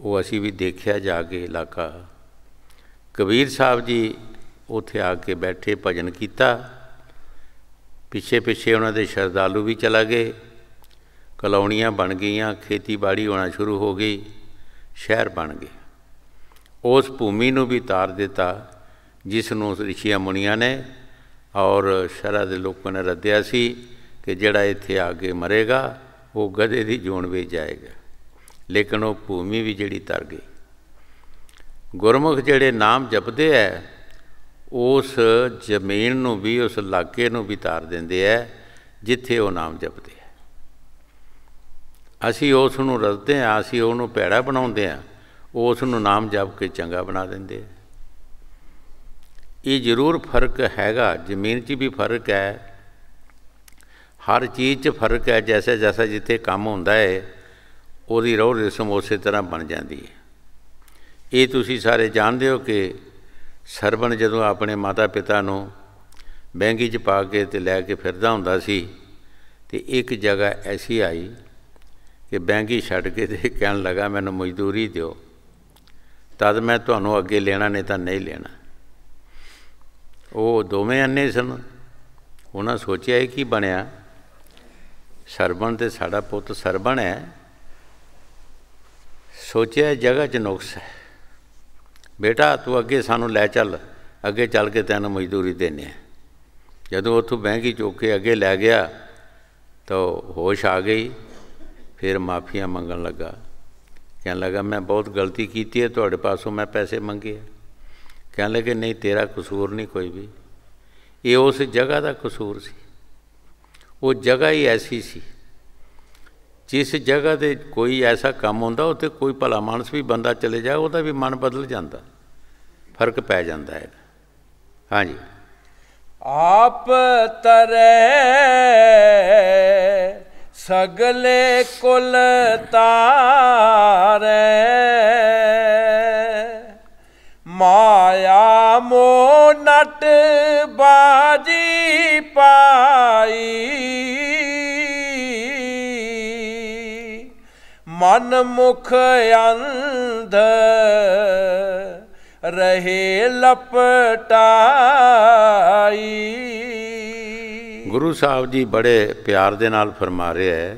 ਉਹ ਅਸੀਂ ਵੀ ਦੇਖਿਆ ਜਾ ਕੇ ਇਲਾਕਾ ਕਬੀਰ ਸਾਹਿਬ ਜੀ ਉੱਥੇ ਆ ਕੇ ਬੈਠੇ ਭਜਨ ਕੀਤਾ ਪਿੱਛੇ ਪਿੱਛੇ ਉਹਨਾਂ ਦੇ ਸ਼ਰਧਾਲੂ ਵੀ ਚਲਾ ਗਏ ਕਲੌਣੀਆਂ ਬਣ ਗਈਆਂ ਖੇਤੀਬਾੜੀ ਹੋਣਾ ਸ਼ੁਰੂ ਹੋ ਗਈ ਸ਼ਹਿਰ ਬਣ ਗਏ ਉਸ ਭੂਮੀ ਨੂੰ ਵੀ ਤਾਰ ਦਿੱਤਾ ਜਿਸ ਨੂੰ ਰਿਸ਼ੀਆਂ ਮੁਨੀਆਂ ਨੇ ਔਰ ਸ਼ਰਾ ਦੇ ਲੋਕਾਂ ਨੇ ਰੱਦਿਆ ਸੀ ਕਿ ਜਿਹੜਾ ਇੱਥੇ ਆ ਕੇ ਮਰੇਗਾ ਉਹ ਗਧੇ ਦੀ ਜੂਣ ਵਿੱਚ ਜਾਏਗਾ ਲੇਕਿਨ ਉਹ ਭੂਮੀ ਵੀ ਜਿਹੜੀ ਤਰ ਗਈ ਗੁਰਮੁਖ ਜਿਹੜੇ ਨਾਮ ਜਪਦੇ ਐ ਉਸ ਜ਼ਮੀਨ ਨੂੰ ਵੀ ਉਸ ਇਲਾਕੇ ਨੂੰ ਵੀ ਤਾਰ ਦਿੰਦੇ ਐ ਜਿੱਥੇ ਉਹ ਨਾਮ ਜਪਦੇ ਅਸੀਂ ਉਸ ਨੂੰ ਰਜ਼ਦੇ ਆ ਅਸੀਂ ਉਹਨੂੰ ਭੈੜਾ ਬਣਾਉਂਦੇ ਆ ਉਸ ਨੂੰ ਨਾਮ ਜਪ ਕੇ ਚੰਗਾ ਬਣਾ ਦਿੰਦੇ ਆ ਇਹ ਜ਼ਰੂਰ ਫਰਕ ਹੈਗਾ ਜ਼ਮੀਨ 'ਚ ਵੀ ਫਰਕ ਹੈ ਹਰ ਚੀਜ਼ 'ਚ ਫਰਕ ਹੈ ਜੈਸੇ ਜੈਸਾ ਜਿੱਥੇ ਕੰਮ ਹੁੰਦਾ ਹੈ ਉਹਦੀ ਰੋਹ ਰਸਮ ਉਸੇ ਤਰ੍ਹਾਂ ਬਣ ਜਾਂਦੀ ਹੈ ਇਹ ਤੁਸੀਂ ਸਾਰੇ ਜਾਣਦੇ ਹੋ ਕਿ ਸਰਵਣ ਜਦੋਂ ਆਪਣੇ ਮਾਤਾ ਪਿਤਾ ਨੂੰ ਬੈਂਗੀ 'ਚ ਪਾ ਕੇ ਤੇ ਲੈ ਕੇ ਫਿਰਦਾ ਹੁੰਦਾ ਸੀ ਤੇ ਇੱਕ ਜਗ੍ਹਾ ਐਸੀ ਆਈ ਕਿ ਬੈਂਗੀ ਛੱਡ ਕੇ ਤੇ ਕਹਿਣ ਲੱਗਾ ਮੈਨੂੰ ਮਜ਼ਦੂਰੀ ਦਿਓ ਤਦ ਮੈਂ ਤੁਹਾਨੂੰ ਅੱਗੇ ਲੈਣਾ ਨਹੀਂ ਤਾਂ ਨਹੀਂ ਲੈਣਾ ਉਹ ਦੋਵੇਂ ਅੰਨੇ ਸਨ ਉਹਨਾਂ ਸੋਚਿਆ ਇਹ ਕੀ ਬਣਿਆ ਸਰਬਣ ਤੇ ਸਾਡਾ ਪੁੱਤ ਸਰਬਣ ਹੈ ਸੋਚਿਆ ਜਗ੍ਹਾ 'ਚ ਨੁਕਸ ਹੈ ਬੇਟਾ ਤੂੰ ਅੱਗੇ ਸਾਨੂੰ ਲੈ ਚੱਲ ਅੱਗੇ ਚੱਲ ਕੇ ਤੈਨੂੰ ਮਜ਼ਦੂਰੀ ਦੇਣੇ ਆ ਜਦੋਂ ਉੱਥੋਂ ਬੈਂਕੀ ਚੋਕੇ ਅੱਗੇ ਲੈ ਗਿਆ ਤਾਂ ਹੋਸ਼ ਆ ਗਈ ਫਿਰ ਮਾਫੀਆਂ ਮੰਗਣ ਲੱਗਾ ਕਹਿਣ ਲੱਗਾ ਮੈਂ ਬਹੁਤ ਗਲਤੀ ਕੀਤੀ ਹੈ ਤੁਹਾਡੇ ਪਾਸੋਂ ਮੈਂ ਪੈਸੇ ਮੰਗੇ ਕਹਿਣ ਲੱਗੇ ਨਹੀਂ ਤੇਰਾ ਕਸੂਰ ਨਹੀਂ ਕੋਈ ਵੀ ਇਹ ਉਸ ਜਗ੍ਹਾ ਦਾ ਕਸੂਰ ਸੀ ਉਹ ਜਗ੍ਹਾ ਹੀ ਐਸੀ ਸੀ ਜਿਸ ਜਗ੍ਹਾ ਤੇ ਕੋਈ ਐਸਾ ਕੰਮ ਹੁੰਦਾ ਉੱਥੇ ਕੋਈ ਭਲਾ ਮਾਨਸ ਵੀ ਬੰਦਾ ਚਲੇ ਜਾ ਉਹਦਾ ਵੀ ਮਨ ਬਦਲ ਜਾਂਦਾ ਫਰਕ ਪੈ ਜਾਂਦਾ ਹੈ ਹਾਂਜੀ ਆਪ ਤਰੇ ਸਗਲੇ ਕੁਲ ਤਾਰੇ ਮਾਇਆ ਮੋ ਨਟ ਬਾਜੀ ਪਾਈ ਮਨ ਮੁਖ ਅੰਧ ਰਹੇ ਲਪਟਾਈ ਗੁਰੂ ਸਾਹਿਬ ਜੀ ਬੜੇ ਪਿਆਰ ਦੇ ਨਾਲ ਫਰਮਾ ਰਿਹਾ ਹੈ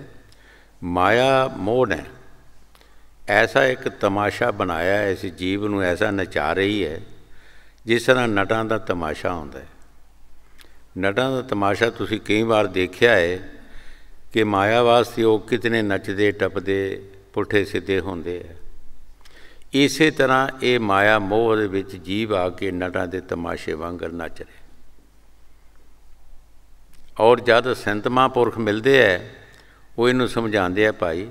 ਮਾਇਆ ਮੋਹ ਹੈ ਐਸਾ ਇੱਕ ਤਮਾਸ਼ਾ ਬਣਾਇਆ ਹੈ ਇਸ ਜੀਵ ਨੂੰ ਐਸਾ ਨਚਾ ਰਹੀ ਹੈ ਜਿਸ ਤਰ੍ਹਾਂ ਨਟਾਂ ਦਾ ਤਮਾਸ਼ਾ ਹੁੰਦਾ ਹੈ ਨਟਾਂ ਦਾ ਤਮਾਸ਼ਾ ਤੁਸੀਂ ਕਈ ਵਾਰ ਦੇਖਿਆ ਹੈ ਕਿ ਮਾਇਆ ਵਾਸਤੇ ਉਹ ਕਿਤਨੇ ਨੱਚਦੇ ਟੱਪਦੇ ਪੁੱਠੇ ਸਿੱਧੇ ਹੁੰਦੇ ਆ ਇਸੇ ਤਰ੍ਹਾਂ ਇਹ ਮਾਇਆ ਮੋਹ ਦੇ ਵਿੱਚ ਜੀਵ ਆ ਕੇ ਨਟਾਂ ਦੇ ਤਮਾਸ਼ੇ ਵਾਂਗਰ ਨੱਚ ਰਿਹਾ ਔਰ ਜਦ ਸੰਤ ਮਹਾਂਪੁਰਖ ਮਿਲਦੇ ਐ ਉਹ ਇਹਨੂੰ ਸਮਝਾਉਂਦੇ ਐ ਭਾਈ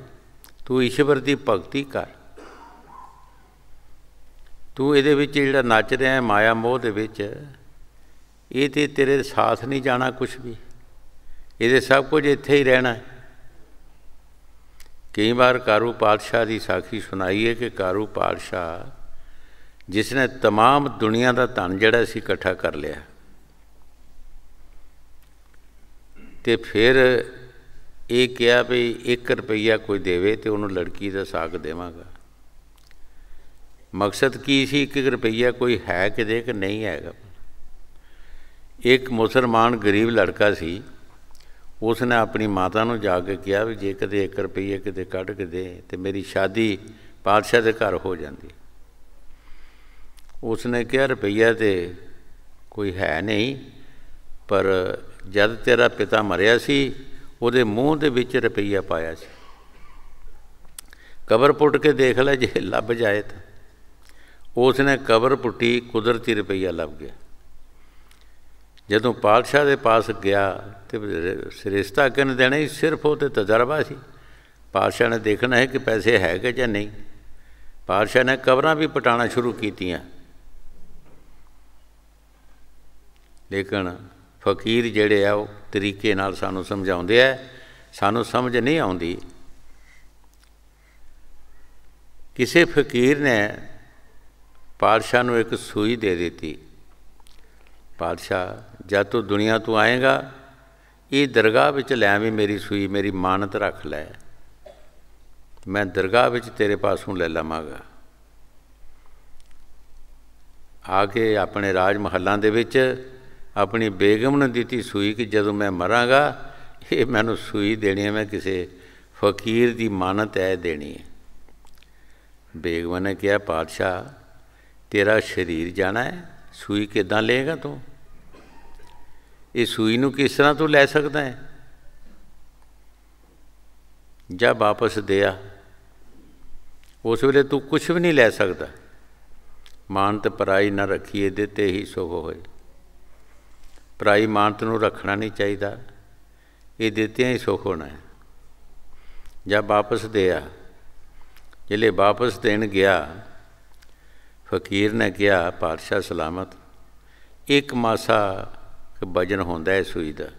ਤੂੰ ਈਸ਼ਵਰ ਦੀ ਭਗਤੀ ਕਰ ਤੂੰ ਇਹਦੇ ਵਿੱਚ ਜਿਹੜਾ ਨੱਚ ਰਿਹਾ ਹੈ ਮਾਇਆ ਮੋਹ ਦੇ ਵਿੱਚ ਇਹ ਤੇ ਤੇਰੇ ਸਾਥ ਨਹੀਂ ਜਾਣਾ ਕੁਝ ਵੀ ਇਹਦੇ ਸਭ ਕੁਝ ਇੱਥੇ ਹੀ ਰਹਿਣਾ ਹੈ ਕਈ ਵਾਰ ਕਾਰੂ ਪਾਤਸ਼ਾਹ ਦੀ ਸਾਖੀ ਸੁਣਾਈ ਹੈ ਕਿ ਕਾਰੂ ਪਾਤਸ਼ਾਹ ਜਿਸ ਨੇ तमाम ਦੁਨੀਆ ਦਾ ਧਨ ਜਿਹੜਾ ਸੀ ਇਕੱਠਾ ਕਰ ਲਿਆ ਤੇ ਫਿਰ ਇਹ ਕਿਹਾ ਵੀ 1 ਰੁਪਈਆ ਕੋਈ ਦੇਵੇ ਤੇ ਉਹਨੂੰ ਲੜਕੀ ਦਾ ਸਾਕ ਦੇਵਾਂਗਾ ਮਕਸਦ ਕੀ ਸੀ ਕਿ ਰੁਪਈਆ ਕੋਈ ਹੈ ਕਿ ਦੇ ਕਿ ਨਹੀਂ ਹੈਗਾ ਇੱਕ ਮੁਸਲਮਾਨ ਗਰੀਬ ਲੜਕਾ ਸੀ ਉਸ ਨੇ ਆਪਣੀ ਮਾਤਾ ਨੂੰ ਜਾ ਕੇ ਕਿਹਾ ਵੀ ਜੇ ਕਦੇ 1 ਰੁਪਈਆ ਕਿਤੇ ਕੱਢ ਕੇ ਦੇ ਤੇ ਮੇਰੀ ਸ਼ਾਦੀ ਪਾਦਸ਼ਾਹ ਦੇ ਘਰ ਹੋ ਜਾਂਦੀ ਉਸ ਨੇ ਕਿਹਾ ਰੁਪਈਆ ਤੇ ਕੋਈ ਹੈ ਨਹੀਂ ਪਰ ਜਦ ਤੇਰਾ ਪਿਤਾ ਮਰਿਆ ਸੀ ਉਹਦੇ ਮੂੰਹ ਦੇ ਵਿੱਚ ਰੁਪਈਆ ਪਾਇਆ ਸੀ ਕਬਰ ਪੁੱਟ ਕੇ ਦੇਖ ਲੈ ਜੇ ਲੱਭ ਜਾਏ ਤਾਂ ਉਸ ਨੇ ਕਬਰ ਪੁੱਟੀ ਕੁਦਰਤੀ ਰੁਪਈਆ ਲੱਭ ਗਿਆ ਜਦੋਂ ਪਾਤਸ਼ਾਹ ਦੇ ਪਾਸ ਗਿਆ ਤੇ ਸ੍ਰੇਸ਼ਤਾ ਕਰਨ ਦੇਣਾ ਹੀ ਸਿਰਫ ਉਹ ਤੇ ਤਜਰਬਾ ਸੀ ਪਾਤਸ਼ਾਹ ਨੇ ਦੇਖਣਾ ਹੈ ਕਿ ਪੈਸੇ ਹੈਗੇ ਜਾਂ ਨਹੀਂ ਪਾਤਸ਼ਾਹ ਨੇ ਕਬਰਾਂ ਵੀ ਪਟਾਣਾ ਸ਼ੁਰੂ ਕੀਤੀਆਂ ਲੇਕਿਨ ਫਕੀਰ ਜਿਹੜੇ ਆ ਉਹ ਤਰੀਕੇ ਨਾਲ ਸਾਨੂੰ ਸਮਝਾਉਂਦੇ ਆ ਸਾਨੂੰ ਸਮਝ ਨਹੀਂ ਆਉਂਦੀ ਕਿਸੇ ਫਕੀਰ ਨੇ ਪਾਦਸ਼ਾਹ ਨੂੰ ਇੱਕ ਸੂਈ ਦੇ ਦਿੱਤੀ ਪਾਦਸ਼ਾਹ ਜਦ ਤੂੰ ਦੁਨੀਆ ਤੋਂ ਆਏਗਾ ਇਹ ਦਰਗਾਹ ਵਿੱਚ ਲੈ ਵੀ ਮੇਰੀ ਸੂਈ ਮੇਰੀ ਮਾਨਤ ਰੱਖ ਲੈ ਮੈਂ ਦਰਗਾਹ ਵਿੱਚ ਤੇਰੇ ਪਾਸੋਂ ਲੈ ਲਵਾਂਗਾ ਆ ਕੇ ਆਪਣੇ ਰਾਜ ਮਹੱਲਾਂ ਦੇ ਵਿੱਚ ਆਪਣੀ ਬੇਗਮ ਨੂੰ ਦਿੱਤੀ ਸੂਈ ਕਿ ਜਦੋਂ ਮੈਂ ਮਰਾਂਗਾ ਇਹ ਮੈਨੂੰ ਸੂਈ ਦੇਣੀ ਹੈ ਮੈਂ ਕਿਸੇ ਫਕੀਰ ਦੀ ਮਾਨਤ ਹੈ ਦੇਣੀ ਹੈ ਬੇਗਮ ਨੇ ਕਿਹਾ ਪਾਤਸ਼ਾਹ ਤੇਰਾ ਸਰੀਰ ਜਾਣਾ ਹੈ ਸੂਈ ਕਿਦਾਂ ਲਏਗਾ ਤੂੰ ਇਹ ਸੂਈ ਨੂੰ ਕਿਸ ਤਰ੍ਹਾਂ ਤੂੰ ਲੈ ਸਕਦਾ ਹੈ ਜਾ ਵਾਪਸ ਆ ਉਸ ਵੇਲੇ ਤੂੰ ਕੁਝ ਵੀ ਨਹੀਂ ਲੈ ਸਕਦਾ ਮਾਨਤ ਪਰਾਈ ਨਾ ਰੱਖੀਏ ਦਿੱਤੇ ਹੀ ਸੁਖ ਹੋਏ ਪ੍ਰਾਈ ਮਾਨਤ ਨੂੰ ਰੱਖਣਾ ਨਹੀਂ ਚਾਹੀਦਾ ਇਹ ਦਿੱਤਿਆਂ ਹੀ ਸੁਖ ਹੋਣਾ ਹੈ ਜਾਂ ਵਾਪਸ ਆ ਜਿਹੜੇ ਵਾਪਸ ਦੇਣ ਗਿਆ ਫਕੀਰ ਨੇ ਕਿਹਾ ਪਾਤਸ਼ਾਹ ਸਲਾਮਤ ਇੱਕ ਮਾਸਾ ਵਜਨ ਹੁੰਦਾ ਹੈ ਸੂਈ ਦਾ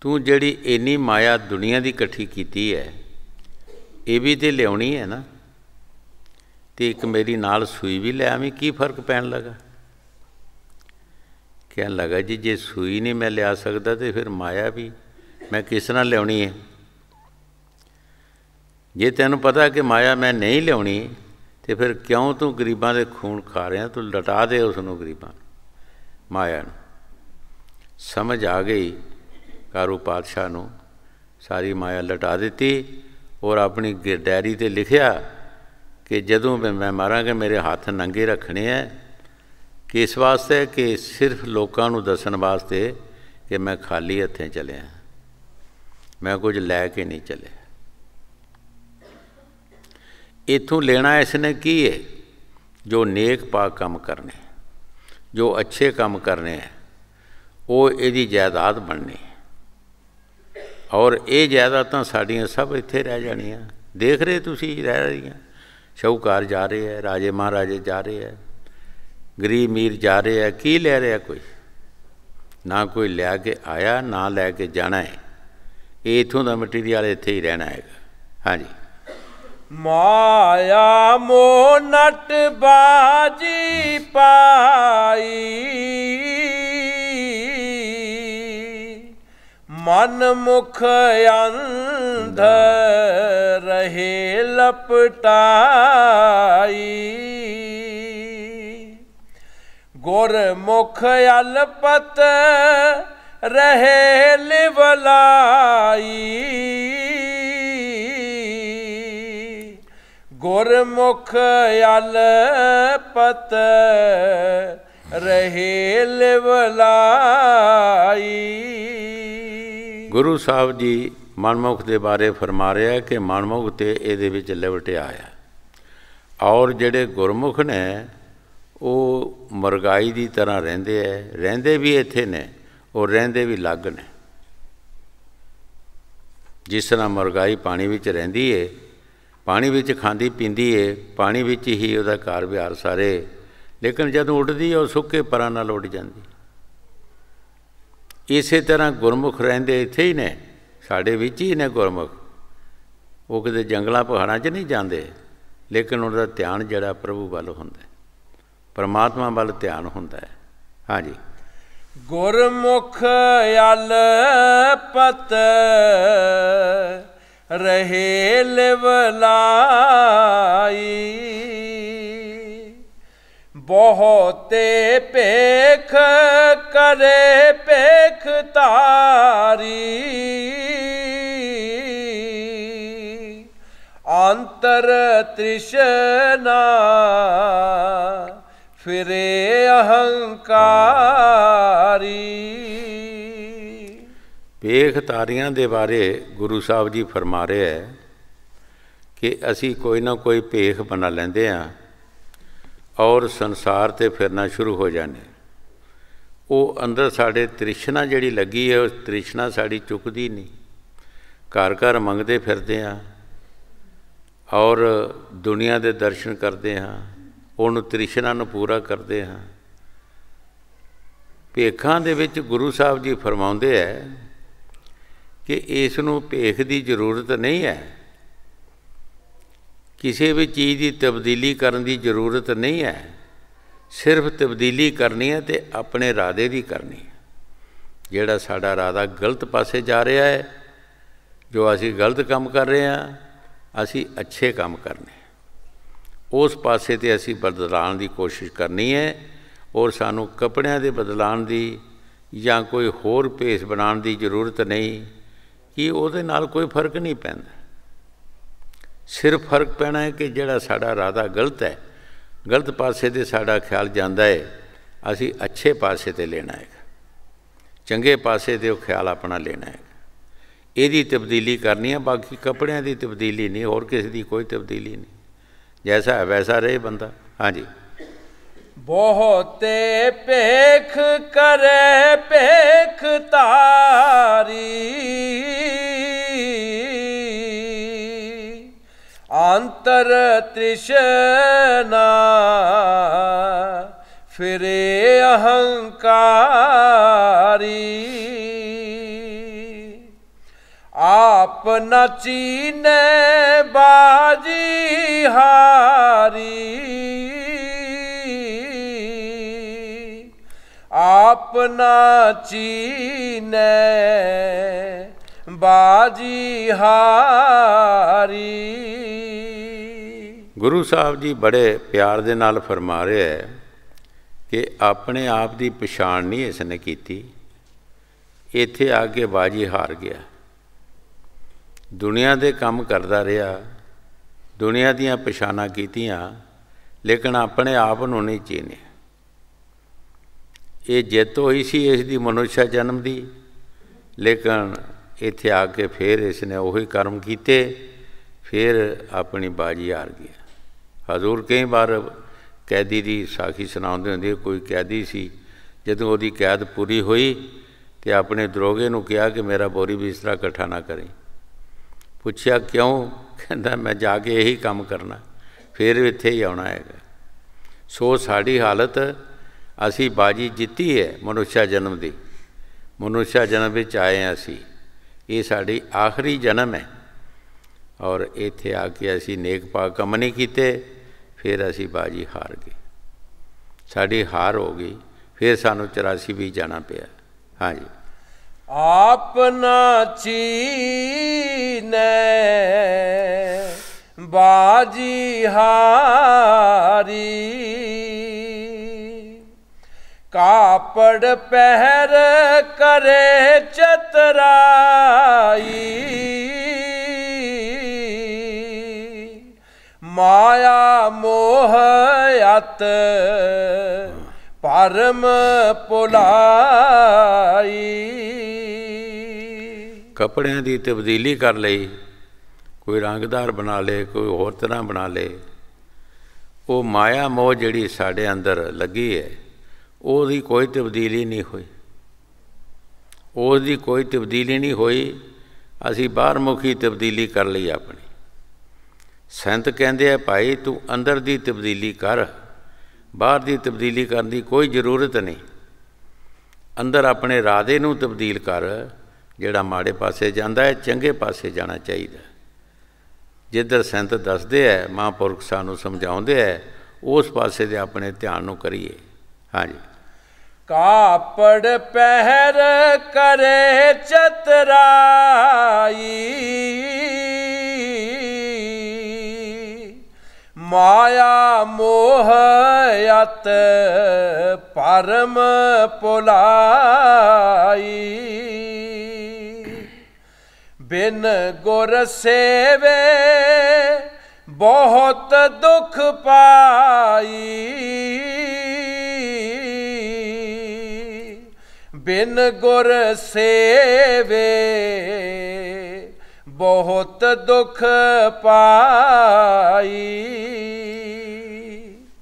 ਤੂੰ ਜਿਹੜੀ ਇੰਨੀ ਮਾਇਆ ਦੁਨੀਆ ਦੀ ਇਕੱਠੀ ਕੀਤੀ ਹੈ ਇਹ ਵੀ ਤੇ ਲਿਆਉਣੀ ਹੈ ਨਾ ਤੇ ਇੱਕ ਮੇਰੀ ਨਾਲ ਸੂਈ ਵੀ ਲੈ ਆਵੀਂ ਕੀ ਫਰਕ ਪੈਣ ਲੱਗਾ ਕਹਿਣ ਲੱਗਾ ਜੀ ਜੇ ਸੂਈ ਨਹੀਂ ਮੈਂ ਲਿਆ ਸਕਦਾ ਤੇ ਫਿਰ ਮਾਇਆ ਵੀ ਮੈਂ ਕਿਸ ਤਰ੍ਹਾਂ ਲਿਆਉਣੀ ਹੈ ਜੇ ਤੈਨੂੰ ਪਤਾ ਕਿ ਮਾਇਆ ਮੈਂ ਨਹੀਂ ਲਿਆਉਣੀ ਤੇ ਫਿਰ ਕਿਉਂ ਤੂੰ ਗਰੀਬਾਂ ਦੇ ਖੂਨ ਖਾ ਰਿਹਾ ਤੂੰ ਲਟਾ ਦੇ ਉਸ ਨੂੰ ਗਰੀਬਾਂ ਮਾਇਆ ਨੂੰ ਸਮਝ ਆ ਗਈ ਕਾਰੂ ਪਾਤਸ਼ਾਹ ਨੂੰ ਸਾਰੀ ਮਾਇਆ ਲਟਾ ਦਿੱਤੀ ਔਰ ਆਪਣੀ ਡਾਇਰੀ ਤੇ ਲਿਖਿਆ ਕਿ ਜਦੋਂ ਮੈਂ ਮਾਰਾਂਗਾ ਮੇਰੇ ਹੱਥ ਨੰਗੇ ਰੱਖਣੇ ਐ ਕਿ ਇਸ ਵਾਸਤੇ ਕਿ ਸਿਰਫ ਲੋਕਾਂ ਨੂੰ ਦੱਸਣ ਵਾਸਤੇ ਕਿ ਮੈਂ ਖਾਲੀ ਹੱਥੇ ਚਲਿਆ ਮੈਂ ਕੁਝ ਲੈ ਕੇ ਨਹੀਂ ਚਲਿਆ ਇਥੋਂ ਲੈਣਾ ਇਸ ਨੇ ਕੀ ਹੈ ਜੋ ਨੇਕ ਪਾਕ ਕੰਮ ਕਰਨੇ ਜੋ ਅੱਛੇ ਕੰਮ ਕਰਨੇ ਹੈ ਉਹ ਇਹਦੀ ਜਾਇਦਾਦ ਬਣਨੀ ਔਰ ਇਹ ਜਾਇਦਾਦਾਂ ਸਾਡੀਆਂ ਸਭ ਇੱਥੇ ਰਹਿ ਜਾਣੀਆਂ ਦੇਖ ਰਹੇ ਤੁਸੀਂ ਰਹਿ ਰਹੀਆਂ ਸ਼ੌਕਾਰ ਜਾ ਰਹੇ ਹੈ ਰਾਜੇ ਮਹਾਰਾਜੇ ਜਾ ਰਹੇ ਹੈ ਗਰੀਬ ਮੀਰ ਜਾ ਰਿਹਾ ਕੀ ਲੈ ਰਿਹਾ ਕੋਈ ਨਾ ਕੋਈ ਲੈ ਕੇ ਆਇਆ ਨਾ ਲੈ ਕੇ ਜਾਣਾ ਹੈ ਇਹ ਇਥੋਂ ਦਾ ਮਟੀਰੀਅਲ ਇੱਥੇ ਹੀ ਰਹਿਣਾ ਹੈਗਾ ਹਾਂਜੀ ਮਾਇਆ ਮੋ ਨਟ ਬਾਜੀ ਪਾਈ ਮਨ ਮੁਖ ਅੰਧ ਰਹੇ ਲਪਟਾਈ ਗੁਰਮੁਖ ਅਲਪਤ ਰਹੇ ਲਿਵਲਾਈ ਗੁਰਮੁਖ ਅਲਪਤ ਰਹੇ ਲਿਵਲਾਈ ਗੁਰੂ ਸਾਹਿਬ ਜੀ ਮਨਮੁਖ ਦੇ ਬਾਰੇ ਫਰਮਾ ਰਿਹਾ ਕਿ ਮਨਮੁਖ ਤੇ ਇਹਦੇ ਵਿੱਚ ਲਿਵਟਿਆ ਆਇਆ ਔਰ ਜਿਹੜੇ ਗੁਰਮੁਖ ਨੇ ਉਹ ਮਰਗਾਈ ਦੀ ਤਰ੍ਹਾਂ ਰਹਿੰਦੇ ਐ ਰਹਿੰਦੇ ਵੀ ਇੱਥੇ ਨੇ ਔਰ ਰਹਿੰਦੇ ਵੀ ਲੱਗ ਨੇ ਜਿਸ ਤਰ੍ਹਾਂ ਮਰਗਾਈ ਪਾਣੀ ਵਿੱਚ ਰਹਿੰਦੀ ਏ ਪਾਣੀ ਵਿੱਚ ਖਾਂਦੀ ਪੀਂਦੀ ਏ ਪਾਣੀ ਵਿੱਚ ਹੀ ਉਹਦਾ ਕਾਰਵਿਹਾਰ ਸਾਰੇ ਲੇਕਿਨ ਜਦੋਂ ਉੱਡਦੀ ਉਹ ਸੁੱਕੇ ਪਰਾਂ ਨਾਲ ਉੱਡ ਜਾਂਦੀ ਇਸੇ ਤਰ੍ਹਾਂ ਗੁਰਮੁਖ ਰਹਿੰਦੇ ਇੱਥੇ ਹੀ ਨੇ ਸਾਡੇ ਵਿੱਚ ਹੀ ਨੇ ਗੁਰਮੁਖ ਉਹ ਕਿਤੇ ਜੰਗਲਾਂ ਪਹਾੜਾਂ 'ਚ ਨਹੀਂ ਜਾਂਦੇ ਲੇਕਿਨ ਉਹਨਾਂ ਦਾ ਧਿਆਨ ਜਿਹੜਾ ਪ੍ਰਭੂ ਵੱਲ ਹੁੰਦਾ ਪਰਮਾਤਮਾ ਵੱਲ ਧਿਆਨ ਹੁੰਦਾ ਹੈ ਹਾਂਜੀ ਗੁਰਮੁਖ ਅਲ ਪਤ ਰਹੇ ਲਾਈ ਬਹੁਤੇ ਪੇਖ ਕਰੇ ਪੇਖ ਤਾਰੀ ਅੰਤਰ ਤ੍ਰਿਸ਼ਨਾ ਅਹੰਕਾਰੀ ਵੇਖ ਤਾਰੀਆਂ ਦੇ ਬਾਰੇ ਗੁਰੂ ਸਾਹਿਬ ਜੀ ਫਰਮਾ ਰਹੇ ਹੈ ਕਿ ਅਸੀਂ ਕੋਈ ਨਾ ਕੋਈ ਭੇਖ ਬਣਾ ਲੈਂਦੇ ਆ ਔਰ ਸੰਸਾਰ ਤੇ ਫਿਰਨਾ ਸ਼ੁਰੂ ਹੋ ਜਾਂਦੇ ਉਹ ਅੰਦਰ ਸਾਡੇ ਤ੍ਰਿਸ਼ਨਾ ਜਿਹੜੀ ਲੱਗੀ ਹੈ ਉਸ ਤ੍ਰਿਸ਼ਨਾ ਸਾਡੀ ਚੁੱਕਦੀ ਨਹੀਂ ਘਰ ਘਰ ਮੰਗਦੇ ਫਿਰਦੇ ਆ ਔਰ ਦੁਨੀਆ ਦੇ ਦਰਸ਼ਨ ਕਰਦੇ ਆ ਉਹਨੂੰ ਤ੍ਰਿਸ਼ਨਾ ਨੂੰ ਪੂਰਾ ਕਰਦੇ ਆ ਭੇਖਾਂ ਦੇ ਵਿੱਚ ਗੁਰੂ ਸਾਹਿਬ ਜੀ ਫਰਮਾਉਂਦੇ ਐ ਕਿ ਇਸ ਨੂੰ ਭੇਖ ਦੀ ਜ਼ਰੂਰਤ ਨਹੀਂ ਹੈ ਕਿਸੇ ਵੀ ਚੀਜ਼ ਦੀ ਤਬਦੀਲੀ ਕਰਨ ਦੀ ਜ਼ਰੂਰਤ ਨਹੀਂ ਹੈ ਸਿਰਫ ਤਬਦੀਲੀ ਕਰਨੀ ਹੈ ਤੇ ਆਪਣੇ ਰਾਦੇ ਦੀ ਕਰਨੀ ਹੈ ਜਿਹੜਾ ਸਾਡਾ ਰਾਦਾ ਗਲਤ ਪਾਸੇ ਜਾ ਰਿਹਾ ਹੈ ਜੋ ਅਸੀਂ ਗਲਤ ਕੰਮ ਕਰ ਰਹੇ ਹਾਂ ਅਸੀਂ ਅੱਛੇ ਕੰਮ ਕਰਨੇ ਉਸ ਪਾਸੇ ਤੇ ਅਸੀਂ ਬਦਲਣ ਦੀ ਕੋਸ਼ਿਸ਼ ਕਰਨੀ ਹੈ ਔਰ ਸਾਨੂੰ ਕਪੜਿਆਂ ਦੇ ਬਦਲਾਣ ਦੀ ਜਾਂ ਕੋਈ ਹੋਰ ਭੇਸ ਬਣਾਉਣ ਦੀ ਜ਼ਰੂਰਤ ਨਹੀਂ ਕਿ ਉਹਦੇ ਨਾਲ ਕੋਈ ਫਰਕ ਨਹੀਂ ਪੈਂਦਾ ਸਿਰਫ ਫਰਕ ਪੈਣਾ ਹੈ ਕਿ ਜਿਹੜਾ ਸਾਡਾ ਰਾਦਾ ਗਲਤ ਹੈ ਗਲਤ ਪਾਸੇ ਦੇ ਸਾਡਾ ਖਿਆਲ ਜਾਂਦਾ ਹੈ ਅਸੀਂ ਅੱਛੇ ਪਾਸੇ ਤੇ ਲੈਣਾ ਹੈ ਚੰਗੇ ਪਾਸੇ ਤੇ ਉਹ ਖਿਆਲ ਆਪਣਾ ਲੈਣਾ ਹੈ ਇਹਦੀ ਤਬਦੀਲੀ ਕਰਨੀ ਹੈ ਬਾਕੀ ਕੱਪੜਿਆਂ ਦੀ ਤਬਦੀਲੀ ਨਹੀਂ ਹੋਰ ਕਿਸੇ ਦੀ ਕੋਈ ਤਬਦੀਲੀ ਨਹੀਂ ਜੈਸਾ ਹੈ ਵੈਸਾ ਰਹੇ ਬੰਦਾ ਹਾਂਜੀ ਬਹੁਤੇ ਭੇਖ ਕਰੇ ਭੇਖ ਤਾਰੀ ਅੰਤਰ ਤ੍ਰਿਸ਼ਨਾ ਫਿਰੇ ਅਹੰਕਾਰੀ ਆਪ ਨਾ ਚੀਨੇ ਬਾਜੀ ਹਾਰੀ ਆਪਣਾ ਚੀਨੈ ਬਾਜੀ ਹਾਰੀ ਗੁਰੂ ਸਾਹਿਬ ਜੀ ਬੜੇ ਪਿਆਰ ਦੇ ਨਾਲ ਫਰਮਾ ਰਿਹਾ ਹੈ ਕਿ ਆਪਣੇ ਆਪ ਦੀ ਪਛਾਣ ਨਹੀਂ ਇਸ ਨੇ ਕੀਤੀ ਇੱਥੇ ਆ ਕੇ ਬਾਜੀ ਹਾਰ ਗਿਆ ਦੁਨੀਆ ਦੇ ਕੰਮ ਕਰਦਾ ਰਿਹਾ ਦੁਨੀਆ ਦੀਆਂ ਪਛਾਣਾਂ ਕੀਤੀਆਂ ਲੇਕਿਨ ਆਪਣੇ ਆਪ ਨੂੰ ਨਹੀਂ ਚੀਨਿਆ ਇਹ ਜਿੱਤ ਹੋਈ ਸੀ ਇਸ ਦੀ ਮਨੁੱਖਾ ਜਨਮ ਦੀ ਲੇਕਿਨ ਇੱਥੇ ਆ ਕੇ ਫਿਰ ਇਸ ਨੇ ਉਹੀ ਕਰਮ ਕੀਤੇ ਫਿਰ ਆਪਣੀ ਬਾਜੀ ਹਾਰ ਗਿਆ ਹਜ਼ੂਰ ਕਈ ਵਾਰ ਕੈਦੀ ਦੀ ਸਾਖੀ ਸੁਣਾਉਂਦੇ ਹੁੰਦੇ ਕੋਈ ਕੈਦੀ ਸੀ ਜਦੋਂ ਉਹਦੀ ਕੈਦ ਪੂਰੀ ਹੋਈ ਤੇ ਆਪਣੇ ਦਰੋਗੇ ਨੂੰ ਕਿਹਾ ਕਿ ਮੇਰਾ ਬੋਰੀ ਵੀ ਇਸ ਤਰ੍ਹਾਂ ਇਕੱਠਾ ਨਾ ਕਰੇ ਪੁੱਛਿਆ ਕਿਉਂ ਕਹਿੰਦਾ ਮੈਂ ਜਾ ਕੇ ਇਹੀ ਕੰਮ ਕਰਨਾ ਫਿਰ ਇੱਥੇ ਹੀ ਆਉਣਾ ਹੈਗਾ ਸੋ ਸਾਡੀ ਹਾਲਤ ਅਸੀਂ ਬਾਜੀ ਜਿੱਤੀ ਹੈ ਮਨੁੱਖਾ ਜਨਮ ਦੀ ਮਨੁੱਖਾ ਜਨਮ ਵਿੱਚ ਆਏ ਆ ਅਸੀਂ ਇਹ ਸਾਡੀ ਆਖਰੀ ਜਨਮ ਹੈ ਔਰ ਇੱਥੇ ਆ ਕੇ ਅਸੀਂ ਨੇਕ ਪਾਕ ਕੰਮ ਨਹੀਂ ਕੀਤੇ ਫਿਰ ਅਸੀਂ ਬਾਜੀ ਹਾਰ ਗਏ ਸਾਡੀ ਹਾਰ ਹੋ ਗਈ ਫਿਰ ਸਾਨੂੰ 84 ਵੀ ਜਾਣਾ ਪਿਆ ਹਾਂਜੀ ਆਪਨਾ ਚੀਨੇ ਬਾਜੀ ਹਾਰੀ ਕਾਪੜ ਪਹਿਰ ਕਰੇ ਚਤਰਾਈ ਮਾਇਆ ਮੋਹ ਅਤ ਪਰਮ ਪੁਲਾਈ ਕਪੜਿਆਂ ਦੀ ਤਬਦੀਲੀ ਕਰ ਲਈ ਕੋਈ ਰੰਗਦਾਰ ਬਣਾ ਲੇ ਕੋਈ ਹੋਰ ਤਰ੍ਹਾਂ ਬਣਾ ਲੇ ਉਹ ਮਾਇਆ ਮੋਹ ਜਿਹੜੀ ਸਾਡੇ ਅੰਦਰ ਲੱਗੀ ਹੈ ਉਹਦੀ ਕੋਈ ਤਬਦੀਲੀ ਨਹੀਂ ਹੋਈ ਉਹਦੀ ਕੋਈ ਤਬਦੀਲੀ ਨਹੀਂ ਹੋਈ ਅਸੀਂ ਬਾਹਰਮੁਖੀ ਤਬਦੀਲੀ ਕਰ ਲਈ ਆਪਣੀ ਸੰਤ ਕਹਿੰਦੇ ਆ ਭਾਈ ਤੂੰ ਅੰਦਰ ਦੀ ਤਬਦੀਲੀ ਕਰ ਬਾਹਰ ਦੀ ਤਬਦੀਲੀ ਕਰਨ ਦੀ ਕੋਈ ਜ਼ਰੂਰਤ ਨਹੀਂ ਅੰਦਰ ਆਪਣੇ ਰਾਦੇ ਨੂੰ ਤਬਦੀਲ ਕਰ ਜਿਹੜਾ ਮਾੜੇ ਪਾਸੇ ਜਾਂਦਾ ਹੈ ਚੰਗੇ ਪਾਸੇ ਜਾਣਾ ਚਾਹੀਦਾ ਜਿੱਧਰ ਸੰਤ ਦੱਸਦੇ ਆ ਮਹਾਂਪੁਰਖ ਸਾਨੂੰ ਸਮਝਾਉਂਦੇ ਆ ਉਸ ਪਾਸੇ ਦੇ ਆਪਣੇ ਧਿਆਨ ਨੂੰ ਕਰੀਏ ਹਾਂਜੀ ਕਾਪੜ ਪਹਿਰ ਕਰੇ ਚਤਰਾਈ ਮਾਇਆ ਮੋਹ ਅਤ ਪਰਮ ਪੁਲਾਈ ਬਿਨ ਗੁਰ ਸੇਵੇ ਬਹੁਤ ਦੁਖ ਪਾਈ ਬਿਨ ਗੁਰ ਸੇਵੇ ਬਹੁਤ ਦੁੱਖ ਪਾਈ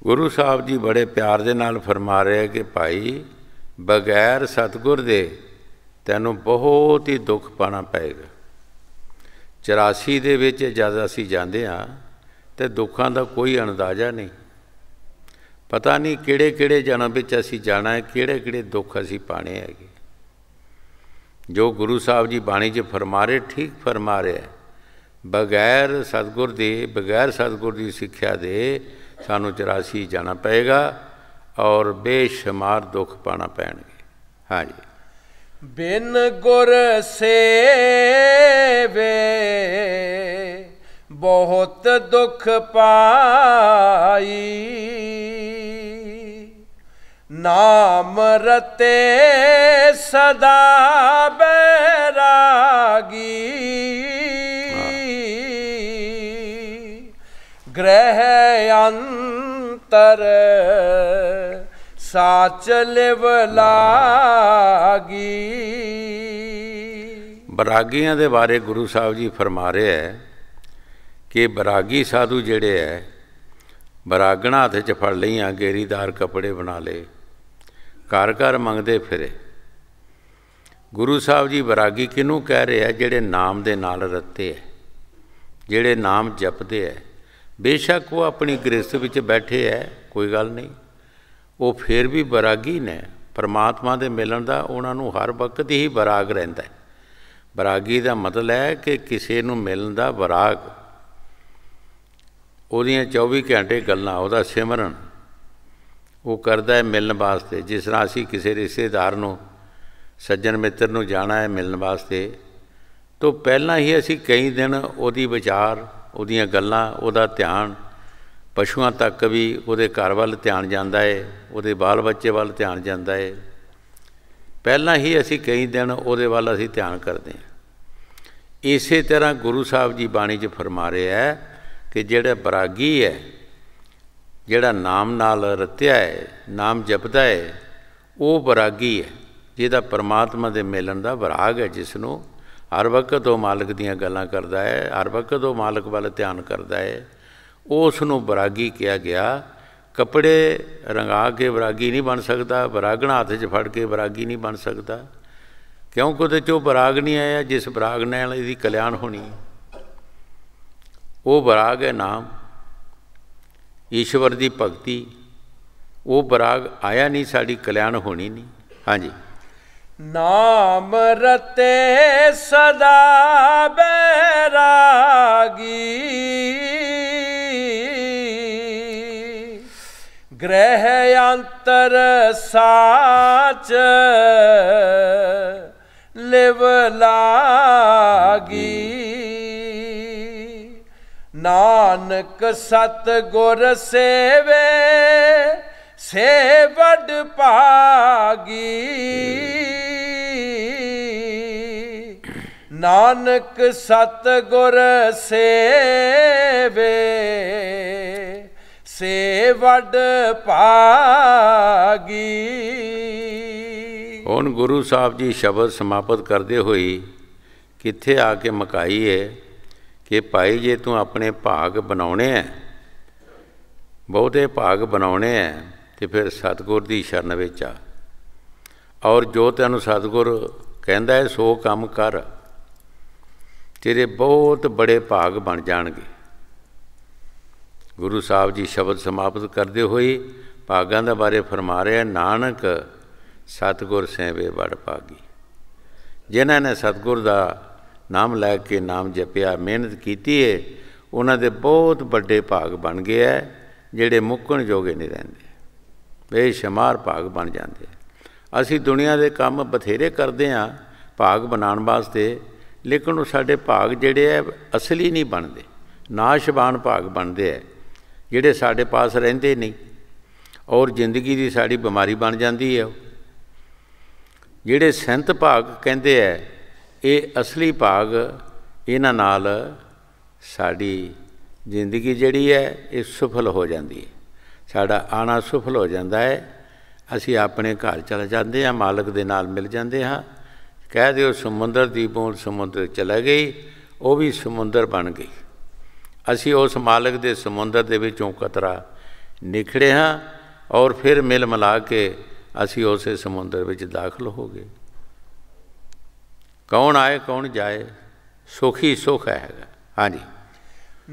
ਗੁਰੂ ਸਾਹਿਬ ਜੀ ਬੜੇ ਪਿਆਰ ਦੇ ਨਾਲ ਫਰਮਾ ਰਹੇ ਕਿ ਭਾਈ ਬਗੈਰ ਸਤਗੁਰ ਦੇ ਤੈਨੂੰ ਬਹੁਤ ਹੀ ਦੁੱਖ ਪਾਣਾ ਪਏਗਾ 84 ਦੇ ਵਿੱਚ ਜਦ ਅਸੀਂ ਜਾਂਦੇ ਆ ਤੇ ਦੁੱਖਾਂ ਦਾ ਕੋਈ ਅੰਦਾਜ਼ਾ ਨਹੀਂ ਪਤਾ ਨਹੀਂ ਕਿਹੜੇ ਕਿਹੜੇ ਜਨਮ ਵਿੱਚ ਅਸੀਂ ਜਾਣਾ ਹੈ ਕਿਹੜੇ ਕਿਹੜੇ ਦੁੱਖ ਅਸੀਂ ਪਾਣੇ ਹੈਗੇ ਜੋ ਗੁਰੂ ਸਾਹਿਬ ਜੀ ਬਾਣੀ 'ਚ ਫਰਮਾ ਰਹੇ ਠੀਕ ਫਰਮਾ ਰਹੇ ਬਗੈਰ ਸਤਗੁਰ ਦੇ ਬਗੈਰ ਸਤਗੁਰ ਦੀ ਸਿੱਖਿਆ ਦੇ ਸਾਨੂੰ 84 ਜਾਣਾ ਪਏਗਾ ਔਰ ਬੇਸ਼ੁਮਾਰ ਦੁੱਖ ਪਾਣਾ ਪੈਣਗੇ ਹਾਂਜੀ ਬਿਨ ਗੁਰ ਸੇਵੇ ਬਹੁਤ ਦੁੱਖ ਪਾਈ ਨਾਮ ਰਤੇ ਸਦਾ ਬੇਰਾਗੀ ਗ੍ਰਹਿ ਅੰਤਰ ਸਾਚ ਲਿਵ ਲਾਗੀ ਬਰਾਗੀਆਂ ਦੇ ਬਾਰੇ ਗੁਰੂ ਸਾਹਿਬ ਜੀ ਫਰਮਾ ਰਹੇ ਹੈ ਕਿ ਬਰਾਗੀ ਸਾਧੂ ਜਿਹੜੇ ਐ ਬਰਾਗਣਾ ਹੱਥ 'ਚ ਫੜ ਲਈਆਂ ਗੇਰੀਦਾਰ ਕੱਪੜੇ ਬਣਾ ਲੇ ਘਰ ਘਰ ਮੰਗਦੇ ਫਿਰੇ ਗੁਰੂ ਸਾਹਿਬ ਜੀ ਬਰਾਗੀ ਕਿਨੂੰ ਕਹਿ ਰਹੇ ਆ ਜਿਹੜੇ ਨਾਮ ਦੇ ਨਾਲ ਰੱਤੇ ਐ ਜਿਹੜੇ ਨਾਮ ਜਪਦੇ ਐ ਬੇਸ਼ੱਕ ਉਹ ਆਪਣੀ ਗ੍ਰਸਤ ਵਿੱਚ ਬੈਠੇ ਐ ਕੋਈ ਗੱਲ ਨਹੀਂ ਉਹ ਫੇਰ ਵੀ ਬਰਾਗੀ ਨੇ ਪਰਮਾਤਮਾ ਦੇ ਮਿਲਣ ਦਾ ਉਹਨਾਂ ਨੂੰ ਹਰ ਵਕਤ ਹੀ ਬਰਾਗ ਰਹਿੰਦਾ ਹੈ ਬਰਾਗੀ ਦਾ ਮਤਲਬ ਹੈ ਕਿ ਕਿਸੇ ਨੂੰ ਮਿਲਣ ਦਾ ਬਰਾਗ ਉਹਦੀਆਂ 24 ਘੰਟੇ ਗੱਲਾਂ ਉਹਦਾ ਸਿਮਰਨ ਉਹ ਕਰਦਾ ਹੈ ਮਿਲਣ ਵਾਸਤੇ ਜਿਸ ਤਰ੍ਹਾਂ ਅਸੀਂ ਕਿਸੇ ਰਿਸ਼ਤੇਦਾਰ ਨੂੰ ਸੱਜਣ ਮਿੱਤਰ ਨੂੰ ਜਾਣਾ ਹੈ ਮਿਲਣ ਵਾਸਤੇ ਤੋਂ ਪਹਿਲਾਂ ਹੀ ਅਸੀਂ ਕਈ ਦਿਨ ਉਹਦੀ ਵਿਚਾਰ ਉਹਦੀਆਂ ਗੱਲਾਂ ਉਹਦਾ ਧਿਆਨ ਪਸ਼ੂਆਂ ਤੱਕ ਵੀ ਉਹਦੇ ਘਰ ਵੱਲ ਧਿਆਨ ਜਾਂਦਾ ਹੈ ਉਹਦੇ ਬਾਲ ਬੱਚੇ ਵੱਲ ਧਿਆਨ ਜਾਂਦਾ ਹੈ ਪਹਿਲਾਂ ਹੀ ਅਸੀਂ ਕਈ ਦਿਨ ਉਹਦੇ ਵੱਲ ਅਸੀਂ ਧਿਆਨ ਕਰਦੇ ਹਾਂ ਇਸੇ ਤਰ੍ਹਾਂ ਗੁਰੂ ਸਾਹਿਬ ਜੀ ਬਾਣੀ 'ਚ ਫਰਮਾ ਰਿਹਾ ਹੈ ਕਿ ਜਿਹੜਾ ਬਰਾਗੀ ਹੈ ਜਿਹੜਾ ਨਾਮ ਨਾਲ ਰਤਿਆ ਹੈ ਨਾਮ ਜਪਦਾ ਹੈ ਉਹ ਬਰਾਗੀ ਹੈ ਜਿਹਦਾ ਪਰਮਾਤਮਾ ਦੇ ਮਿਲਣ ਦਾ ਵਿਰਾਗ ਹੈ ਜਿਸ ਨੂੰ ਹਰ ਵਕਤ ਉਹ ਮਾਲਕ ਦੀਆਂ ਗੱਲਾਂ ਕਰਦਾ ਹੈ ਹਰ ਵਕਤ ਉਹ ਮਾਲਕ ਵੱਲ ਧਿਆਨ ਕਰਦਾ ਹੈ ਉਸ ਨੂੰ ਬਰਾਗੀ ਕਿਹਾ ਗਿਆ ਕਪੜੇ ਰੰਗਾ ਕੇ ਬਰਾਗੀ ਨਹੀਂ ਬਣ ਸਕਦਾ ਬਰਾਗਣਾ ਹੱਥ 'ਚ ਫੜ ਕੇ ਬਰਾਗੀ ਨਹੀਂ ਬਣ ਸਕਦਾ ਕਿਉਂਕਿ ਉਹਦੇ 'ਚ ਉਹ ਬਰਾਗ ਨਹੀਂ ਆਇਆ ਜਿਸ ਬਰਾਗ ਨਾਲ ਇਹਦੀ ਕਲਿਆਣ ਹੋਣੀ ਹੈ ਉਹ ਬਰਾਗ ਹੈ ਨਾਮ ਈਸ਼ਵਰ ਦੀ ਭਗਤੀ ਉਹ ਬਰਾਗ ਆਇਆ ਨਹੀਂ ਸਾਡੀ ਕਲਿਆਣ ਹੋਣੀ ਨਹੀਂ ਹਾਂਜੀ ਨਾਮ ਰਤੇ ਸਦਾ ਬੈਰਾਗੀ ਗ੍ਰਹਿ ਅੰਤਰ ਸਾਚ ਲਿਵ ਲਾਗੀ ਨਾਨਕ ਸਤ ਗੁਰ ਸੇਵੇ ਸੇਵਡ ਭਾਗੀ ਨਾਨਕ ਸਤ ਗੁਰ ਸੇਵੇ ਸੇਵਡ ਭਾਗੀ ਹੁਣ ਗੁਰੂ ਸਾਹਿਬ ਜੀ ਸ਼ਬਦ ਸਮਾਪਤ ਕਰਦੇ ਹੋਈ ਕਿੱਥੇ ਆ ਕੇ ਮਕਾਈ ਹੈ ਕਿ ਭਾਈ ਜੇ ਤੂੰ ਆਪਣੇ ਭਾਗ ਬਣਾਉਣੇ ਐ ਬਹੁਤੇ ਭਾਗ ਬਣਾਉਣੇ ਐ ਤੇ ਫਿਰ ਸਤਗੁਰ ਦੀ ਸ਼ਰਨ ਵਿੱਚ ਆ ਔਰ ਜੋ ਤੈਨੂੰ ਸਤਗੁਰ ਕਹਿੰਦਾ ਹੈ ਸੋ ਕੰਮ ਕਰ ਤੇਰੇ ਬਹੁਤ ਬੜੇ ਭਾਗ ਬਣ ਜਾਣਗੇ ਗੁਰੂ ਸਾਹਿਬ ਜੀ ਸ਼ਬਦ ਸਮਾਪਤ ਕਰਦੇ ਹੋਏ ਭਾਗਾਂ ਦਾ ਬਾਰੇ ਫਰਮਾ ਰਿਹਾ ਨਾਨਕ ਸਤਗੁਰ ਸੇਵੇ ਵੜ ਪਾਗੀ ਜਿਨ੍ਹਾਂ ਨੇ ਸਤਗੁਰ ਦਾ ਨਾਮ ਲੈ ਕੇ ਨਾਮ ਜਪਿਆ ਮਿਹਨਤ ਕੀਤੀ ਏ ਉਹਨਾਂ ਦੇ ਬਹੁਤ ਵੱਡੇ ਭਾਗ ਬਣ ਗਏ ਐ ਜਿਹੜੇ ਮੁੱਕਣ ਜੋਗੇ ਨਹੀਂ ਰਹਿੰਦੇ ਬੇਸ਼ਮਾਰ ਭਾਗ ਬਣ ਜਾਂਦੇ ਅਸੀਂ ਦੁਨੀਆ ਦੇ ਕੰਮ ਬਥੇਰੇ ਕਰਦੇ ਆ ਭਾਗ ਬਣਾਉਣ ਵਾਸਤੇ ਲੇਕਿਨ ਉਹ ਸਾਡੇ ਭਾਗ ਜਿਹੜੇ ਐ ਅਸਲੀ ਨਹੀਂ ਬਣਦੇ ਨਾਸ਼ਬਾਨ ਭਾਗ ਬਣਦੇ ਐ ਜਿਹੜੇ ਸਾਡੇ ਪਾਸ ਰਹਿੰਦੇ ਨਹੀਂ ਔਰ ਜ਼ਿੰਦਗੀ ਦੀ ਸਾਡੀ ਬਿਮਾਰੀ ਬਣ ਜਾਂਦੀ ਹੈ ਜਿਹੜੇ ਸੰਤ ਭਾਗ ਕਹਿੰਦੇ ਐ ਇਹ ਅਸਲੀ ਭਾਗ ਇਹਨਾਂ ਨਾਲ ਸਾਡੀ ਜ਼ਿੰਦਗੀ ਜਿਹੜੀ ਹੈ ਇਹ ਸਫਲ ਹੋ ਜਾਂਦੀ ਹੈ ਸਾਡਾ ਆਣਾ ਸਫਲ ਹੋ ਜਾਂਦਾ ਹੈ ਅਸੀਂ ਆਪਣੇ ਘਰ ਚਲੇ ਜਾਂਦੇ ਹਾਂ ਮਾਲਕ ਦੇ ਨਾਲ ਮਿਲ ਜਾਂਦੇ ਹਾਂ ਕਹਿ ਦਿਓ ਸਮੁੰਦਰ ਦੀ ਬੋਲ ਸਮੁੰਦਰ ਚਲਾ ਗਈ ਉਹ ਵੀ ਸਮੁੰਦਰ ਬਣ ਗਈ ਅਸੀਂ ਉਸ ਮਾਲਕ ਦੇ ਸਮੁੰਦਰ ਦੇ ਵਿੱਚੋਂ ਕਤਰਾ ਨਿਖੜੇ ਹਾਂ ਔਰ ਫਿਰ ਮਿਲ ਮਿਲਾ ਕੇ ਅਸੀਂ ਉਸੇ ਸਮੁੰਦਰ ਵਿੱਚ ਦਾਖਲ ਹੋ ਗਏ ਕੌਣ ਆਏ ਕੌਣ ਜਾਏ ਸੁਖੀ ਸੁਖ ਹੈਗਾ ਹਾਂਜੀ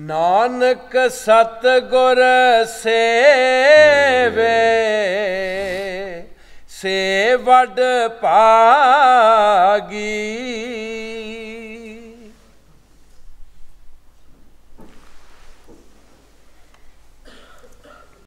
ਨਾਨਕ ਸਤ ਗੁਰ ਸੇਵੇ ਸੇਵੜ ਪਾਗੀ